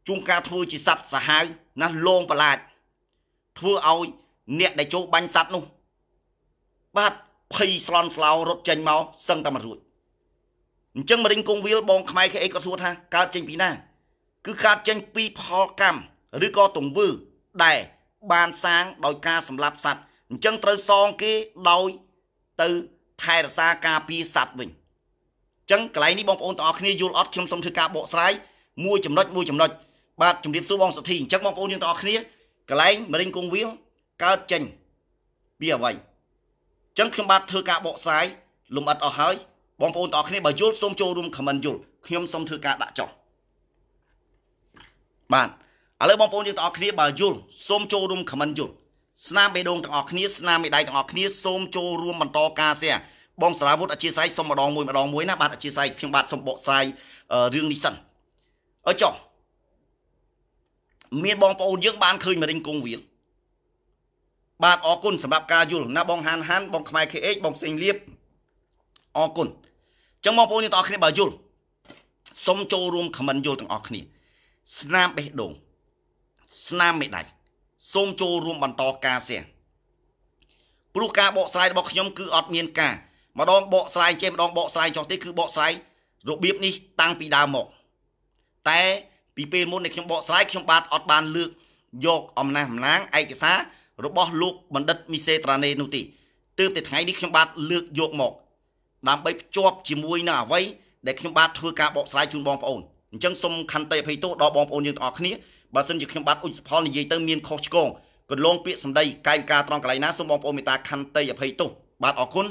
ជួងការធ្វើជាសត្វសាហាវណាលងប្រឡាចធ្វើឲ្យអ្នកដែលចូលបាញ់សัตว์នោះបាទភ័យស្លន់ស្លោរត់ចេញមកសឹងតែមិនរួចអញ្ចឹងមរិញគង្វាលបង ខ្មែរគេអីក៏សួរថាកើតចេញពីណាគឺកើតចេញពីផលកម្មឬក៏ទង្វើដែលបានសាងដោយការសម្លាប់សัตว์អញ្ចឹងត្រូវសងគេដោយទៅថែរក្សាការពារសัตว์វិញអញ្ចឹងកន្លែងនេះបងប្អូនទាំងអស់គ្នាយល់អត់ខ្ញុំសូមធ្វើការបកស្រាយមួយចំណុចមួយចំណុចបាទជំរាបសួរបងសុធីអញ្ចឹងបងប្អូនយើងទាំងអស់គ្នាកន្លែងមរិញគង្វាលកើតចេញពីអ្វីចឹងខ្ញុំបាទធ្វើការបកស្រាយលំអិតអស់ហើយបងប្អូនទាំងអស់គ្នាបើយល់សូមចូលរួមខមមិនយល់ខ្ញុំសូមធ្វើការដាក់ចុះបាទឥឡូវបងប្អូនយើងទាំងអស់គ្នាបើយល់សូមចូលរួមខមមិនយល់ស្នាមបេះដូងទាំងអស់គ្នាស្នាមមេដៃទាំងអស់គ្នាសូមចូលរួមបន្តការសែបងសារាវុធអធិស្ឋានសូមម្ដងមួយម្ដងមួយណាបាទអធិស្ឋានខ្ញុំបាទសូមបកស្រាយរឿងនេះសិនអើចុះមានបងប្អូនយើងបានឃើញមរិញគង់វៀលបាទអរគុណសម្រាប់ការយល់ណាបងហានហានបងខ្មែរ KH បងសេងលៀបអរគុណអញ្ចឹងបងប្អូនអ្នកទាំងអស់គ្នាបើយល់សូមចូលរួមខមមិនយល់ទាំងអស់គ្នាស្នាមបេះដូងស្នាមមេដៃសូមចូលរួមបន្តការសៀងព្រោះការបកស្រាយរបស់ខ្ញុំគឺអត់មានការម្ដងបកស្រាយចេះម្ដងបកស្រាយចុះទេគឺបកស្រាយរបៀបនេះតាំងពីដើមមកតែពីពេលមុនដែលខ្ញុំបកស្រាយខ្ញុំបាទអត់បានលើក យក អំណះអំណាងឯកសាររបស់លោកបណ្ឌិតមីសេត្រាណេនោះទេទើបតែថ្ងៃនេះខ្ញុំបាទលើកយកមកដើម្បីភ្ជាប់ជាមួយនឹងអ្វីដែលខ្ញុំបាទធ្វើការបកស្រាយជូនបងប្អូនអញ្ចឹងសូមខន្តីអភ័យទោសដល់បងប្អូនយើងទាំងអស់គ្នាបើសិនជាខ្ញុំបាទអ៊ុចសផលនិយាយទៅមានខុសឆ្គងកន្លងពាក្យសម្ដីកាយវិការត្រង់កន្លែងណាសូមបងប្អូនមេត្តាខន្តីអភ័យទោសបាទអរគុណ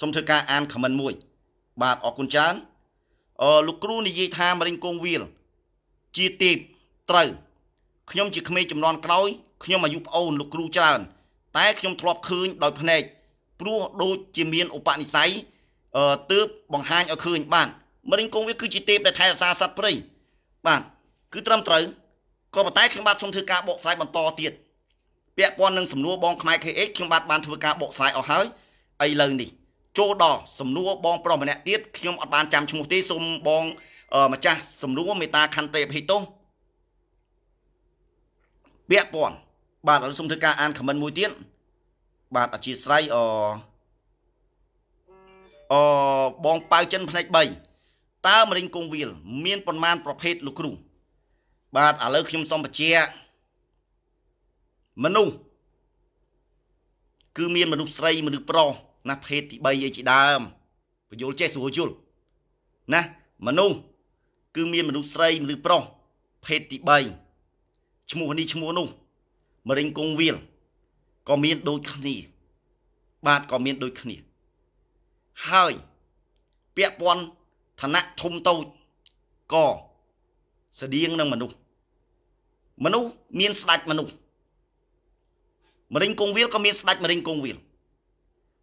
សូមធ្វើការអានខមមិនមួយ បាទអរគុណច្រើនអឺលោកគ្រូនិយាយថាមរិញគងវាលជាទេពត្រូវខ្ញុំជាក្មេងចំនួនក្រោយខ្ញុំអាយុប្អូនលោកគ្រូច្រើន តែខ្ញុំធ្លាប់ឃើញដោយភ្នែកព្រោះដូចជាមានឧបនិស្ស័យអឺទើបបង្ហាញឲ្យឃើញបានមរិញគង់វាគឺជាទេពដែលថែរក្សាសត្វព្រៃបាទគឺត្រឹមត្រូវក៏ប៉ុន្តែខ្ញុំបាទសូមធ្វើការបកស្រាយបន្តទៀតពាក់ព័ន្ធនឹងសំណួរបងខ្មែរ KH ខ្ញុំបាទបានធ្វើការបកស្រាយអស់ហើយឥឡូវនេះចូលដល់សំណួរបងប្រុសម្នាក់ទៀតខ្ញុំអត់បានចាំឈ្មោះទេសូមបង ម្ចាស់សំណួរមេតាខន្តិអភិទោសពាក់ព័ន្ធបាទឥឡូវសូមធ្វើការអានខមមិនមួយទៀតបាទអធិស្ឋ័យអអបងប៉ៅចិនផ្នែក3តើមរិញគង្វាលមានប្រមាណប្រភេទលោកគ្រូបាទឥឡូវខ្ញុំសូមបញ្ជាក់មនុស្សគឺមានមនុស្សស្រីមនុស្សប្រុសណាភេទទី3ឯជាដើមបញ្យល់ចេះស្រួលយល់ណាមនុស្សគឺមានមនុស្សស្រីមនុស្សប្រុសភេទទី3ឈ្មោះនេះឈ្មោះនោះមរិញគង់វាលក៏មានដូចគ្នា បាទក៏មានដូចគ្នាហើយពាក់ព័ន្ធឋានៈធំតូចក៏ស្តៀងនឹងមនុស្សមនុស្សមានស្ដាច់មនុស្សមរិញគង់វាលក៏មាន ស្ដាច់មរិញគង់វាល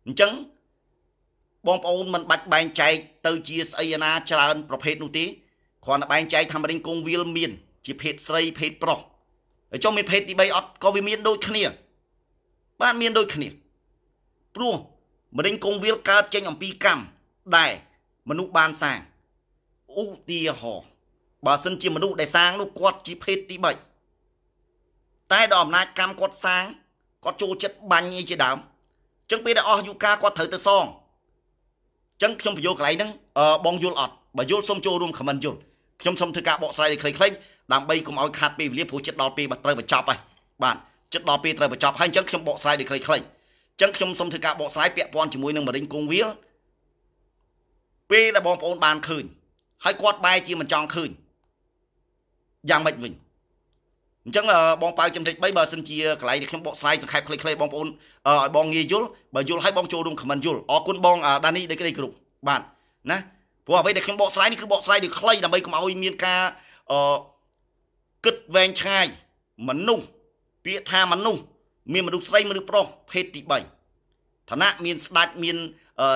អញ្ចឹងបងប្អូនមិនបាច់បែងចែកទៅជាស្អីណាច្រើន ប្រភេទនោះទេគ្រាន់តែបែងចែកថាមរិញគង់វាលមាន ជាភេទស្រីភេទប្រុសចុះមានភេទទី3អត់ក៏វាមានដូចគ្នាបាទមានដូចគ្នាព្រោះមរិញគង់វាលកើតចេញអំពីកម្មដែលមនុស្សបានសាងឧទាហរណ៍បើសិនជាមនុស្សដែលសាងនោះគាត់ជាភេទទី3តែដល់អំណាចកម្មគាត់សាងគាត់ចូលចិត្តបាញ់អីជាដើមអញ្ចឹងពេលដែលអស់យូការគាត់ត្រូវទៅសងអញ្ចឹងខ្ញុំបញ្យល់កន្លែងហ្នឹង បងយល់អត់បើយល់សូមចូលរួមខមមិនយល់ខ្ញុំសូមធ្វើការបកស្រាយឲ្យខ្លីៗដើម្បីកុំឲ្យខាត់ពេលវេលាព្រោះចិត្តដល់ពេលត្រូវបញ្ចប់ហើយបាទចិត្តដល់ពេលត្រូវបញ្ចប់ហើយអញ្ចឹងខ្ញុំបកស្រាយដូចខ្លីៗអញ្ចឹងខ្ញុំសូមធ្វើការបកស្រាយពាក់ព័ន្ធជាមួយនឹងមរិញគង្វាលពេលដែលបងប្អូនបានឃើញហើយគាត់បែរជាមិនចង់ឃើញយ៉ាងម៉េចវិញអញ្ចឹងបងប៉ៅចំណិច3បើសិនជាកន្លែងនេះខ្ញុំបកស្រាយសង្ខេបខ្លីៗបងប្អូនឲ្យបងងាយយល់បើយល់ឲ្យបងចូលរួមខមមិនយល់អរគុណបងដានីដែលគេគ្រប់បាទណាព្រោះអ្វីដែលខ្ញុំបកស្រាយនេះគឺបកស្រាយដូចខ្លីដើម្បីកុំឲ្យ មានការអឺគិតវែងឆ្ងាយមនុស្សពាក្យថាមនុស្សមានមនុស្សស្រី មនុស្សប្រុសភេទទី3ឋានៈមានស្ដេចមាន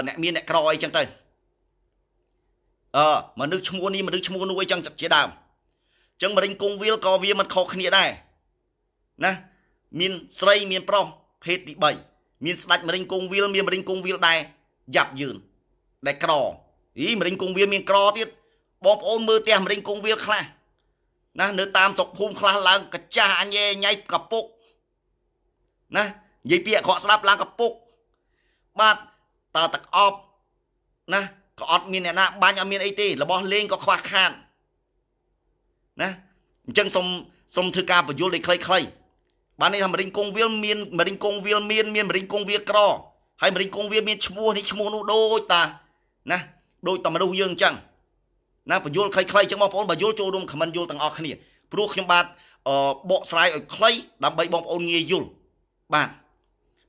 អ្នកមានអ្នកក្រអីចឹងទៅអឺមនុស្សឈ្មោះនេះមនុស្សឈ្មោះនោះអីចឹងជាដើមចឹងមរិញគង់វាលក៏វាមិនខុសគ្នាដែរណា មានស្រីមាន ប្រុសភេទទី3មានស្ដេចមរិញគង់វាលមានមរិញគង់វាលដែរយ៉ាប់យឺនដែលក្រអីមរិញគង់វាលមានក្រទៀតបងប្អូនមើលផ្ទះមរិញគង់វាលខ្លះណានៅតាមស្រុកភូមិខ្លះឡើងកាចាស់អញឯញ៉ៃកពុកណានិយាយពាក្យអក្រក់ស្ដាប់ឡើងកពុក បាទតើទឹកអប់ណាក៏អត់មានអ្នកណា បាញ់អត់មានអីទេរបស់លេងក៏ខ្វះខាតណាអញ្ចឹងសុំសុំធ្វើការបញ្យល់ឲ្យខ្លីៗបាននេះថាមរិញគង់វាលមានមរិញគង់វាលមាន មានមរិញគង់វាក្រហើយមរិញគង់វាមានឈ្មោះនេះឈ្មោះនោះដូចតាណាដូចតែមនុស្សយើងអញ្ចឹងណាបញ្យល់ខ្លីៗចឹងបងប្អូនបើយល់ចូលរួមខមមិនយល់ទាំងអស់គ្នាព្រោះខ្ញុំបាទបកស្រាយឲ្យខ្លីដើម្បីបងប្អូនងាយយល់បាទ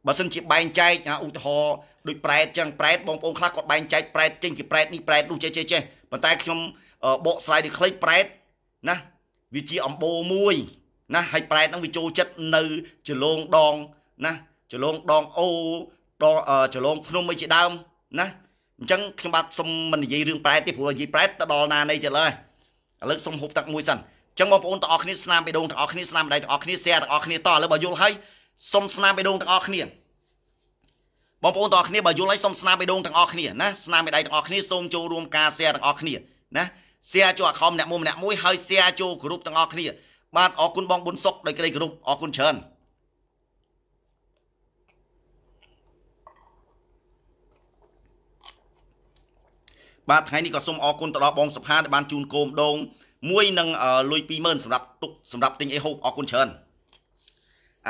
បើសិនជាបែងចែកឧទាហរណ៍ដូចប្រែតចឹងប្រែតបងប្អូនខ្លះគាត់បែងចែកប្រែតចេញពីប្រែតនេះប្រែតនោះចេះចេះចេះប៉ុន្តែខ្ញុំបកស្រាយឲ្យខ្លីប្រែតណាវាជាអំបោមួយណាហើយប្រែតហ្នឹងវាចូលចិត្តនៅចលងដងណាចលងដងអូដងចលងភ្នំអីជាដើមណាអញ្ចឹងខ្ញុំបាទសូមមិននិយាយរឿងប្រែតទេព្រោះនិយាយប្រែតទៅដល់ណានៃទៀតហើយឥឡូវសូមហូបទឹកមួយសិនអញ្ចឹងបងប្អូនទាំងអស់គ្នាស្នាមបេះដូងទាំងអស់គ្នាស្នាមដៃទាំងអស់គ្នាសែទាំងអស់គ្នាតឥឡូវបើយល់ហើយសូមស្នាមបេះដូងទាំងអស់គ្នាបងប្អូនទាំងអស់គ្នាបើយល់ហើយសូមស្នាមបេះដូងទាំងអស់គ្នាណាស្នាមដៃទាំងអស់គ្នាសូមចូលរួមការសែទាំងអស់គ្នាណាសែចូលអាខំអ្នកមួយម្នាក់មួយហើយសែចូលក្រុមទាំងអស់គ្នា បាទអរគុណបងប៊ុនសុកដោយក្តីគោរពអរគុណច្រើនបាទថ្ងៃនេះក៏សូមអរគុណទៅដល់បងសុផាដែលបានជូនគោមដងមួយនឹងលុយ20000សម្រាប់ទុកសម្រាប់ទិញអីហូបអរគុណច្រើនឥ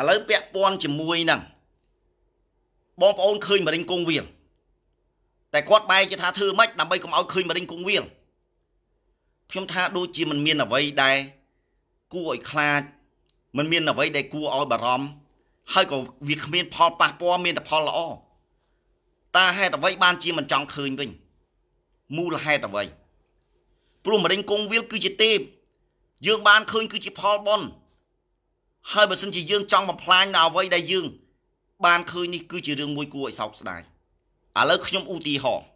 ឡូវពាក់ព័ន្ធជាមួយនឹងបងប្អូនឃើញមរិញគង់វៀលតែគាត់បែរជាថាធ្វើម៉េចដើម្បីកុំឲ្យឃើញមរិញគង់វៀលខ្ញុំថាដូចជាមិនមានអ្វីដែលគួរឲ្យខ្លាចមិនមានអ្វីដែលគួរឲ្យបារម្ភហើយក៏វាគ្មានផលប៉ះពាល់មានតែផលល្អតើហេតុអ្វីបានជាមិនចង់ឃើញវិញមូលហេតុអ្វីព្រោះមរិញគង់វាលគឺជាទេពយើងបានឃើញគឺជាផលបុណ្យហើយបើសិនជាយើង ចង់បំផ្លាញនៅអ្វីដែលយើងបានឃើញនេះគឺជារឿងមួយគួរឲ្យសោកស្ដាយឥឡូវខ្ញុំឧទាហរណ៍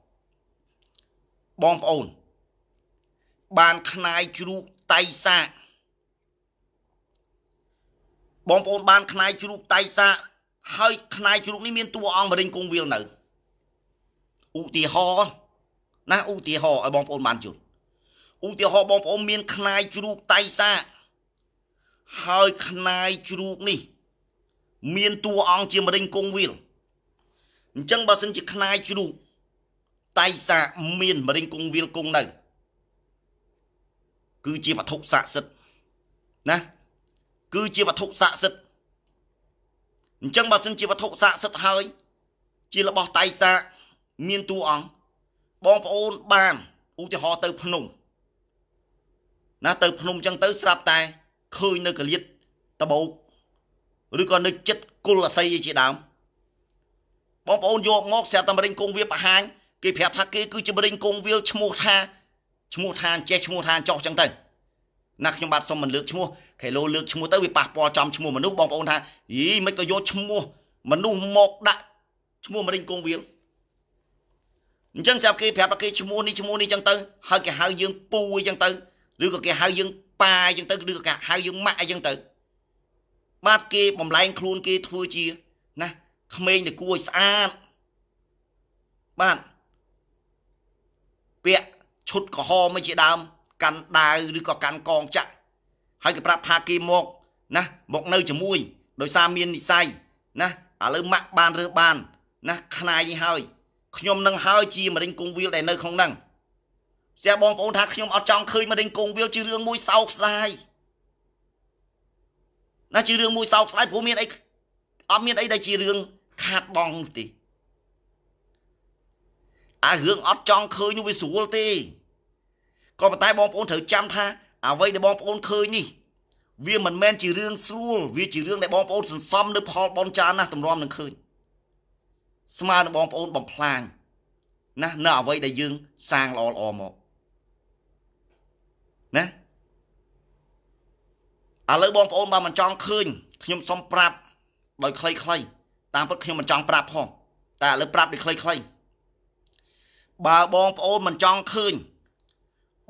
បងប្អូន បានខ្នាយជ្រូកតៃសាបងប្អូនបានខ្នាយជ្រូកតៃសា ហើយខ្នាយជ្រូកនេះមានតួអង្គមរិញគង់វាលនៅឧទាហរណ៍ណាឧទាហរណ៍ឲ្យបងប្អូនបានយល់ឧទាហរណ៍បងប្អូនមានខ្នាយជ្រូកតៃសា ហើយខ្នាយជ្រូកនេះ មានតួអង្គជាមរិញគង់វាលអញ្ចឹងបើសិនជាខ្នាយជ្រូកតៃសា មានមរិញគង់វាលគង់នៅគឺជាវត្ថុស័ក្តិសិទ្ធណាគឺជាវត្ថុស័ក្តិសិទ្ធអញ្ចឹងបើសិនជាវត្ថុស័ក្តិសិទ្ធហើយជារបស់តៃសា មានតួអង្គបងប្អូនបានឧទាហរណ៍ទៅភ្នំណាទៅភ្នំចឹងទៅ ស្រាប់តែឃើញនៅកលៀតដបោកឬក៏នៅចិត្តគុលអស័យជាដើមបងប្អូនយកមកស្រាប់តែមរិញគង់វាបរហាញគេប្រាប់ថាគេគឺជាមរិញគង់វាលឈ្មោះថាឈ្មោះថាចេះឈ្មោះថាចោះចឹងទៅណាខ្ញុំបាទសុំមិនលើកឈ្មោះខេឡូលើកឈ្មោះទៅវាប៉ះពាល់ចំឈ្មោះមនុស្សបងប្អូនថាយីមិនក៏យកឈ្មោះមនុស្សមកដាក់ឈ្មោះមរិញគង់វាលអញ្ចឹងស្រាប់គេប្រាប់គេឈ្មោះនេះឈ្មោះនេះអញ្ចឹងទៅហើយគេហៅយើងពូអញ្ចឹងទៅឬក៏គេហៅយើងប៉ាអញ្ចឹងទៅឬក៏គេហៅយើងម៉ាក់អញ្ចឹងទៅបាទគេបំលែងខ្លួនគេធ្វើជាណាក្មេងតែគួរឲ្យស្អាតបាទពាក់ឈុតក្រហមមកជាដើម កាន់ដាវឬក៏កាន់កងចាក់ហើយគេប្រាប់ថាគេមកណាមកនៅជាមួយដោយសារមាននិស័យណាឥឡូវម៉ាក់បានរើបានណាខ្នាយនេះហើយខ្ញុំនឹងហើយជាមរិញគង់វាលដែលនៅក្នុងហ្នឹងស្ទះបងប្អូនថាខ្ញុំអត់ចង់ឃើញមរិញគង់វាលជារឿងមួយសោកស្ដាយណាជារឿងមួយសោកស្ដាយព្រោះមានអីអត់មាន អីដែលជារឿងខាតបង់ទេ អារឿងអត់ចង់ឃើញនោះវាស្រួលទេក៏ប៉ុន្តែបងប្អូនត្រូវចាំថា អ្វីដែលបងប្អូនឃើញនេះវាមិនមែនជារឿងស្រួលវាជារឿងដែលបងប្អូនសន្សំនៅផលបនចាណាស់តម្រាំនឹងឃើញស្មើនឹងបងប្អូនបំផ្លាញណានៅអ្វីដែលយើងសាងល្អល្អមកណាឥឡូវបងប្អូនបើមិនចង់ឃើញខ្ញុំសុំប្រាប់ ដោយខ្លីៗតាមពិតខ្ញុំមិនចង់ប្រាប់ផង តែឥឡូវប្រាប់ដោយខ្លីៗបើបងប្អូនមិនចង់ឃើញ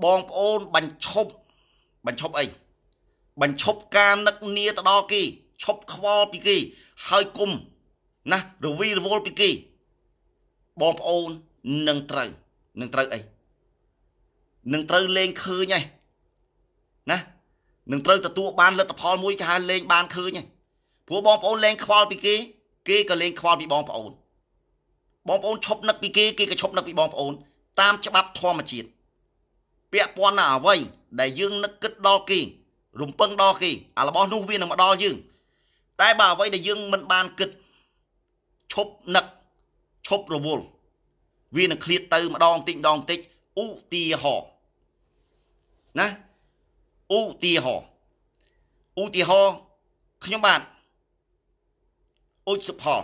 បងប្អូនបញ្ឈប់បញ្ឈប់អីបញ្ឈប់ការនឹកនាទៅដល់គេឈប់ខ្វល់ពីគេហើយគុំណារវីរវល់ពីគេបងប្អូននឹងត្រូវនឹងត្រូវអីនឹងត្រូវលេងឃើញឯណានឹងត្រូវទទួលបានលទ្ធផលមួយគេហៅលេងបានឃើញឯព្រោះបងប្អូនលេងខ្វល់ពីគេគេក៏លេងខ្វល់ពីបងប្អូនបងប្អូនឈប់នឹកពីគេគេក៏ឈប់នឹកពីបងប្អូន តាមច្បាប់ធម្មជាតិពាក់ព័ន្ធនឹងអ្វីដែលយើងនឹកគិតដល់គេរំពឹងដល់គេអារបស់នោះវានឹងមកដល់យើងតែបើអ្វីដែលយើងមិនបានគិតឈប់នឹកឈប់រវល់វានឹងឃ្លាតទៅម្ដងបន្តិចម្ដងបន្តិចឧទាហរណ៍ណាឧទាហរណ៍ឧទាហរណ៍ខ្ញុំបាទអុជសុផល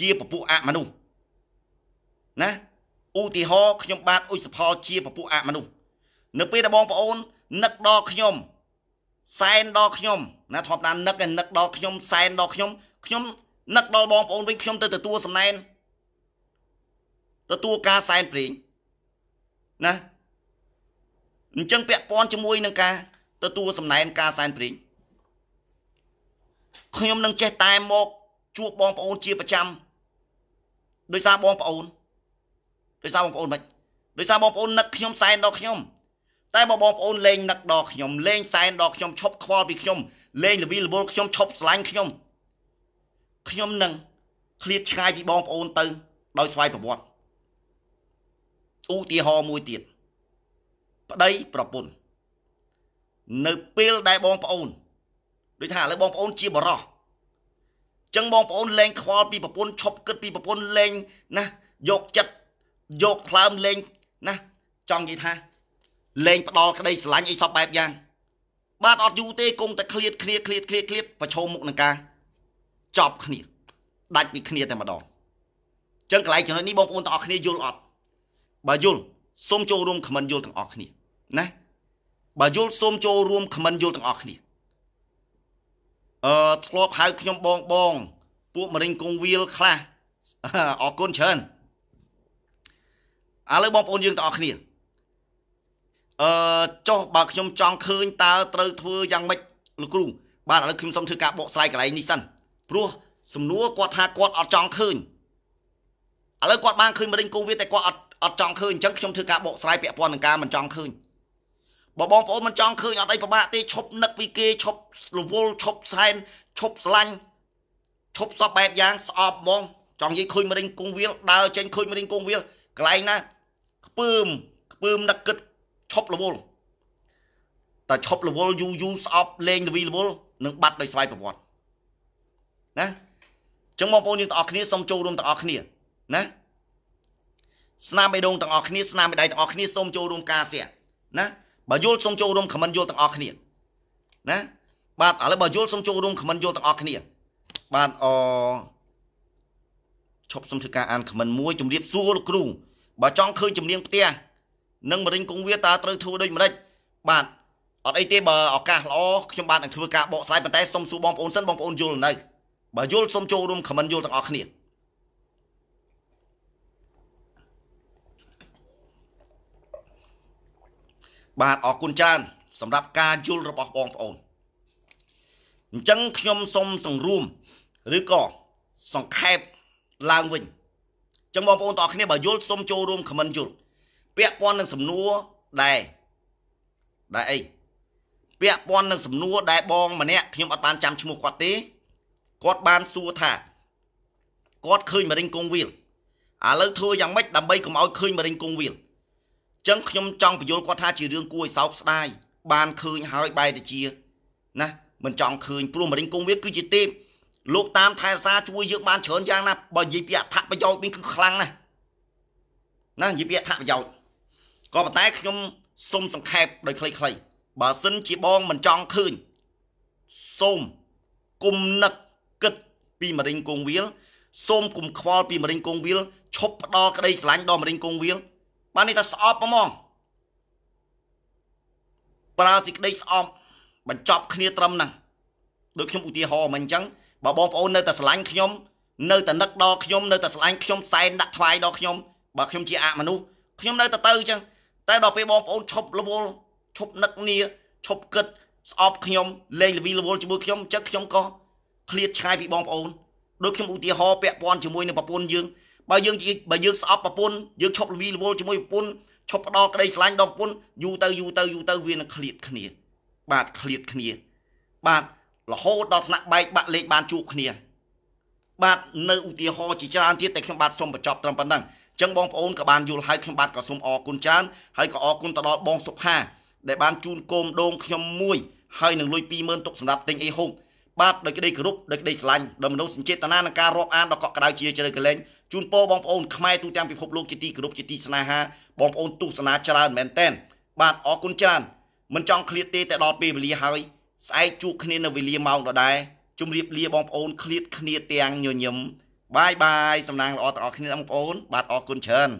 ជាពពួកអមនុស្សណាឧទាហរណ៍ខ្ញុំបាទអុជសុផលជាពពួកអមនុស្សនៅ ពេលដែលបងប្អូននឹកដល់ខ្ញុំសែនដល់ខ្ញុំណាធម្មតានឹកឯនឹកដល់ខ្ញុំសែនដល់ខ្ញុំខ្ញុំនឹកដល់បងប្អូនវិញខ្ញុំទៅទទួលសំណែនទទួលការសែនព្រេងណាអញ្ចឹងពាក់ព័ន្ធជាមួយនឹងការទទួលសំណែនការសែនព្រេងខ្ញុំនឹងចេះតែមកជួបបងប្អូនជាប្រចាំដោយសារបងប្អូនដោយសារបងប្អូនមិនដោយសារបងប្អូននឹកខ្ញុំសែនដល់ខ្ញុំតែបើបងប្អូនលេងនឹកដល់ខ្ញុំ លេងសែនដល់ខ្ញុំឈប់ខ្វល់ពីខ្ញុំលេងលវិលវល់ខ្ញុំឈប់ស្រឡាញ់ខ្ញុំខ្ញុំនឹងឃ្លាតឆ្ងាយពីបងប្អូនទៅដោយស្វ័យប្រវត្តិឧទាហរណ៍មួយទៀតប្តីប្រពន្ធនៅពេលដែលបងប្អូនដូចថាឥឡូវបងប្អូនជាបរោះចឹងបងប្អូនលែងខ្វល់ពីប្រពន្ធឈប់គិតពីប្រពន្ធលែងណាយកចិត្តយកថ្លើមលែងណាចង់និយាយថាលែងផ្ដាល់ក្តីស្រឡាញ់អីសពបែបយ៉ាងបាទអត់យូរទេគង់តែឃ្លាតឃ្លាតឃ្លាតឃ្លាតឃ្លាតប្រឈមមុខនឹងការចប់គ្នាដាច់ពីគ្នាតែម្ដងចឹងកន្លែងចំណុចនេះបងប្អូនទាំងអស់គ្នាយល់អត់បើយល់សូមចូលរួមខមមិនយល់ទាំងអស់គ្នាណាបើយល់សូមចូលរួមខមមិនយល់ទាំងអស់គ្នាអឺធ្លាប់ហៅខ្ញុំបងបង ពួកម្រេងកងវាលខ្លះអរគុណច្រើនឥឡូវបងប្អូនយើងទាំងអស់គ្នាអឺចុះបើខ្ញុំចង់ឃើញតើត្រូវធ្វើយ៉ាងម៉េចលោកគ្រូបាទឥឡូវខ្ញុំសូមធ្វើការបកស្រាយកន្លែងនេះសិនព្រោះសំណួរគាត់ថាគាត់អត់ចង់ឃើញឥឡូវគាត់បានឃើញមរិញគូវាតែគាត់អត់អត់ចង់ឃើញអញ្ចឹងខ្ញុំធ្វើការបកស្រាយពាក់ព័ន្ធនឹងការមិនចង់ឃើញបើបងប្អូនមិនចង់ឃើញអត់អីពិបាកទេឈប់នឹកពីគេឈប់រវល់ឈប់សែនឈប់ស្លាញ់ឈប់សពបែបយ៉ាងស្អប់ហ្មងចង់និយាយឃើញមរិញគងវាលដើរចេញឃើញមរិញគងវាលកន្លែងណាខ្ពើមខ្ពើមនឹកគិតឈប់រវល់តែឈប់រវល់យូរយូរស្អប់លេងរវីរវល់នឹងបាត់ដោយស្វ័យប្រវត្តិណាអញ្ចឹងបងប្អូនយើងទាំងអស់គ្នាសូមចូលរួមទាំងអស់គ្នាណាស្នាមបេះដូងទាំងអស់គ្នាស្នាមបេះដៃទាំងអស់គ្នាសូមចូលរួមការសៀកណាបើយល់សូមចូលរួមខមមិនយល់ទាំងអស់គ្នាណាបាទឥឡូវបើយល់សូមចូលរួមខមមិនយល់ទាំងអស់គ្នា បាទអឈប់សូមធ្វើការអានខមមិនមួយជម្រាបសួរលោកគ្រូបើចង់ឃើញចម្រៀងផ្ទះនិងមរិញគង់វាតើត្រូវធ្វើដូចម្ដេចបាទអត់អីទេបើឱកាសល្អខ្ញុំបាទនឹងធ្វើការបកស្រាយប៉ុន្តែសូមសួរបងប្អូនសិនបងប្អូនយល់នៅបើយល់សូមចូលរួមខមមិនយល់ទាំងអស់គ្នាបាទអរគុណច្រើនសម្រាប់ការយល់របស់បងប្អូនអញ្ចឹងខ្ញុំសូមសង្រួមឬក៏សង្ខេបឡើងវិញអញ្ចឹងបងប្អូនទាំងអស់គ្នាបើយល់សូមចូលរួមខមមិនយល់ពាក់ព័ន្ធនឹងសំណួរដែរដែរអីពាក់ព័ន្ធនឹងសំណួរដែលបងម្នាក់ខ្ញុំអត់បានចាំឈ្មោះគាត់ទេគាត់បានសួរថាគាត់ឃើញមរិញគង់វាលឥឡូវធ្វើយ៉ាងម៉េចដើម្បីកុំឲ្យឃើញមរិញគង់វាលចឹងខ្ញុំចង់បញ្យល់គាត់ថាជារឿងគួរឲ្យសោកស្ដាយបានឃើញហើយបែរទៅជាណាមិនចង់ឃើញព្រោះមរិញគង់វាលគឺជាទេពលោកតាមថែរក្សាជួយយើងបានច្រើនយ៉ាងណាបើនិយាយពីអត្ថប្រយោជន៍វិញគឺខ្លាំងណាស់ណានិយាយពីអត្ថប្រយោជន៍ក៏ប៉ុន្តែខ្ញុំសូមសង្ខេបដោយខ្លីៗបើសិនជាបងមិនចង់ឃើញសូមគុំនឹកពីមរិញគង់វាលសូម គុំខ្វល់ពីមរិញគង់វាលឈប់ផ្ដោក្តីស្រឡាញ់ដល់មរិញគង់វាលបាននេះថាស្អប់ហ្មងប្រើសេចក្តីស្អប់បញ្ចប់គ្នាត្រឹមហ្នឹងដូចខ្ញុំឧទាហរណ៍មិញអញ្ចឹងបើបងប្អូននៅតែស្រឡាញ់ខ្ញុំនៅតែនឹកដល់ខ្ញុំនៅតែស្រឡាញ់ខ្ញុំសែនដាក់ថ្វាយដល់ខ្ញុំបើខ្ញុំជាអមនុស្សខ្ញុំនៅតែទៅអញ្ចឹងតែដល់ពេលបងប្អូនឈប់រវល់ឈប់នឹកនាឈប់គិត ស្អប់ខ្ញុំលេងលវីរវល់ជាមួយខ្ញុំចឹងខ្ញុំក៏ឃ្លាតឆ្ងាយពីបងប្អូនដូចខ្ញុំឧទាហរណ៍ពាក់ព័ន្ធជាមួយនឹងប្រពន្ធយើងបើយើងបើយើងស្អប់ប្រពន្ធយើងឈប់ល្វីល្វល់ជាមួយប្រពន្ធឈប់ផ្ដោតក្តីស្រឡាញ់ដល់ប្រពន្ធយូរទៅយូរទៅយូរទៅវានឹងឃ្លាតគ្នា បាទឃ្លាតគ្នា បាទរហូតដល់ថ្នាក់បែកបាក់លេខបានជួបគ្នាបាទនៅឧទាហរណ៍ជាច្រើនទៀតតែខ្ញុំបាទសូមបញ្ចប់ត្រឹមប៉ុណ្ណឹងចឹងបងប្អូនក៏បានយល់ហើយខ្ញុំបាទក៏សូមអរគុណច្រើនហើយក៏អរគុណទៅដល់បងសុផាដែលបានជូនគោមដងខ្ញុំមួយហើយនឹងលុយ20000ទុកសម្រាប់ទិញអីហូបបាទដោយក្តីគោរពដោយក្តីស្រឡាញ់ដោយមនោសញ្ចេតនានឹងការរាប់អានដល់កក់ក្តៅជាជ្រៅកលែងជូនពរបងប្អូនខ្មែរទូទាំងពិភពលោកជាទីគោរពជាទីស្នេហាបងប្អូនទស្សនាច្រើនមែនតែនបាទអរគុណច្រើនមិនចង់ឃ្លាតទេតែដល់ពេលវេលាហើយស្អែកជួបគ្នានៅវេលាម៉ោងដដែលជម្រាបលាបងប្អូនឃ្លាតគ្នាទាំងញញឹមបាយបាយសំណាងល្អទាំងអស់គ្នាបងប្អូន បាទអរគុណច្រើន